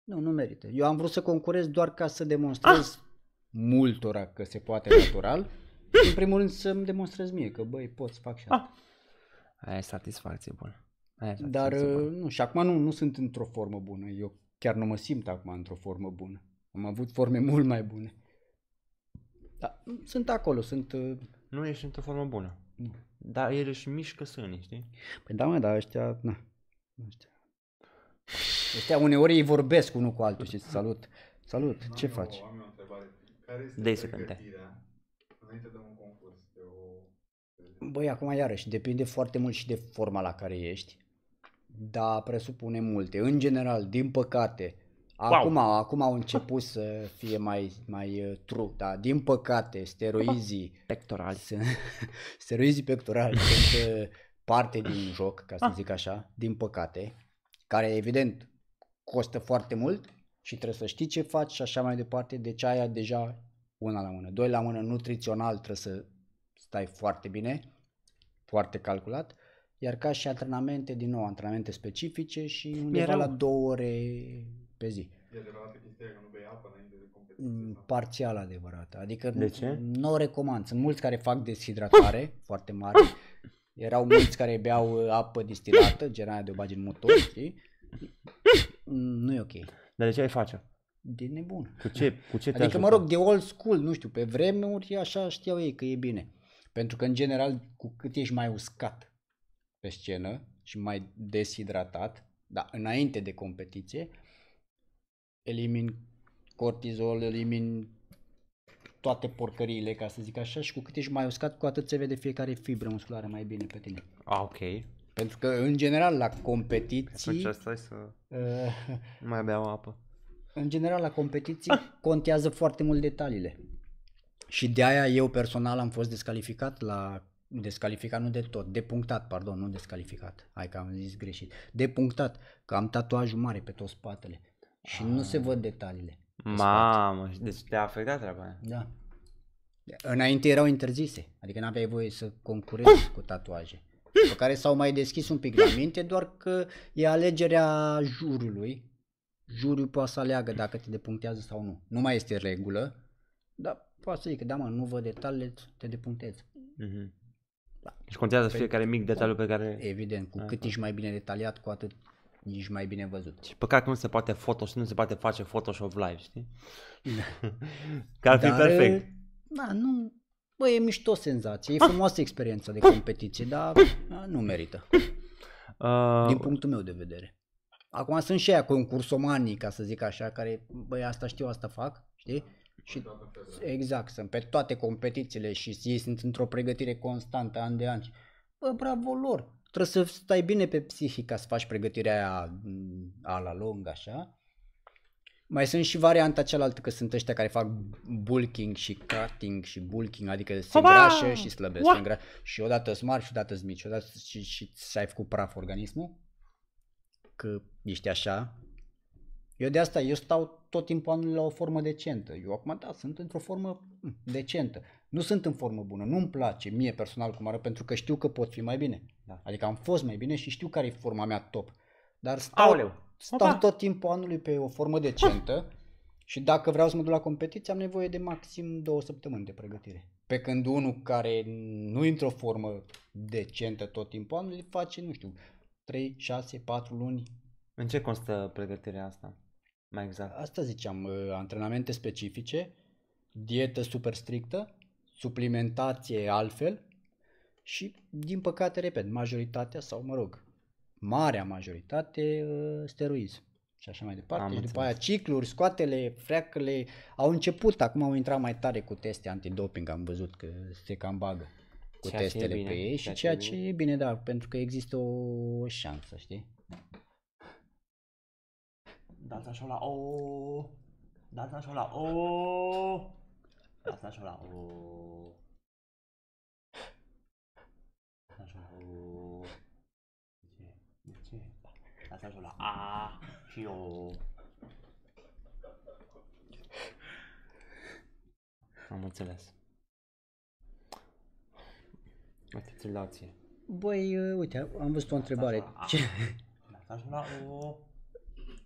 Nu, nu merită. Eu am vrut să concurez doar ca să demonstrez ah! multora că se poate natural în primul rând să-mi demonstrez mie că, băi, pot să fac și ah. asta. Ah. Aia e satisfacție bună. Aia e satisfacție Dar, bună. nu, și acum nu, nu sunt într-o formă bună. Eu chiar nu mă simt acum într-o formă bună. Am avut forme mult mai bune. Da, sunt acolo, sunt... Uh, nu ești într-o formă bună. Nu. Dar ele își mișcă sânii, știi? Păi da, mă, dar ăștia, na, ăștia. Ăștia uneori ei vorbesc unul cu altul și salut. Salut, ce faci? Am o întrebare. Care este Dei pregătirea înainte de un concurs, de o... Băi, acum iarăși, depinde foarte mult și de forma la care ești, dar presupune multe. În general, din păcate, wow. acum, acum au început să fie mai, mai uh, true, dar din păcate, steroizii... Pectorali. [LAUGHS] Sunt, steroizii pectorali [LAUGHS] sunt uh, parte din joc, ca să ah! zic așa, din păcate, care evident costă foarte mult și trebuie să știi ce faci și așa mai departe, deci aia deja una la mână. Doi la mână, nutrițional trebuie să stai foarte bine, foarte calculat. Iar ca și antrenamente, din nou, antrenamente specifice și undeva Erau... la două ore pe zi. E adevărat nu bei apă înainte de competiție? Mm, da. Parțial adevărată. Adică de ce? nu o recomand. Sunt mulți care fac deshidratare [LAUGHS] foarte mare. Erau mulți care beau apă distilată, gen de o bagi în motor, știi? Mm, nu e ok. Dar de ce ai face? de nebun. Cu ce, cu ce adică, ajută? mă rog, de old school, nu știu, pe vremuri așa știau ei că e bine. Pentru că, în general, cu cât ești mai uscat pe scenă și mai deshidratat, da, înainte de competiție, elimin cortizol, elimin toate porcăriile, ca să zic așa, și cu cât ești mai uscat, cu atât se vede fiecare fibră musculară mai bine pe tine. Ah, ok. Pentru că, în general, la competiții... să... Uh... mai beau apă. În general, la competiții contează foarte mult detaliile. Și de aia eu personal am fost descalificat la descalificat, nu de tot, depunctat, pardon, nu descalificat, hai că am zis greșit, depunctat, că am tatuajul mare pe tot spatele și A. nu se văd detaliile. Mamă, și deci te-a afectat treaba aia. Da. Înainte erau interzise, adică nu aveai voie să concurezi cu tatuaje, pe care s-au mai deschis un pic la minte, doar că e alegerea jurului juriul poate să aleagă dacă te depunctează sau nu. Nu mai este regulă, dar poate să zică, da mă, nu văd detaliile, te depunctez. Mm-hmm. Da. Deci contează pe, fiecare păi, mic da. detaliu pe care... Evident, cu cât ești mai bine detaliat, cu atât ești mai bine văzut. Și păcat că nu se poate Photoshop, nu se poate face Photoshop live, știi? Da. [LAUGHS] că ar fi dar, perfect. Eh, da, nu... Bă, e mișto senzație, e frumoasă experiența de competiție, dar [LAUGHS] da, nu merită. Uh, din punctul meu de vedere. Acum sunt și aia concursomanii, ca să zic așa, care, băi, asta știu, asta fac, știi? Da, și, exact, sunt pe toate competițiile și ei sunt într-o pregătire constantă, an de an. Bă, bravo lor! Trebuie să stai bine pe psihic ca să faci pregătirea aia mm, a la lung, așa. Mai sunt și varianta cealaltă, că sunt ăștia care fac bulking și cutting și bulking, adică se îngrașă și slăbesc. îngra... Și odată sunt și odată sunt și odată și, și și ai făcut praf organismul că ești așa. Eu de asta, eu stau tot timpul la o formă decentă. Eu acum, da, sunt într-o formă hm, decentă. Nu sunt în formă bună, nu-mi place mie personal cum arăt, pentru că știu că pot fi mai bine. Da. Adică am fost mai bine și știu care e forma mea top. Dar stau, Aoleu. stau tot timpul anului pe o formă decentă ha. și dacă vreau să mă duc la competiție am nevoie de maxim două săptămâni de pregătire. Pe când unul care nu intră o formă decentă tot timpul anului face, nu știu, 3, 6, 4 luni. În ce constă pregătirea asta? Mai exact. Asta ziceam, uh, antrenamente specifice, dietă super strictă, suplimentație altfel și, din păcate, repet, majoritatea sau, mă rog, marea majoritate uh, steroizi și așa mai departe. Am și după înțeles. aia cicluri, scoatele, freacăle au început, acum au intrat mai tare cu teste antidoping, am văzut că se cam bagă cu ceea testele bine, pe ei și ceea ce e bine, da, pentru că există o șansă, știi? dați și la o. dați și la o. dați și la o. Danța o. ce? ce? și la a și o. Am înțeles. Atițilație. Băi, uh, uite, am văzut o întrebare. Ce...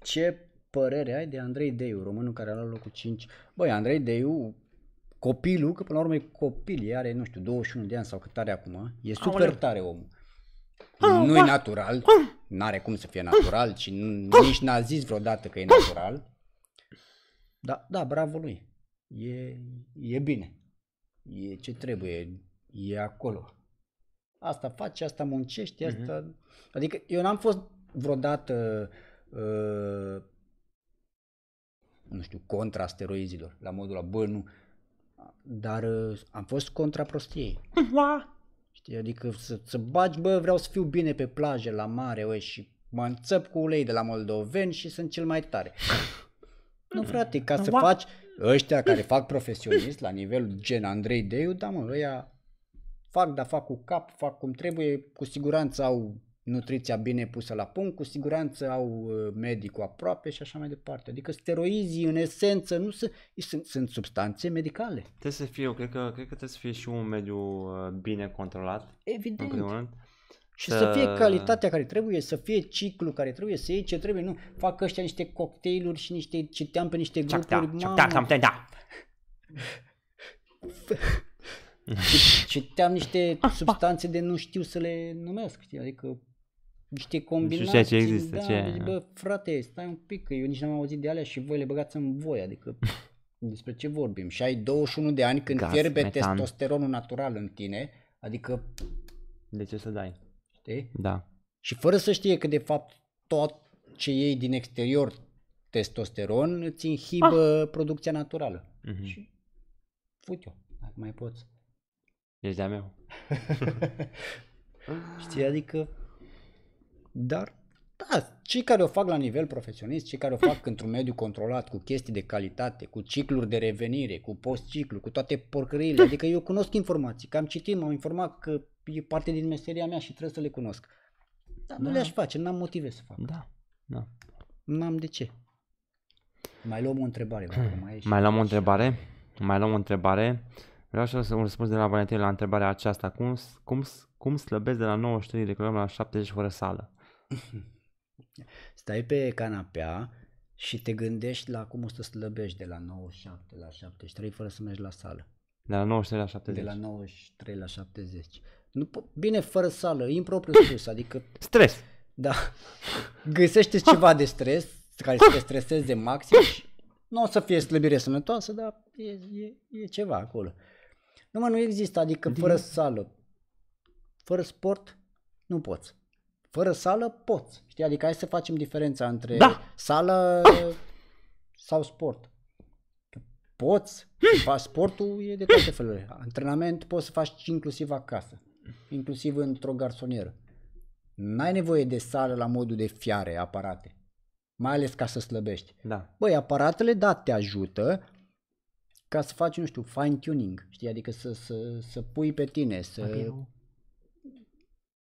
Ce părere ai de Andrei Deiu, românul care a luat locul 5? Băi, Andrei Deiu, copilul, că până la urmă e copil, are, nu știu, 21 de ani sau cât are acum, e super tare omul. Ah, nu e ah. natural, ah. n-are cum să fie natural ci nici n-a zis vreodată că e natural. Da, da, bravo lui. E, e bine. E ce trebuie, e acolo. Asta faci, asta muncești, mhm. asta... Uh-huh. Adică eu n-am fost vreodată, uh, nu știu, contra steroizilor, la modul la bă, nu. Dar uh, am fost contra prostiei. Știi, adică să, să bagi, bă, vreau să fiu bine pe plajă, la mare, oi, și mă înțăp cu ulei de la moldoveni și sunt cel mai tare. nu, frate, ca să faci ăștia care fac profesionist la nivelul gen Andrei Deiu, da, mă, ăia fac, dar fac cu cap, fac cum trebuie, cu siguranță au nutriția bine pusă la punct, cu siguranță au uh, medicul aproape și așa mai departe. Adică steroizii în esență nu sunt, sunt, sunt substanțe medicale. Trebuie să fie, eu cred că, cred că trebuie să fie și un mediu uh, bine controlat. Evident. În rând. Și să... să fie calitatea care trebuie, să fie ciclu care trebuie, să iei ce trebuie, nu fac ăștia niște cocktailuri și niște, citeam pe niște grupuri, ceaptea, ceaptea, ceaptea, ceaptea. [LAUGHS] Citeam niște ah, substanțe de nu știu să le numesc, știi? adică niște combinații. Nu știu ce există. Da, ce... Deci, bă, frate, stai un pic, că eu nici n-am auzit de alea și voi le băgați în voi, adică [LAUGHS] despre ce vorbim. Și ai 21 de ani când Gas, fierbe metan. testosteronul natural în tine, adică... De ce să dai? Știi? Da. Și fără să știe că de fapt tot ce iei din exterior testosteron îți inhibă ah. producția naturală. Mm-hmm. Și fut eu, dacă mai poți. Ești de-a meu. [LAUGHS] Știi, adică... Dar, da, cei care o fac la nivel profesionist, cei care o fac într-un mediu controlat, cu chestii de calitate, cu cicluri de revenire, cu post-ciclu, cu toate porcările, adică eu cunosc informații, că am citit, m-am informat că e parte din meseria mea și trebuie să le cunosc. Dar da. nu le-aș face, n-am motive să fac. Da, da. N-am de ce. Mai luăm o întrebare, mai [CLEARS THROAT] Mai luăm o întrebare? Mai luăm o întrebare. Vreau să un răspuns de la Valentin la întrebarea aceasta. Cum, cum, cum slăbesc de la 93 de kg la 70 fără sală? [LAUGHS] Stai pe canapea și te gândești la cum o să slăbești de la 97 la 73 fără să mergi la sală. De la 93 la 70. De la 93 la 70. Nu, bine, fără sală, impropriu [LAUGHS] spus, adică... Stres. Da. Găsește ceva de stres, care să te streseze maxim și nu o să fie slăbire sănătoasă, dar e, e, e ceva acolo. Nu mă, nu există, adică Din... fără sală, fără sport, nu poți. Fără sală, poți. Știi, adică hai să facem diferența între da. sală ah. sau sport. poți, faci sportul, e de toate felurile. Antrenament poți să faci inclusiv acasă, inclusiv într-o garsonieră. N-ai nevoie de sală la modul de fiare, aparate mai ales ca să slăbești. Da. Băi, aparatele, da, te ajută, ca să faci, nu știu, fine tuning, știi, adică să, să, să pui pe tine, să...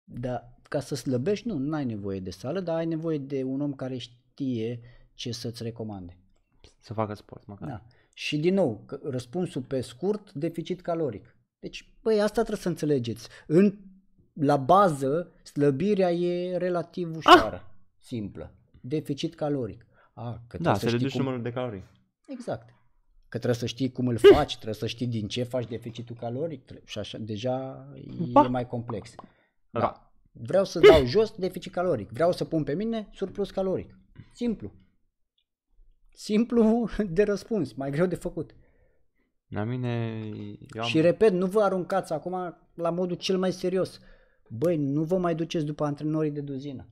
Da, ca să slăbești, nu, n-ai nevoie de sală, dar ai nevoie de un om care știe ce să-ți recomande. Să facă sport, măcar. Da. Și din nou, răspunsul pe scurt, deficit caloric. Deci, băi, asta trebuie să înțelegeți. În, la bază, slăbirea e relativ ah! ușoară, ah! simplă. Deficit caloric. A, ah, că da, să reduci cum... numărul de calorii. Exact. Că trebuie să știi cum îl [LAUGHS] faci, trebuie să știi din ce faci deficitul caloric și așa, deja e mai complex. Da. da. Vreau să dau jos deficit caloric, vreau să pun pe mine surplus caloric. Simplu. Simplu [LAUGHS] de răspuns, mai greu de făcut. La mine... Eu am... Și repet, nu vă aruncați acum la modul cel mai serios. Băi, nu vă mai duceți după antrenorii de duzină.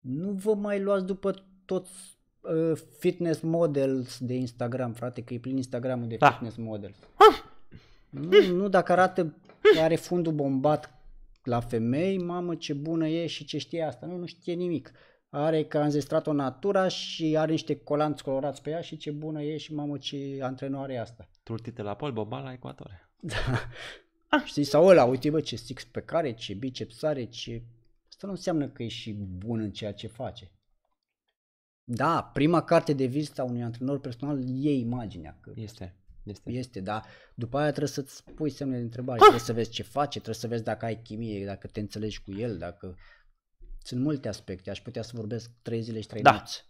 Nu vă mai luați după toți uh, fitness models de Instagram, frate, că e plin Instagramul de da. fitness models. Ah. Nu, nu dacă arată are fundul bombat la femei, mamă ce bună e și ce știe asta. Nu, nu știe nimic. Are că a înzestrat-o natura și are niște colanți colorați pe ea și ce bună e și mamă ce antrenoare e asta. Trutite la pol, bomba la ecuatoare. Da. Ah. Știi, sau ăla, uite bă ce six pe care, ce biceps are, ce... Asta nu înseamnă că e și bun în ceea ce face. Da, prima carte de vizită a unui antrenor personal e imaginea. Că este. Este. este, da. După aia trebuie să-ți pui semne de întrebare, ha! Ah! trebuie să vezi ce face, trebuie să vezi dacă ai chimie, dacă te înțelegi cu el, dacă... Sunt multe aspecte, aș putea să vorbesc trei zile și trei da. nopți.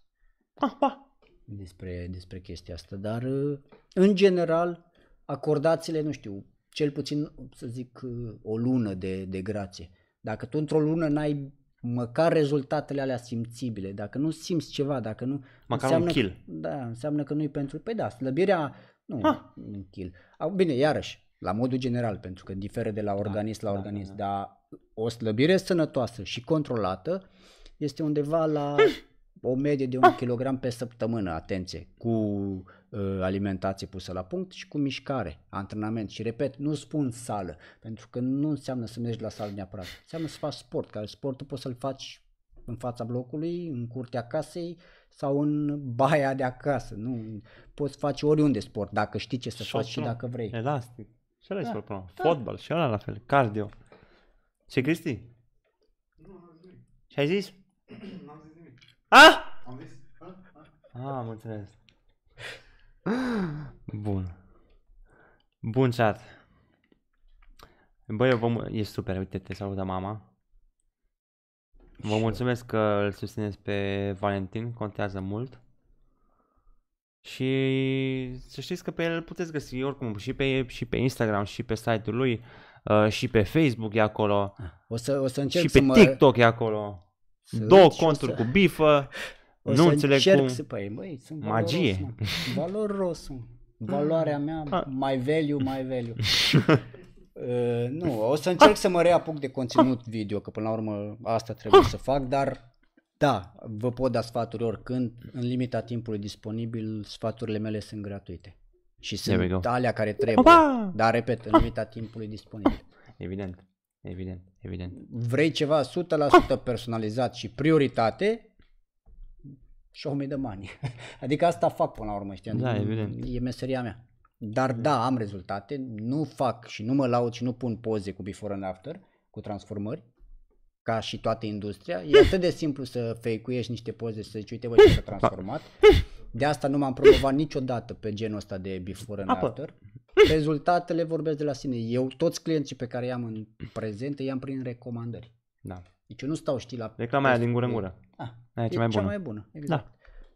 Ah, pa. Despre, despre chestia asta, dar uh, în general acordați-le, nu știu, cel puțin, să zic, uh, o lună de, de grație. Dacă tu într-o lună n-ai măcar rezultatele alea simțibile, dacă nu simți ceva, dacă nu... Măcar înseamnă, un kill. Da, înseamnă că nu-i pentru... Păi da, slăbirea, nu, ah. un kill. Bine, iarăși, la modul general, pentru că diferă de la da, organism da, la organism, da, da, da. dar o slăbire sănătoasă și controlată este undeva la o medie de un ah! kilogram pe săptămână, atenție, cu Uh, alimentație pusă la punct și cu mișcare, antrenament. Și repet, nu spun sală, pentru că nu înseamnă să mergi la sală neapărat. Înseamnă să faci sport, care sportul poți să-l faci în fața blocului, în curtea casei sau în baia de acasă. Nu, poți face oriunde sport, dacă știi ce să și faci și dacă vrei. Elastic. Și ăla da, e da. Fotbal și ăla la fel, cardio. Ce Cristi? Ce ai zis? [CLEARS THROAT] Nu ah! am zis nimic. A? Am zis? A, am înțeles. Bun. Bun, chat. Băi, eu vă... E super, uite, te salută mama. Vă mulțumesc că îl susțineți pe Valentin, contează mult. Și să știți că pe el îl puteți găsi oricum și pe, și pe Instagram și pe site-ul lui uh, și pe Facebook e acolo. Ah, o să, o să încerc și pe mă... TikTok e acolo. Să Două conturi să... cu bifă. [LAUGHS] O nu să înțeleg încerc cum... să, păi, băi, sunt Magie. Valoros, valoros Valoarea mea, my value, my value. [LAUGHS] uh, nu, o să încerc să mă reapuc de conținut video, că până la urmă asta trebuie să fac, dar da, vă pot da sfaturi oricând, în limita timpului disponibil, sfaturile mele sunt gratuite. Și sunt alea care trebuie, Opa! dar repet, în limita timpului disponibil. Evident, evident, evident. Vrei ceva 100% personalizat și prioritate, show me the money. Adică asta fac până la urmă, știi? da, adică evident. E meseria mea. Dar da, am rezultate, nu fac și nu mă laud și nu pun poze cu before and after, cu transformări, ca și toată industria. E atât de simplu să fake niște poze și să zici, uite, bă, ce s-a [LAUGHS] da. transformat. De asta nu m-am promovat niciodată pe genul ăsta de before and Apă. after. Rezultatele vorbesc de la sine. Eu toți clienții pe care i-am în prezent, i-am prin recomandări. Da. Deci eu nu stau, știi, la Reclama aia din gură în gură. ah aia e cea mai bună. Cea da. mai bună, exact. Da.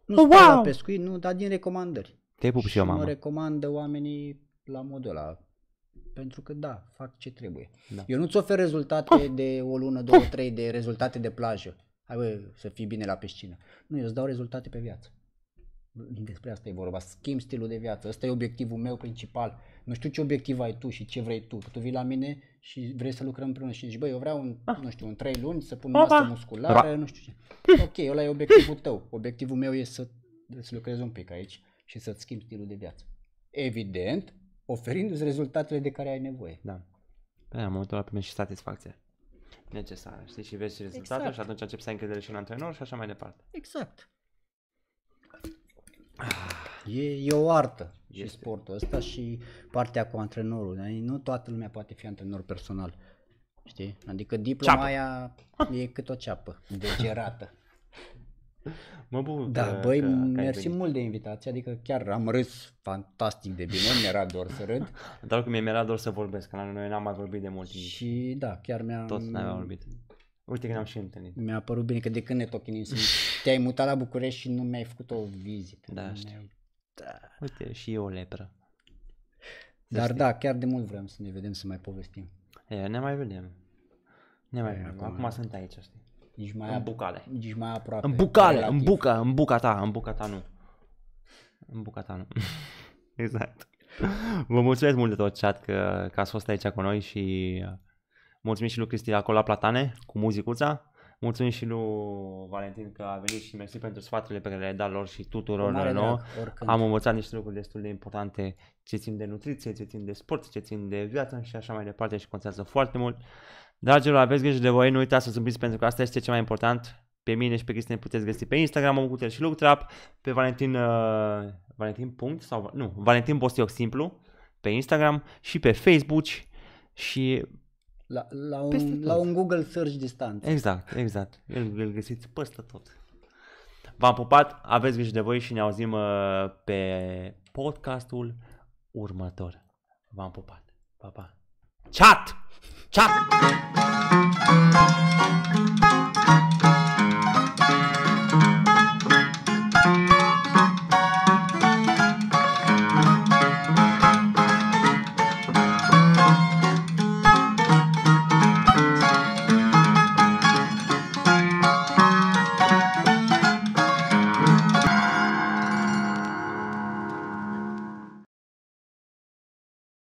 Nu stau wow! la pescuit, nu, dar din recomandări. Te pup și, și eu, mamă. mă recomandă oamenii la modul ăla. Pentru că da, fac ce trebuie. Da. Eu nu-ți ofer rezultate de o lună, două, trei, de rezultate de plajă. Hai bă, să fii bine la piscină. Nu, eu îți dau rezultate pe viață. Despre asta e vorba. Schimb stilul de viață. Ăsta e obiectivul meu principal nu știu ce obiectiv ai tu și ce vrei tu, că tu vii la mine și vrei să lucrăm împreună și zici, băi, eu vreau, un, ah. nu știu, în trei luni să pun masă musculară, Ra. nu știu ce. [LAUGHS] Ok, ăla e obiectivul tău. Obiectivul meu e să, să lucrez un pic aici și să-ți schimbi stilul de viață. Evident, oferindu-ți rezultatele de care ai nevoie. Da. Da, am momentul ăla primești și satisfacție necesară, știi, și vezi și rezultatul exact. și atunci începi să ai încredere și în antrenor și așa mai departe. Exact. E, e o artă. Este. și sportul ăsta și partea cu antrenorul. Nu toată lumea poate fi antrenor personal. Știi? Adică diploma ceapă. aia e cât o ceapă, degerată. [LAUGHS] Mă bucur Da, băi, că, mersi mult de invitație, adică chiar am râs fantastic de bine, mi-era dor să râd. [LAUGHS] Dar cum mi-era dor să vorbesc, că noi n-am mai vorbit de mult Și da, chiar mi-am... Tot n-am vorbit. Uite că ne-am și întâlnit. Mi-a părut bine că de când ne tochinim, te-ai mutat la București și nu mi-ai făcut o vizită. Da, știu. Da. Uite, și eu o lepră. Să Dar știi. da, chiar de mult vrem să ne vedem, să mai povestim. E, ne mai vedem. Ne mai vedem. Acum sunt aici, știi. Nici mai în bucale. Nici mai aproape. În bucale, în buca, în buca ta, în buca ta nu. În buca ta nu. [LAUGHS] exact. Vă mulțumesc mult de tot chat că, că ați fost aici cu noi și mulțumim și lui Cristi acolo la platane cu muzicuța. Mulțumim și lui Valentin că a venit și mersi pentru sfaturile pe care le-ai dat lor și tuturor lor Drag, Am învățat niște lucruri destul de importante ce țin de nutriție, ce țin de sport, ce țin de viață și așa mai departe și contează foarte mult. Dragilor, aveți grijă de voi, nu uitați să zâmbiți pentru că asta este cel mai important. Pe mine și pe Cristian puteți găsi pe Instagram, am cutel și Luctrap, pe Valentin, uh, Valentin punct sau, nu, Valentin Bostioc simplu, pe Instagram și pe Facebook și la, la, un, la un Google Search distanță. Exact, exact. Îl, îl găsiți peste tot. V-am pupat, aveți grijă de voi și ne auzim uh, pe podcastul următor. V-am pupat. Pa, pa. Chat! Chat!